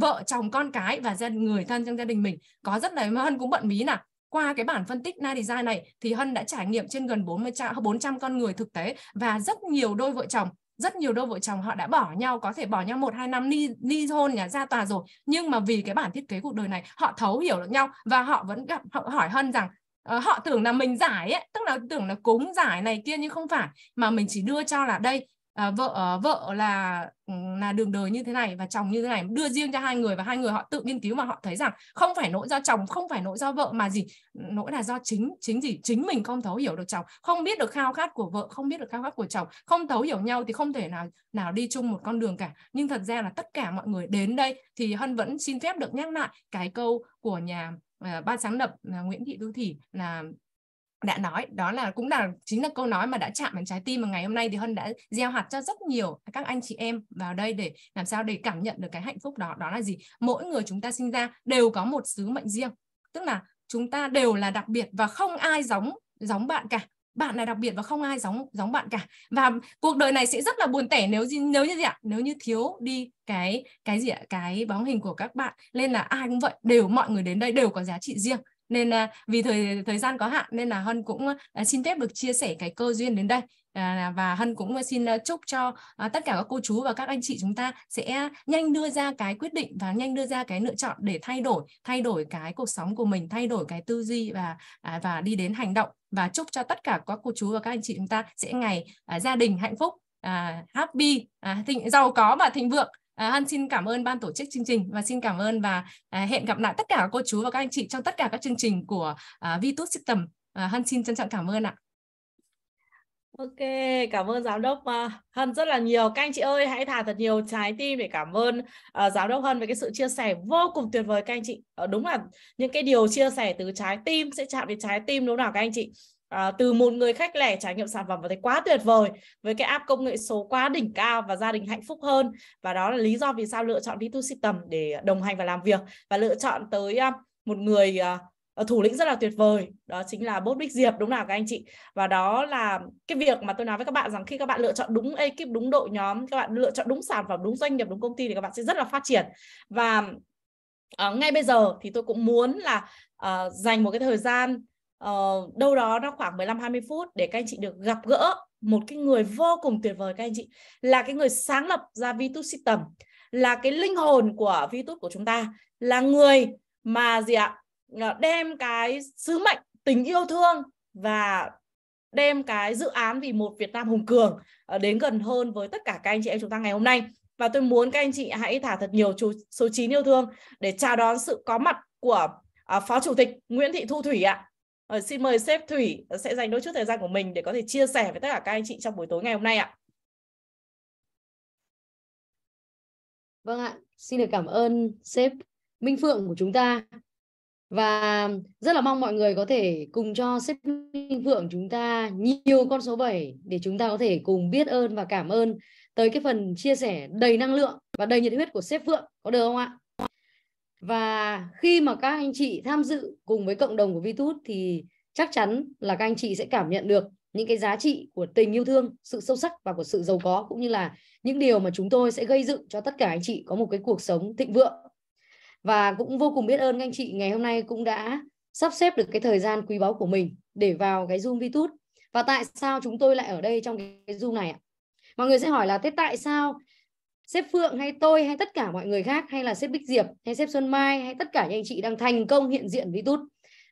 vợ chồng con cái và dân người thân trong gia đình mình có rất là hân cũng bận mí là qua cái bản phân tích Na Design này thì Hân đã trải nghiệm trên gần 40 400 con người thực tế và rất nhiều đôi vợ chồng rất nhiều đôi vợ chồng họ đã bỏ nhau có thể bỏ nhau một hai năm ly ly hôn nhà ra tòa rồi nhưng mà vì cái bản thiết kế cuộc đời này họ thấu hiểu được nhau và họ vẫn gặp họ hỏi Hân rằng uh, họ tưởng là mình giải ấy tức là tưởng là cúng giải này kia nhưng không phải mà mình chỉ đưa cho là đây à, vợ ờ, vợ là ừ, là đường đời như thế này và chồng như thế này đưa riêng cho hai người và hai người họ tự nghiên cứu mà họ thấy rằng không phải lỗi do chồng không phải lỗi do vợ mà gì lỗi là do chính chính gì chính mình không thấu hiểu được chồng không biết được khao khát của vợ không biết được khao khát của chồng không thấu hiểu nhau thì không thể nào nào đi chung một con đường cả nhưng thật ra là tất cả mọi người đến đây thì hân vẫn xin phép được nhắc lại cái câu của nhà ờ, ba sáng lập Nguyễn Thị Thu Thủy là đã nói đó là cũng là chính là câu nói mà đã chạm vào trái tim mà ngày hôm nay thì hân đã gieo hạt cho rất nhiều các anh chị em vào đây để làm sao để cảm nhận được cái hạnh phúc đó đó là gì mỗi người chúng ta sinh ra đều có một sứ mệnh riêng tức là chúng ta đều là đặc biệt và không ai giống giống bạn cả bạn là đặc biệt và không ai giống giống bạn cả và cuộc đời này sẽ rất là buồn tẻ nếu nếu như gì ạ nếu như thiếu đi cái cái gì ạ cái bóng hình của các bạn nên là ai cũng vậy đều mọi người đến đây đều có giá trị riêng nên à, vì thời thời gian có hạn nên là hân cũng à, xin phép được chia sẻ cái cơ duyên đến đây à, và hân cũng xin chúc cho tất cả các cô chú và các anh chị chúng ta sẽ nhanh đưa ra cái quyết định và nhanh đưa ra cái lựa chọn để thay đổi thay đổi cái cuộc sống của mình thay đổi cái tư duy và và đi đến hành động và chúc cho tất cả các cô chú và các anh chị chúng ta sẽ ngày gia đình hạnh phúc happy thịnh giàu có và thịnh vượng Hân ờ, xin cảm ơn ban tổ chức chương trình và xin cảm ơn và à, hẹn gặp lại tất cả các cô chú và các anh chị trong tất cả các chương trình của à, Vitus System. Ờ, Hân xin trân trọng cảm ơn ạ. Ok, cảm ơn giám đốc ờ, Hân rất là nhiều. Các anh chị ơi, hãy thả thật nhiều trái tim để cảm ơn giám đốc Hân về cái sự chia sẻ vô cùng tuyệt vời các anh chị. đúng là những cái điều chia sẻ từ trái tim sẽ chạm đến trái tim đúng nào các anh chị à, từ một người khách lẻ trải nghiệm sản phẩm và thấy quá tuyệt vời với cái app công nghệ số quá đỉnh cao và gia đình hạnh phúc hơn và đó là lý do vì sao lựa chọn V2 System để đồng hành và làm việc và lựa chọn tới à, một người à, ờ, thủ lĩnh rất là tuyệt vời đó chính là Bốt Bích Diệp đúng nào các anh chị và đó là cái việc mà tôi nói với các bạn rằng khi các bạn lựa chọn đúng ekip đúng đội nhóm các bạn lựa chọn đúng sản phẩm đúng doanh nghiệp đúng công ty thì các bạn sẽ rất là phát triển và uh, ngay bây giờ thì tôi cũng muốn là uh, dành một cái thời gian uh, đâu đó nó khoảng 15-20 phút để các anh chị được gặp gỡ một cái người vô cùng tuyệt vời các anh chị là cái người sáng lập ra Vitus System là cái linh hồn của Vitus của chúng ta là người mà gì ạ ờ, đem cái sứ mệnh tình yêu thương và đem cái dự án vì một Việt Nam hùng cường ờ, đến gần hơn với tất cả các anh chị em chúng ta ngày hôm nay và tôi muốn các anh chị hãy thả thật nhiều chú, số 9 yêu thương để chào đón sự có mặt của uh, Phó Chủ tịch Nguyễn Thị Thu Thủy ạ. Rồi, ờ, xin mời sếp Thủy sẽ dành đôi chút thời gian của mình để có thể chia sẻ với tất cả các anh chị trong buổi tối ngày hôm nay ạ. Vâng ạ, xin được cảm ơn sếp Minh Phượng của chúng ta và rất là mong mọi người có thể cùng cho sếp Minh Phượng chúng ta nhiều con số 7 để chúng ta có thể cùng biết ơn và cảm ơn tới cái phần chia sẻ đầy năng lượng và đầy nhiệt huyết của sếp Phượng có được không ạ? và khi mà các anh chị tham dự cùng với cộng đồng của Vitus thì chắc chắn là các anh chị sẽ cảm nhận được những cái giá trị của tình yêu thương, sự sâu sắc và của sự giàu có cũng như là những điều mà chúng tôi sẽ gây dựng cho tất cả anh chị có một cái cuộc sống thịnh vượng. Và cũng vô cùng biết ơn các anh chị ngày hôm nay cũng đã sắp xếp được cái thời gian quý báu của mình để vào cái Zoom Vitus. Và tại sao chúng tôi lại ở đây trong cái Zoom này ạ? Mọi người sẽ hỏi là thế tại sao sếp Phượng hay tôi hay tất cả mọi người khác hay là sếp Bích Diệp hay sếp Xuân Mai hay tất cả những anh chị đang thành công hiện diện với tút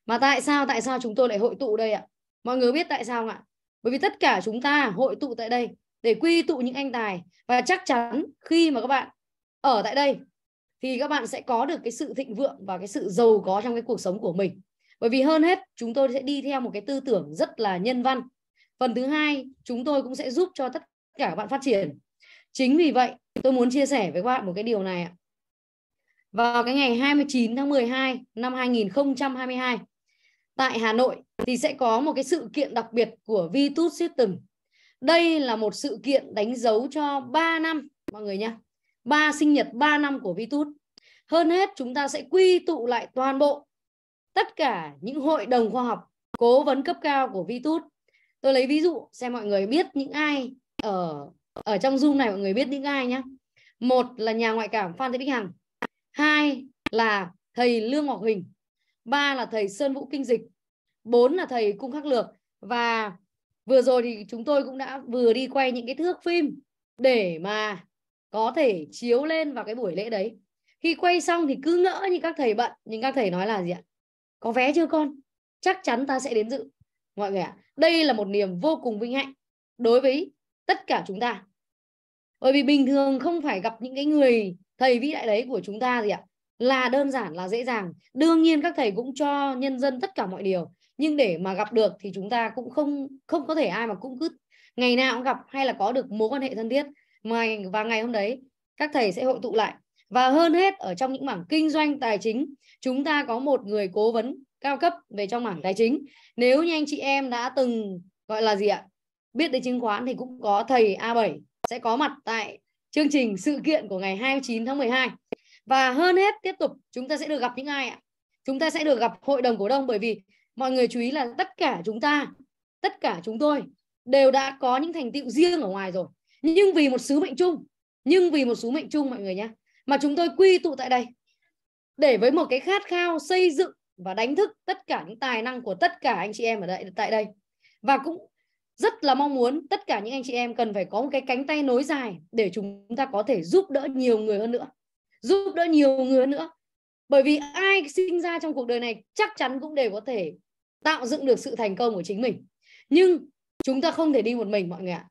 mà tại sao tại sao chúng tôi lại hội tụ đây ạ mọi người biết tại sao không ạ bởi vì tất cả chúng ta hội tụ tại đây để quy tụ những anh tài và chắc chắn khi mà các bạn ở tại đây thì các bạn sẽ có được cái sự thịnh vượng và cái sự giàu có trong cái cuộc sống của mình bởi vì hơn hết chúng tôi sẽ đi theo một cái tư tưởng rất là nhân văn phần thứ hai chúng tôi cũng sẽ giúp cho tất cả các bạn phát triển Chính vì vậy, tôi muốn chia sẻ với các bạn một cái điều này ạ. Vào cái ngày 29 tháng 12 năm 2022, tại Hà Nội thì sẽ có một cái sự kiện đặc biệt của Vitus System. Đây là một sự kiện đánh dấu cho 3 năm mọi người nhé. 3 sinh nhật 3 năm của Vitus. Hơn hết chúng ta sẽ quy tụ lại toàn bộ tất cả những hội đồng khoa học cố vấn cấp cao của Vitus. Tôi lấy ví dụ xem mọi người biết những ai ở ở trong zoom này mọi người biết những ai nhá một là nhà ngoại cảm phan thị bích hằng hai là thầy lương ngọc huỳnh ba là thầy sơn vũ kinh dịch bốn là thầy cung khắc lược và vừa rồi thì chúng tôi cũng đã vừa đi quay những cái thước phim để mà có thể chiếu lên vào cái buổi lễ đấy khi quay xong thì cứ ngỡ như các thầy bận nhưng các thầy nói là gì ạ có vé chưa con chắc chắn ta sẽ đến dự mọi người ạ à, đây là một niềm vô cùng vinh hạnh đối với tất cả chúng ta bởi vì bình thường không phải gặp những cái người thầy vĩ đại đấy của chúng ta gì ạ là đơn giản là dễ dàng đương nhiên các thầy cũng cho nhân dân tất cả mọi điều nhưng để mà gặp được thì chúng ta cũng không không có thể ai mà cũng cứ ngày nào cũng gặp hay là có được mối quan hệ thân thiết mà và ngày hôm đấy các thầy sẽ hội tụ lại và hơn hết ở trong những mảng kinh doanh tài chính chúng ta có một người cố vấn cao cấp về trong mảng tài chính nếu như anh chị em đã từng gọi là gì ạ biết đến chứng khoán thì cũng có thầy A7 sẽ có mặt tại chương trình sự kiện của ngày 29 tháng 12. Và hơn hết tiếp tục chúng ta sẽ được gặp những ai ạ? Chúng ta sẽ được gặp hội đồng cổ đông bởi vì mọi người chú ý là tất cả chúng ta, tất cả chúng tôi đều đã có những thành tựu riêng ở ngoài rồi. Nhưng vì một sứ mệnh chung, nhưng vì một sứ mệnh chung mọi người nhé, mà chúng tôi quy tụ tại đây để với một cái khát khao xây dựng và đánh thức tất cả những tài năng của tất cả anh chị em ở đây tại đây và cũng rất là mong muốn tất cả những anh chị em cần phải có một cái cánh tay nối dài để chúng ta có thể giúp đỡ nhiều người hơn nữa giúp đỡ nhiều người hơn nữa bởi vì ai sinh ra trong cuộc đời này chắc chắn cũng đều có thể tạo dựng được sự thành công của chính mình nhưng chúng ta không thể đi một mình mọi người ạ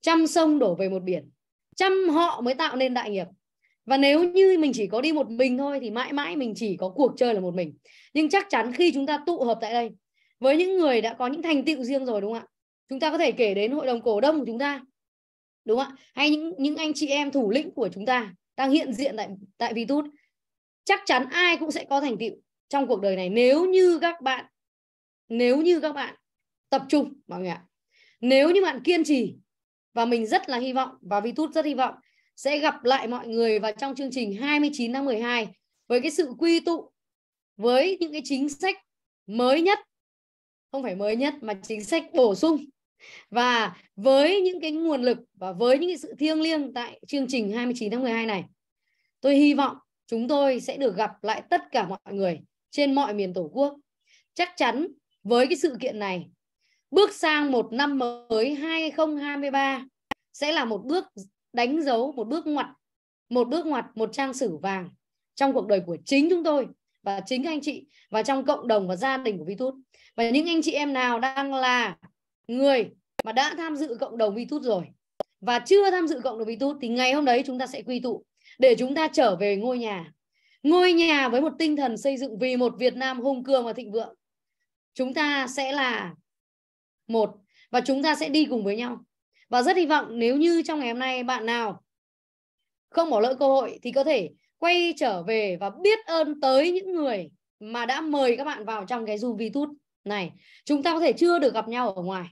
trăm sông đổ về một biển trăm họ mới tạo nên đại nghiệp và nếu như mình chỉ có đi một mình thôi thì mãi mãi mình chỉ có cuộc chơi là một mình nhưng chắc chắn khi chúng ta tụ hợp tại đây với những người đã có những thành tựu riêng rồi đúng không ạ chúng ta có thể kể đến hội đồng cổ đông của chúng ta đúng không ạ hay những những anh chị em thủ lĩnh của chúng ta đang hiện diện tại tại Vitus chắc chắn ai cũng sẽ có thành tựu trong cuộc đời này nếu như các bạn nếu như các bạn tập trung mọi người ạ nếu như bạn kiên trì và mình rất là hy vọng và Vitus rất hy vọng sẽ gặp lại mọi người và trong chương trình 29 tháng 12 với cái sự quy tụ với những cái chính sách mới nhất không phải mới nhất mà chính sách bổ sung và với những cái nguồn lực và với những cái sự thiêng liêng tại chương trình 29 tháng 12 này tôi hy vọng chúng tôi sẽ được gặp lại tất cả mọi người trên mọi miền tổ quốc chắc chắn với cái sự kiện này bước sang một năm mới 2023 sẽ là một bước đánh dấu một bước ngoặt một bước ngoặt một trang sử vàng trong cuộc đời của chính chúng tôi và chính anh chị và trong cộng đồng và gia đình của Vitus và những anh chị em nào đang là người mà đã tham dự cộng đồng vi-tút rồi và chưa tham dự cộng đồng vi-tút thì ngày hôm đấy chúng ta sẽ quy tụ để chúng ta trở về ngôi nhà. Ngôi nhà với một tinh thần xây dựng vì một Việt Nam hùng cường và thịnh vượng. Chúng ta sẽ là một và chúng ta sẽ đi cùng với nhau. Và rất hy vọng nếu như trong ngày hôm nay bạn nào không bỏ lỡ cơ hội thì có thể quay trở về và biết ơn tới những người mà đã mời các bạn vào trong cái Zoom tút này chúng ta có thể chưa được gặp nhau ở ngoài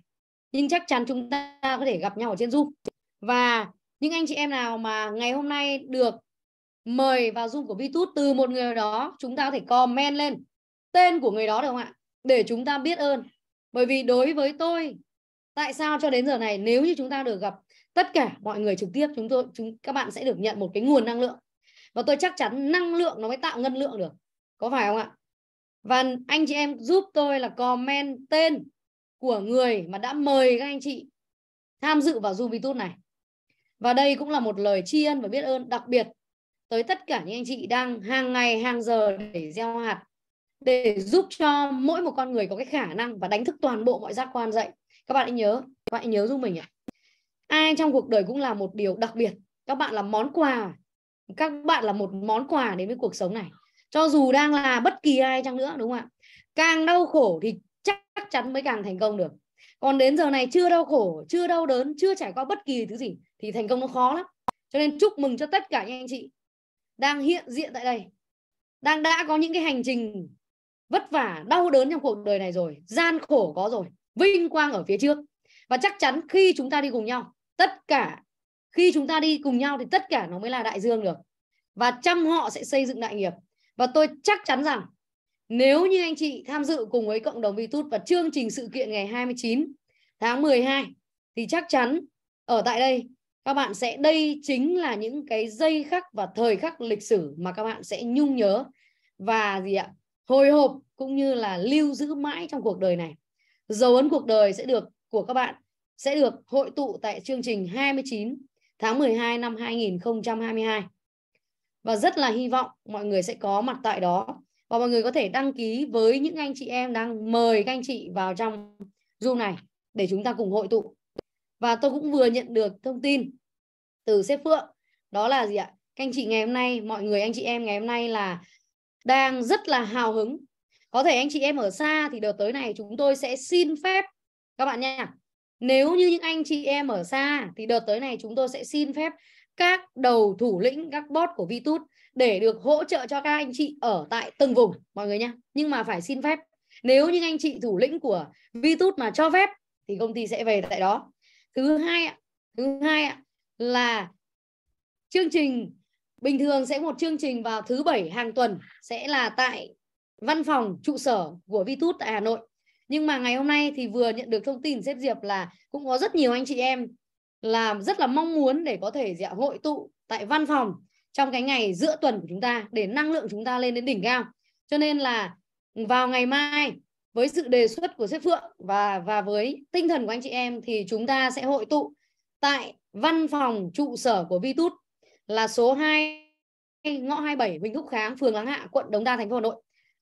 nhưng chắc chắn chúng ta có thể gặp nhau ở trên zoom và những anh chị em nào mà ngày hôm nay được mời vào Zoom của Vitut từ một người đó chúng ta có thể comment lên tên của người đó được không ạ? Để chúng ta biết ơn. Bởi vì đối với tôi tại sao cho đến giờ này nếu như chúng ta được gặp tất cả mọi người trực tiếp chúng tôi chúng các bạn sẽ được nhận một cái nguồn năng lượng. Và tôi chắc chắn năng lượng nó mới tạo ngân lượng được. Có phải không ạ? và vâng, anh chị em giúp tôi là comment tên của người mà đã mời các anh chị tham dự vào Zoom Vitus này. Và đây cũng là một lời tri ân và biết ơn đặc biệt tới tất cả những anh chị đang hàng ngày hàng giờ để gieo hạt để giúp cho mỗi một con người có cái khả năng và đánh thức toàn bộ mọi giác quan dậy. Các bạn hãy nhớ, các bạn hãy nhớ giúp mình ạ. Ai trong cuộc đời cũng là một điều đặc biệt. Các bạn là món quà. Các bạn là một món quà đến với cuộc sống này cho dù đang là bất kỳ ai chăng nữa đúng không ạ càng đau khổ thì chắc chắn mới càng thành công được còn đến giờ này chưa đau khổ chưa đau đớn chưa trải qua bất kỳ thứ gì thì thành công nó khó lắm cho nên chúc mừng cho tất cả những anh chị đang hiện diện tại đây đang đã có những cái hành trình vất vả đau đớn trong cuộc đời này rồi gian khổ có rồi vinh quang ở phía trước và chắc chắn khi chúng ta đi cùng nhau tất cả khi chúng ta đi cùng nhau thì tất cả nó mới là đại dương được và trăm họ sẽ xây dựng đại nghiệp và tôi chắc chắn rằng nếu như anh chị tham dự cùng với cộng đồng Vitut và chương trình sự kiện ngày 29 tháng 12 thì chắc chắn ở tại đây các bạn sẽ đây chính là những cái dây khắc và thời khắc lịch sử mà các bạn sẽ nhung nhớ và gì ạ hồi hộp cũng như là lưu giữ mãi trong cuộc đời này dấu ấn cuộc đời sẽ được của các bạn sẽ được hội tụ tại chương trình 29 tháng 12 năm 2022 và rất là hy vọng mọi người sẽ có mặt tại đó và mọi người có thể đăng ký với những anh chị em đang mời các anh chị vào trong Zoom này để chúng ta cùng hội tụ. Và tôi cũng vừa nhận được thông tin từ sếp Phượng đó là gì ạ? Các anh chị ngày hôm nay, mọi người anh chị em ngày hôm nay là đang rất là hào hứng. Có thể anh chị em ở xa thì đợt tới này chúng tôi sẽ xin phép các bạn nha. Nếu như những anh chị em ở xa thì đợt tới này chúng tôi sẽ xin phép các đầu thủ lĩnh các boss của Vitus để được hỗ trợ cho các anh chị ở tại từng vùng mọi người nhé nhưng mà phải xin phép nếu như anh chị thủ lĩnh của Vitus mà cho phép thì công ty sẽ về tại đó thứ hai ạ thứ hai ạ là chương trình bình thường sẽ một chương trình vào thứ bảy hàng tuần sẽ là tại văn phòng trụ sở của Vitus tại Hà Nội nhưng mà ngày hôm nay thì vừa nhận được thông tin xếp diệp là cũng có rất nhiều anh chị em là rất là mong muốn để có thể dạ hội tụ tại văn phòng trong cái ngày giữa tuần của chúng ta để năng lượng chúng ta lên đến đỉnh cao cho nên là vào ngày mai với sự đề xuất của sếp phượng và và với tinh thần của anh chị em thì chúng ta sẽ hội tụ tại văn phòng trụ sở của Vitut là số 2 ngõ 27 Huỳnh Thúc Kháng, phường Láng Hạ, quận Đống Đa, thành phố Hà Nội.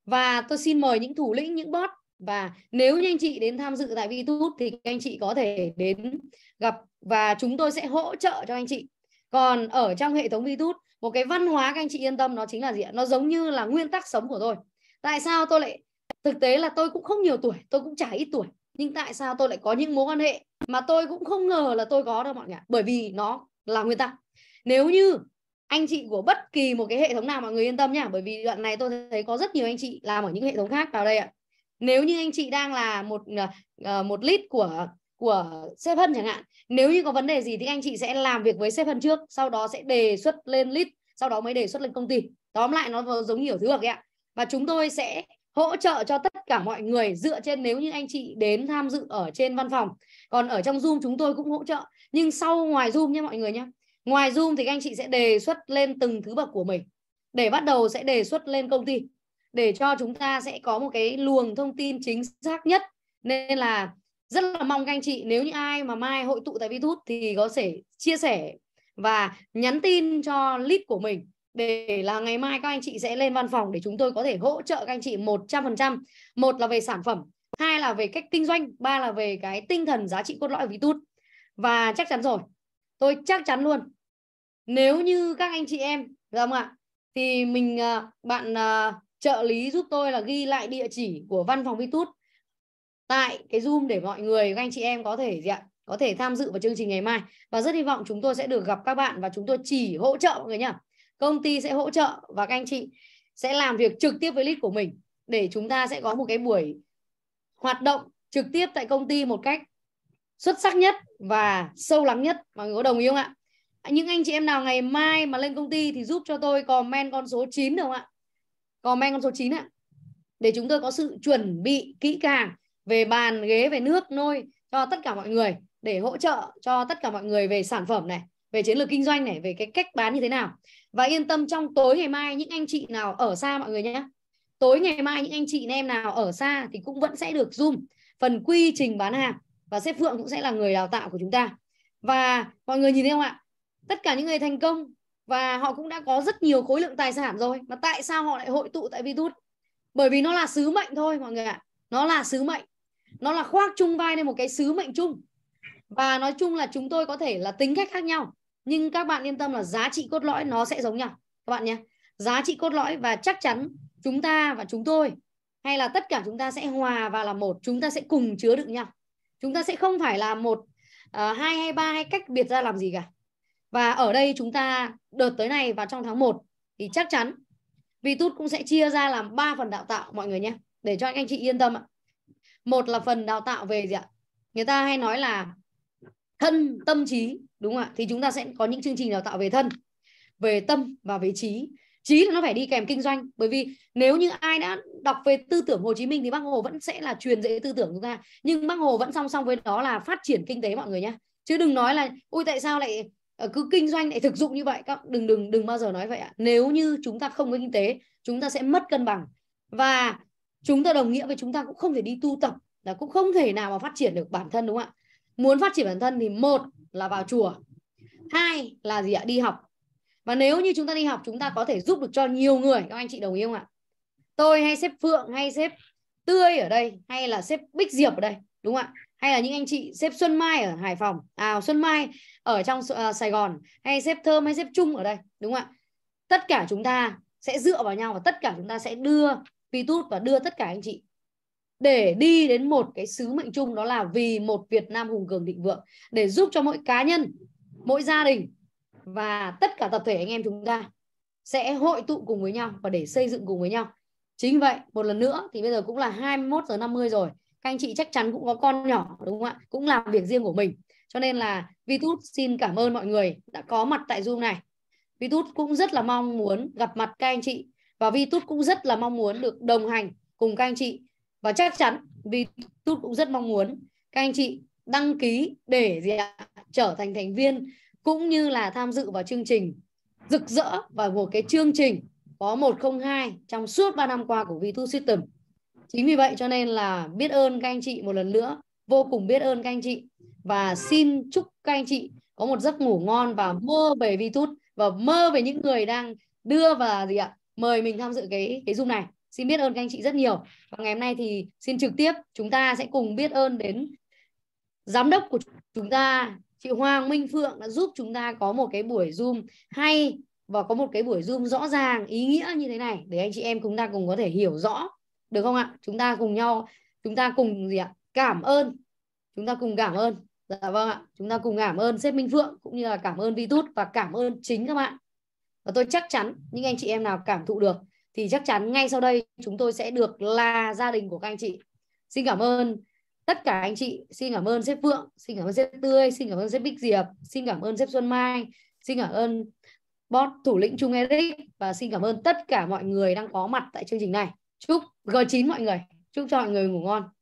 Và tôi xin mời những thủ lĩnh, những boss và nếu như anh chị đến tham dự tại Vitut thì anh chị có thể đến gặp và chúng tôi sẽ hỗ trợ cho anh chị còn ở trong hệ thống Vitut một cái văn hóa các anh chị yên tâm nó chính là gì nó giống như là nguyên tắc sống của tôi tại sao tôi lại thực tế là tôi cũng không nhiều tuổi tôi cũng chả ít tuổi nhưng tại sao tôi lại có những mối quan hệ mà tôi cũng không ngờ là tôi có đâu mọi người bởi vì nó là nguyên tắc nếu như anh chị của bất kỳ một cái hệ thống nào mọi người yên tâm nhá bởi vì đoạn này tôi thấy có rất nhiều anh chị làm ở những hệ thống khác vào đây ạ nếu như anh chị đang là một ờ, ờ, một lead của của sếp hân chẳng hạn nếu như có vấn đề gì thì anh chị sẽ làm việc với sếp hân trước sau đó sẽ đề xuất lên lead sau đó mới đề xuất lên công ty tóm lại nó giống như hiểu thứ bậc ấy ạ và chúng tôi sẽ hỗ trợ cho tất cả mọi người dựa trên nếu như anh chị đến tham dự ở trên văn phòng còn ở trong zoom chúng tôi cũng hỗ trợ nhưng sau ngoài zoom nhé mọi người nhé ngoài zoom thì anh chị sẽ đề xuất lên từng thứ bậc của mình để bắt đầu sẽ đề xuất lên công ty để cho chúng ta sẽ có một cái luồng thông tin chính xác nhất nên là rất là mong các anh chị nếu như ai mà mai hội tụ tại Vtut thì có thể chia sẻ và nhắn tin cho lead của mình để là ngày mai các anh chị sẽ lên văn phòng để chúng tôi có thể hỗ trợ các anh chị 100%. Một là về sản phẩm, hai là về cách kinh doanh, ba là về cái tinh thần giá trị cốt lõi Vtut. Và chắc chắn rồi, tôi chắc chắn luôn. Nếu như các anh chị em, đúng không ạ? Thì mình à, bạn à, trợ lý giúp tôi là ghi lại địa chỉ của văn phòng Vitut tại cái Zoom để mọi người các anh chị em có thể gì ạ? Có thể tham dự vào chương trình ngày mai và rất hy vọng chúng tôi sẽ được gặp các bạn và chúng tôi chỉ hỗ trợ mọi người nhá. Công ty sẽ hỗ trợ và các anh chị sẽ làm việc trực tiếp với lead của mình để chúng ta sẽ có một cái buổi hoạt động trực tiếp tại công ty một cách xuất sắc nhất và sâu lắng nhất mọi người có đồng ý không ạ những anh chị em nào ngày mai mà lên công ty thì giúp cho tôi comment con số 9 được không ạ comment con số 9 ạ để chúng tôi có sự chuẩn bị kỹ càng về bàn ghế về nước nôi cho tất cả mọi người để hỗ trợ cho tất cả mọi người về sản phẩm này về chiến lược kinh doanh này về cái cách bán như thế nào và yên tâm trong tối ngày mai những anh chị nào ở xa mọi người nhé tối ngày mai những anh chị em nào ở xa thì cũng vẫn sẽ được zoom phần quy trình bán hàng và sếp phượng cũng sẽ là người đào tạo của chúng ta và mọi người nhìn thấy không ạ tất cả những người thành công và họ cũng đã có rất nhiều khối lượng tài sản rồi mà tại sao họ lại hội tụ tại Vitus bởi vì nó là sứ mệnh thôi mọi người ạ nó là sứ mệnh nó là khoác chung vai lên một cái sứ mệnh chung và nói chung là chúng tôi có thể là tính cách khác nhau nhưng các bạn yên tâm là giá trị cốt lõi nó sẽ giống nhau các bạn nhé giá trị cốt lõi và chắc chắn chúng ta và chúng tôi hay là tất cả chúng ta sẽ hòa và là một chúng ta sẽ cùng chứa đựng nhau chúng ta sẽ không phải là một uh, hai hay ba hay cách biệt ra làm gì cả và ở đây chúng ta đợt tới này và trong tháng 1 thì chắc chắn Vitut cũng sẽ chia ra làm 3 phần đào tạo mọi người nhé để cho anh chị yên tâm ạ. Một là phần đào tạo về gì ạ? Người ta hay nói là thân tâm trí đúng không ạ? Thì chúng ta sẽ có những chương trình đào tạo về thân, về tâm và về trí. Trí nó phải đi kèm kinh doanh bởi vì nếu như ai đã đọc về tư tưởng Hồ Chí Minh thì Bác Hồ vẫn sẽ là truyền dạy tư tưởng chúng ta. Nhưng Bác Hồ vẫn song song với đó là phát triển kinh tế mọi người nhé chứ đừng nói là ui tại sao lại Ờ, cứ kinh doanh lại thực dụng như vậy các đừng đừng đừng bao giờ nói vậy ạ nếu như chúng ta không có kinh tế chúng ta sẽ mất cân bằng và chúng ta đồng nghĩa với chúng ta cũng không thể đi tu tập là cũng không thể nào mà phát triển được bản thân đúng không ạ muốn phát triển bản thân thì một là vào chùa hai là gì ạ đi học và nếu như chúng ta đi học chúng ta có thể giúp được cho nhiều người các anh chị đồng ý không ạ tôi hay xếp phượng hay xếp tươi ở đây hay là xếp bích diệp ở đây đúng không ạ hay là những anh chị xếp xuân mai ở hải phòng à xuân mai ở trong uh, Sài Gòn hay xếp thơm hay xếp chung ở đây đúng không ạ tất cả chúng ta sẽ dựa vào nhau và tất cả chúng ta sẽ đưa PiTut và đưa tất cả anh chị để đi đến một cái sứ mệnh chung đó là vì một Việt Nam hùng cường thịnh vượng để giúp cho mỗi cá nhân, mỗi gia đình và tất cả tập thể anh em chúng ta sẽ hội tụ cùng với nhau và để xây dựng cùng với nhau. Chính vậy, một lần nữa thì bây giờ cũng là 21 giờ 50 rồi. Các anh chị chắc chắn cũng có con nhỏ đúng không ạ? Cũng làm việc riêng của mình. Cho nên là Vitus xin cảm ơn mọi người đã có mặt tại Zoom này. Vitus cũng rất là mong muốn gặp mặt các anh chị và Vitus cũng rất là mong muốn được đồng hành cùng các anh chị và chắc chắn Vitus cũng rất mong muốn các anh chị đăng ký để gì ạ? trở thành thành viên cũng như là tham dự vào chương trình rực rỡ và một cái chương trình có 102 trong suốt 3 năm qua của Vitus System. Chính vì vậy cho nên là biết ơn các anh chị một lần nữa, vô cùng biết ơn các anh chị và xin chúc các anh chị có một giấc ngủ ngon và mơ về Vitus và mơ về những người đang đưa và gì ạ mời mình tham dự cái cái zoom này xin biết ơn các anh chị rất nhiều và ngày hôm nay thì xin trực tiếp chúng ta sẽ cùng biết ơn đến giám đốc của chúng ta chị Hoàng Minh Phượng đã giúp chúng ta có một cái buổi zoom hay và có một cái buổi zoom rõ ràng ý nghĩa như thế này để anh chị em chúng ta cùng có thể hiểu rõ được không ạ chúng ta cùng nhau chúng ta cùng gì ạ cảm ơn chúng ta cùng cảm ơn Dạ vâng ạ, chúng ta cùng cảm ơn sếp Minh Phượng cũng như là cảm ơn Vitut và cảm ơn chính các bạn. Và tôi chắc chắn những anh chị em nào cảm thụ được thì chắc chắn ngay sau đây chúng tôi sẽ được là gia đình của các anh chị. Xin cảm ơn tất cả anh chị, xin cảm ơn sếp Phượng, xin cảm ơn sếp Tươi, xin cảm ơn sếp Bích Diệp, xin cảm ơn sếp Xuân Mai, xin cảm ơn bot thủ lĩnh Trung Eric và xin cảm ơn tất cả mọi người đang có mặt tại chương trình này. Chúc G9 mọi người, chúc cho mọi người ngủ ngon.